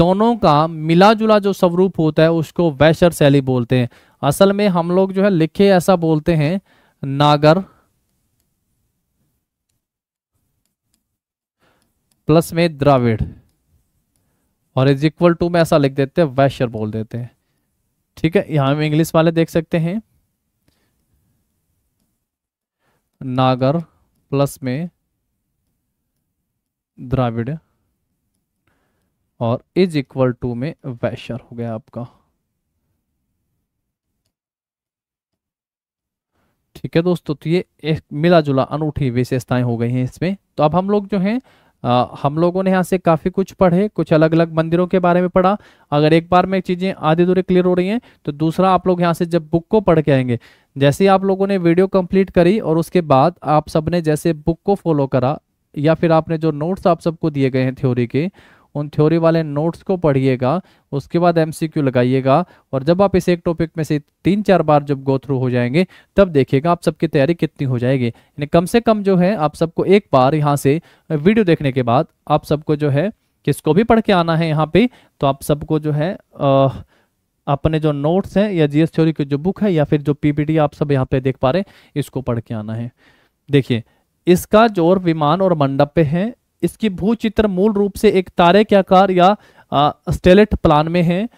दोनों का मिला जुला जो स्वरूप होता है उसको वैशर शैली बोलते हैं असल में हम लोग जो है लिखे ऐसा बोलते हैं नागर प्लस में द्राविड और इज इक्वल टू में ऐसा लिख देते हैं वैशर बोल देते हैं ठीक है यहां हम इंग्लिश वाले देख सकते हैं नागर प्लस में द्राविड और इज इक्वल टू में वैशर हो गया आपका ठीक है दोस्तों तो ये एक मिला जुला अनूठी विशेषताएं हो गई हैं इसमें तो अब हम लोग जो हैं आ, हम लोगों ने यहाँ से काफ़ी कुछ पढ़े कुछ अलग अलग मंदिरों के बारे में पढ़ा अगर एक बार में चीज़ें आधी दूरी क्लियर हो रही हैं तो दूसरा आप लोग यहाँ से जब बुक को पढ़ के आएंगे जैसे आप लोगों ने वीडियो कंप्लीट करी और उसके बाद आप सबने जैसे बुक को फॉलो करा या फिर आपने जो नोट्स आप सबको दिए गए हैं थ्योरी के उन थ्योरी वाले नोट्स को पढ़िएगा उसके बाद एमसीक्यू लगाइएगा और जब आप इस एक टॉपिक में से तीन चार बार जब गो थ्रू हो जाएंगे तब देखिएगा आप सबकी तैयारी कितनी हो जाएगी यानी कम से कम जो है आप सबको एक बार यहाँ से वीडियो देखने के बाद आप सबको जो है किसको भी पढ़ के आना है यहाँ पे तो आप सबको जो है आ, अपने जो नोट्स हैं या जीएस थ्योरी की जो बुक है या फिर जो पीपीटी आप सब यहाँ पे देख पा रहे इसको पढ़ के आना है देखिए इसका जोर विमान और मंडप पे है इसकी भूचित्र मूल रूप से एक तारे के आकार या स्टेलेट प्लान में है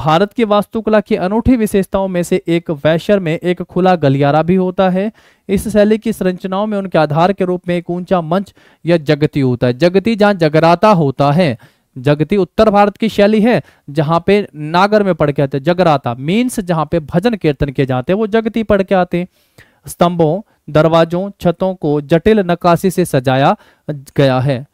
भारत की वास्तुकला की अनूठी विशेषताओं में से एक वैशर में एक खुला गलियारा भी होता है इस शैली की संरचनाओं में उनके आधार के रूप में एक ऊंचा मंच या जगती होता है जगती जहाँ जगराता होता है जगती उत्तर भारत की शैली है जहाँ पे नागर में पढ़ के आते हैं जगराता मीन्स जहाँ पे भजन कीर्तन किए जाते हैं वो जगती पढ़ के आते स्तंभों दरवाजों छतों को जटिल नकाशी से सजाया गया है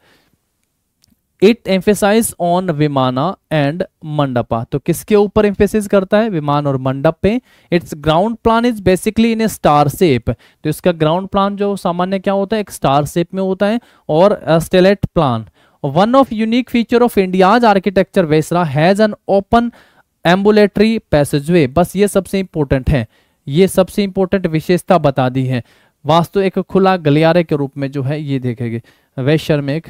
it emphasize on vimana and mandapa तो किसके ऊपर एम्फेसाइज करता है विमान और मंडप पे its ground plan is basically in a star shape तो इसका ग्राउंड प्लान जो सामान्य क्या होता है एक स्टार सेप में होता है और stellate plan one of unique feature of India's architecture Vesara has an open ambulatory way बस ये सबसे इंपॉर्टेंट है ये सबसे इंपॉर्टेंट विशेषता बता दी है वास्तु एक खुला गलियारे के रूप में जो है ये देखेगी वैश्य में एक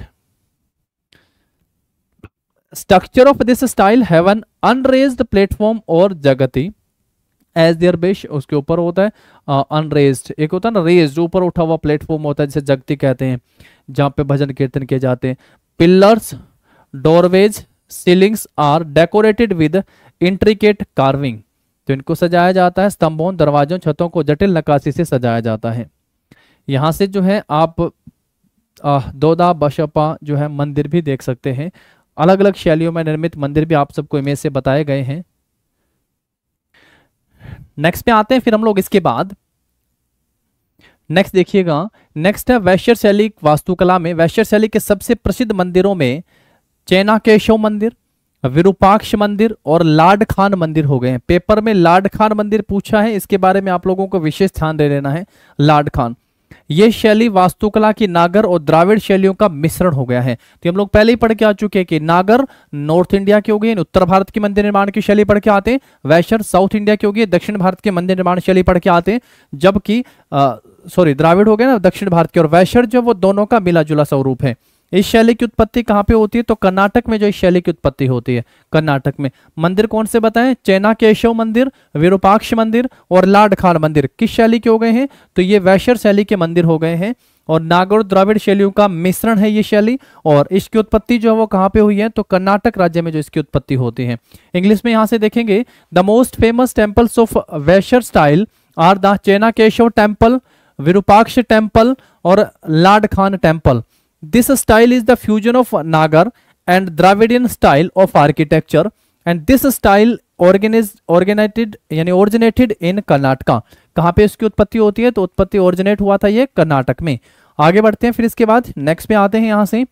structure of this style have an unraised platform और जगती एज दियर बेश उसके ऊपर होता है अनरेज uh, एक होता है ना रेज ऊपर उठा हुआ प्लेटफॉर्म होता है जिसे जगती कहते हैं जहां पे भजन कीर्तन किए जाते हैं pillars doorways ceilings are decorated with intricate carving तो इनको सजाया जाता है स्तंभों दरवाजों छतों को जटिल नकाशी से सजाया जाता है यहां से जो है आप दोदा बशपा जो है मंदिर भी देख सकते हैं अलग अलग शैलियों में निर्मित मंदिर भी आप सबको इमेज से बताए गए हैं नेक्स्ट पे आते हैं फिर हम लोग इसके बाद नेक्स्ट देखिएगा नेक्स्ट है वैश्य शैली वास्तुकला में वैश्य शैली के सबसे प्रसिद्ध मंदिरों में चैना केशव मंदिर विरूपाक्ष मंदिर और लाड खान मंदिर हो गए हैं पेपर में लाड खान मंदिर पूछा है इसके बारे में आप लोगों को विशेष ध्यान दे लेना है लाड खान ये शैली वास्तुकला की नागर और द्राविड़ शैलियों का मिश्रण हो गया है तो हम लोग पहले ही पढ़ के आ चुके हैं कि नागर नॉर्थ इंडिया की हो गई उत्तर भारत की मंदिर निर्माण की शैली पढ़ के आते हैं वैशर साउथ इंडिया की होगी दक्षिण भारत के मंदिर निर्माण शैली पढ़ के आते हैं जबकि सॉरी द्राविड़ हो गया ना दक्षिण भारत की और वैशर जो वो दोनों का मिला जुला स्वरूप है इस शैली की उत्पत्ति कहाँ पे होती है तो कर्नाटक में जो इस शैली की उत्पत्ति होती है कर्नाटक में मंदिर कौन से बताएं चैना केशव मंदिर विरूपाक्ष मंदिर और लाडखान मंदिर किस शैली के हो गए हैं तो ये वैश्य शैली के मंदिर हो गए हैं और नागौर द्राविड़ शैलियों का मिश्रण है ये शैली और इसकी उत्पत्ति जो है वो कहाँ पे हुई है तो कर्नाटक राज्य में जो इसकी उत्पत्ति होती है इंग्लिश में यहाँ से देखेंगे the most famous temples of Vesara style are the Chennakeshava temple Virupaksha temple और Lad Khan temple this style is the fusion of Nagara and Dravidian style of architecture and this style organized originated यानी originated इन Karnataka कहां पे इसकी उत्पत्ति होती है तो उत्पत्ति ओरिजिनेट हुआ था ये कर्नाटक में आगे बढ़ते हैं फिर इसके बाद नेक्स्ट में आते हैं यहां से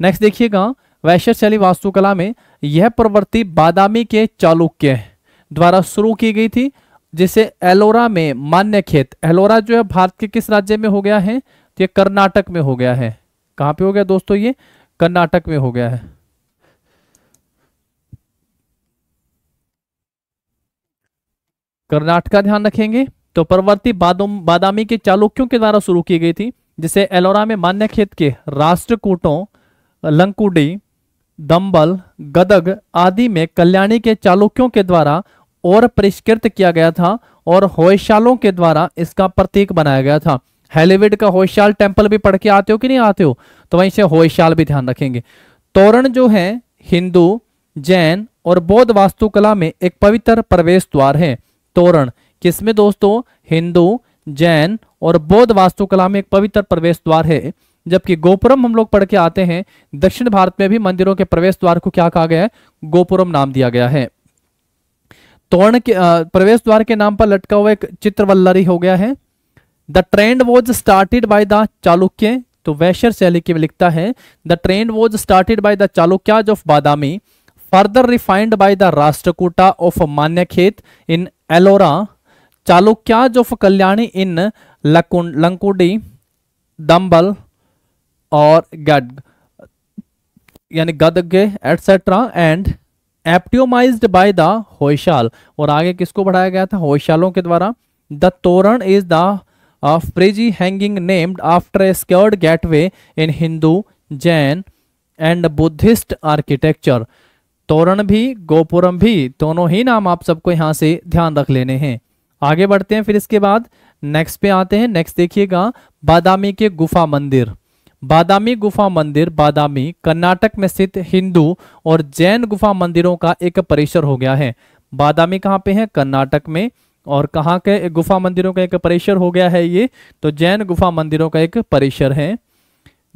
नेक्स्ट देखिएगा वैश्यशैली वास्तुकला में यह प्रवृत्ति बादामी के चालुक्य द्वारा शुरू की गई थी जिसे एलोरा में मान्य खेत एलोरा जो है भारत के किस राज्य में हो गया है तो ये कर्नाटक में हो गया है कहां पे हो गया दोस्तों ये कर्नाटक में हो गया है कर्नाटका ध्यान रखेंगे तो परवर्ती बादामी के चालुक्यों के द्वारा शुरू की गई थी जिसे एलोरा में मान्य खेत के राष्ट्रकूटों लंकुडी दम्बल गदग आदि में कल्याणी के चालुक्यों के द्वारा और परिष्कृत किया गया था और होयशालों के द्वारा इसका प्रतीक बनाया गया था हेलीविड का होशाल टेम्पल भी पढ़ के आते हो कि नहीं आते हो तो वहीं से होशाल भी ध्यान रखेंगे तोरण जो है हिंदू जैन और बौद्ध वास्तुकला में एक पवित्र प्रवेश द्वार है तोरण किसमें दोस्तों हिंदू जैन और बौद्ध वास्तुकला में एक पवित्र प्रवेश द्वार है जबकि गोपुरम हम लोग पढ़ के आते हैं दक्षिण भारत में भी मंदिरों के प्रवेश द्वार को क्या कहा गया है गोपुरम नाम दिया गया है तोरण के प्रवेश द्वार के नाम पर लटका हुआ एक चित्रवल्लरी हो गया है the trend was started by the Chalukya तो के में लिखता है the trend was started by the Chalukyas of Badami further refined by the Rashtrakuta of Manyakheta in Ellora Chalukyas of Kalyani in Lakkundi Dambal और गड यानी गदगे etcetera and epitomised by the Hoysala और आगे किसको बढ़ाया गया था होशालों के द्वारा the torana is the of Preji hanging named after a scared gateway in Hindu, Jain and Buddhist architecture. तोरण भी गोपुरम भी दोनों ही नाम आप सबको यहाँ से ध्यान रख लेने हैं आगे बढ़ते हैं फिर इसके बाद नेक्स्ट पे आते हैं नेक्स्ट देखिएगा बादामी के गुफा मंदिर बादामी गुफा मंदिर बादामी कर्नाटक में स्थित हिंदू और जैन गुफा मंदिरों का एक परिसर हो गया है बादामी कहाँ पे है कर्नाटक में और कहाँ के गुफा मंदिरों का एक परिसर हो गया है ये तो जैन गुफा मंदिरों का एक परिसर है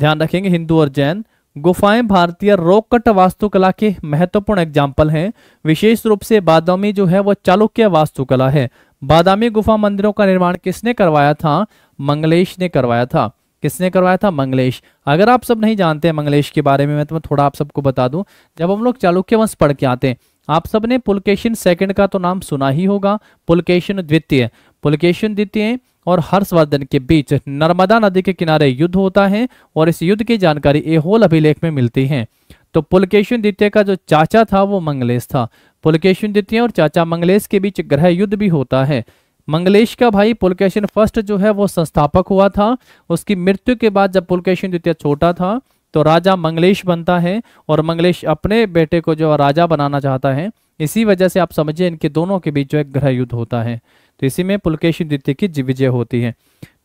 ध्यान रखेंगे हिंदू और जैन गुफाएं भारतीय रोकट वास्तुकला के महत्वपूर्ण एग्जाम्पल हैं विशेष रूप से बादामी जो है वह चालुक्य वास्तुकला है बादामी गुफा मंदिरों का निर्माण किसने करवाया था मंगलेश ने करवाया था किसने करवाया था मंगलेश अगर आप सब नहीं जानते हैं मंगलेश के बारे में मैं तो थोड़ा आप सबको बता दूं जब हम लोग चालुक्य वंश पढ़ के आते हैं आप सबने पुलकेशन सेकंड का तो नाम सुना ही होगा पुलकेशन द्वितीय पुलकेशन द्वितीय और हर्षवर्धन के बीच नर्मदा नदी के किनारे युद्ध होता है और इस युद्ध की जानकारी एहोल अभिलेख में मिलती है तो पुलकेशन द्वितीय का जो चाचा था वो मंगलेश था पुलकेशन द्वितीय और चाचा मंगलेश के बीच ग्रह युद्ध भी होता है मंगलेश का भाई पुलकेशन फर्स्ट जो है वो संस्थापक हुआ था उसकी मृत्यु के बाद जब पुलकेशन द्वितीय छोटा था तो राजा मंगलेश बनता है और मंगलेश अपने बेटे को जो राजा बनाना चाहता है इसी वजह से आप समझिए इनके दोनों के बीच जो एक ग्रह युद्ध होता है तो इसी में पुलकेश द्वितीय की विजय होती है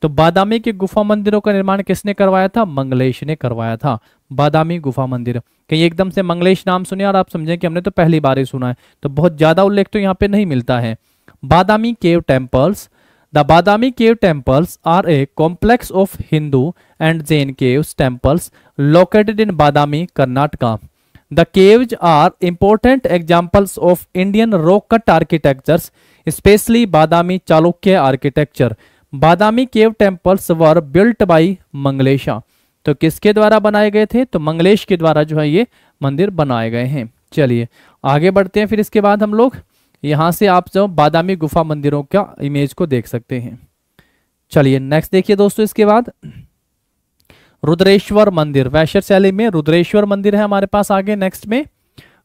तो बादामी के गुफा मंदिरों का निर्माण किसने करवाया था मंगलेश ने करवाया था बादामी गुफा मंदिर कहीं एकदम से मंगलेश नाम सुने और आप समझें कि हमने तो पहली बार ही सुना है तो बहुत ज्यादा उल्लेख तो यहाँ पे नहीं मिलता है Badami cave temples the Badami cave temples are a complex of Hindu and Jain cave temples located in Badami, Karnataka. The caves are important examples of Indian rock cut architectures, especially Badami Chalukya architecture. Badami cave temples were built by Mangalesha तो किसके द्वारा बनाए गए थे तो मंगलेश के द्वारा जो है ये मंदिर बनाए गए हैं चलिए आगे बढ़ते हैं फिर इसके बाद हम लोग यहां से आप जो बादामी गुफा मंदिरों का इमेज को देख सकते हैं चलिए नेक्स्ट देखिए दोस्तों इसके बाद रुद्रेश्वर मंदिर शैली में रुद्रेश्वर मंदिर है हमारे पास आगे नेक्स्ट में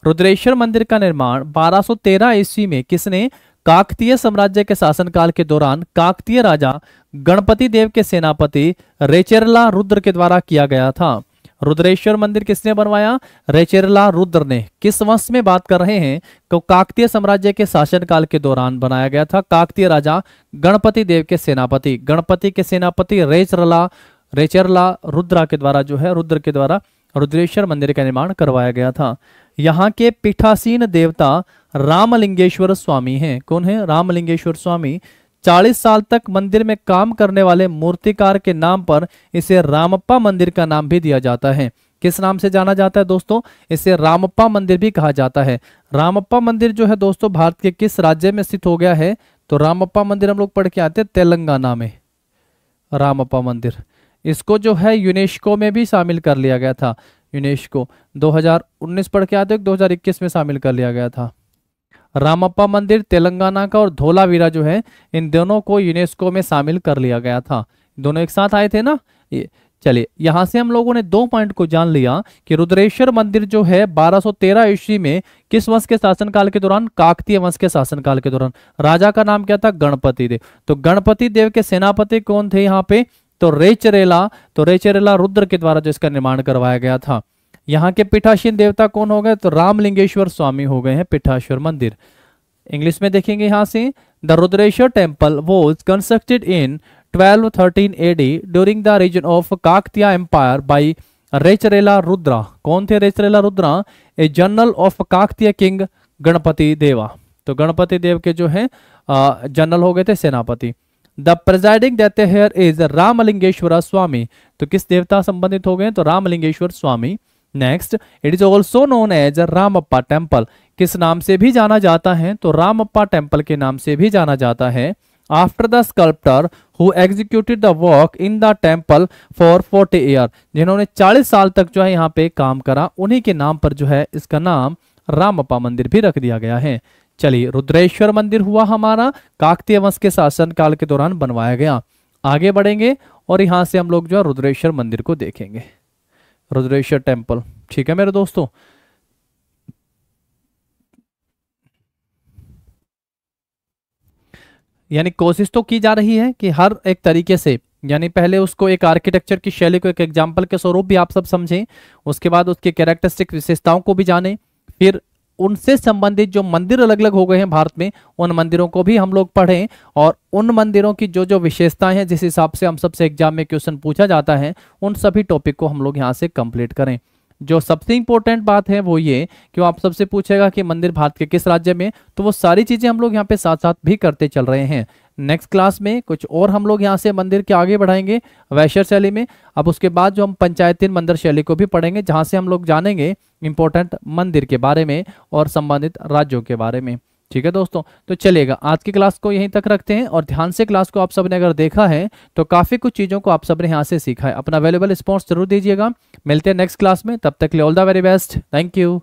रुद्रेश्वर मंदिर का निर्माण 1213 ईस्वी में किसने काकतीय साम्राज्य के शासनकाल के दौरान काकतीय राजा गणपति देव के सेनापति रेचेरला रुद्र के द्वारा किया गया था रुद्रेश्वर मंदिर किसने बनवाया रेचेरला रुद्र ने किस वंश में बात कर रहे हैं तो काकतीय साम्राज्य के शासनकाल के दौरान बनाया गया था काकतीय राजा गणपति देव के सेनापति गणपति के सेनापति रेचरला रेचरला रुद्रा के द्वारा जो है रुद्र के द्वारा रुद्रेश्वर मंदिर का निर्माण करवाया गया था यहाँ के पीठासीन देवता रामलिंगेश्वर स्वामी हैं कौन है रामलिंगेश्वर स्वामी 40 साल तक मंदिर में काम करने वाले मूर्तिकार के नाम पर इसे रामप्पा मंदिर का नाम भी दिया जाता है किस नाम से जाना जाता है दोस्तों इसे रामप्पा मंदिर भी कहा जाता है रामप्पा मंदिर जो है दोस्तों भारत के किस राज्य में स्थित हो गया है तो रामप्पा मंदिर हम लोग पढ़ के आते हैं तेलंगाना में रामप्पा मंदिर इसको जो है यूनेस्को में भी शामिल कर लिया गया था यूनेस्को 2019 पढ़ के आते हो 2021 में शामिल कर लिया गया था रामप्पा मंदिर तेलंगाना का और धोलावीरा जो है इन दोनों को यूनेस्को में शामिल कर लिया गया था दोनों एक साथ आए थे ना ये चलिए यहाँ से हम लोगों ने दो पॉइंट को जान लिया कि रुद्रेश्वर मंदिर जो है 1213 ईस्वी में किस वंश के शासनकाल के दौरान काकतीय वंश के शासनकाल के दौरान राजा का नाम क्या था गणपति देव तो गणपति देव के सेनापति कौन थे यहाँ पे तो रेचरेला तो रेचरेला रुद्र के द्वारा जो इसका निर्माण करवाया गया था यहाँ के पिठाशीन देवता कौन हो गए तो रामलिंगेश्वर स्वामी हो गए हैं पीठाश्वर मंदिर इंग्लिश में देखेंगे यहाँ से the Rudreshwar temple was constructed in 1213 AD during the region of Kakatiya empire by Recherla Rudra कौन थे Recherla Rudra a general of Kakatiya king Ganapati Deva तो गणपति देव के जो है जनरल हो गए थे सेनापति the presiding deity here is Ramalingeshwara Swami तो किस देवता संबंधित हो गए तो Ramalingeshwara Swami next it is also known as अपा टेम्पल किस नाम से भी जाना जाता है तो अपा टेम्पल के नाम से भी जाना जाता है after the sculptor who executed the work in the temple for forty year जिन्होंने चालीस साल तक जो है यहाँ पे काम करा उन्हीं के नाम पर जो है इसका नाम अपा मंदिर भी रख दिया गया है चलिए रुद्रेश्वर मंदिर हुआ हमारा काकतीय वंश के शासन काल के दौरान बनवाया गया आगे बढ़ेंगे और यहां से हम लोग जो है रुद्रेश्वर मंदिर को देखेंगे रुद्रेश्वर टेम्पल ठीक है मेरे दोस्तों यानी कोशिश तो की जा रही है कि हर एक तरीके से यानी पहले उसको एक आर्किटेक्चर की शैली को एक एग्जाम्पल के स्वरूप भी आप सब समझें उसके बाद उसके कैरेक्टरिस्टिक विशेषताओं को भी जानें फिर उनसे संबंधित जो मंदिर अलग अलग हो गए हैं भारत में उन मंदिरों को भी हम लोग पढ़ें और उन मंदिरों की जो जो विशेषताएं हैं जिस हिसाब से हम सबसे एग्जाम में क्वेश्चन पूछा जाता है उन सभी टॉपिक को हम लोग यहाँ से कंप्लीट करें जो सबसे इंपॉर्टेंट बात है वो ये कि वो आप सबसे पूछेगा कि मंदिर भारत के किस राज्य में तो वो सारी चीज़ें हम लोग यहाँ पे साथ साथ भी करते चल रहे हैं नेक्स्ट क्लास में कुछ और हम लोग यहाँ से मंदिर के आगे बढ़ाएंगे वैश्य शैली में अब उसके बाद जो हम पंचायतीन मंदिर शैली को भी पढ़ेंगे जहाँ से हम लोग जानेंगे इंपॉर्टेंट मंदिर के बारे में और संबंधित राज्यों के बारे में ठीक है दोस्तों तो चलेगा आज की क्लास को यहीं तक रखते हैं और ध्यान से क्लास को आप सब ने अगर देखा है तो काफ़ी कुछ चीज़ों को आप सब ने यहाँ से सीखा है अपना अवेलेबल रिस्पॉन्स जरूर दीजिएगा मिलते हैं नेक्स्ट क्लास में तब तक लिए all the very best thank you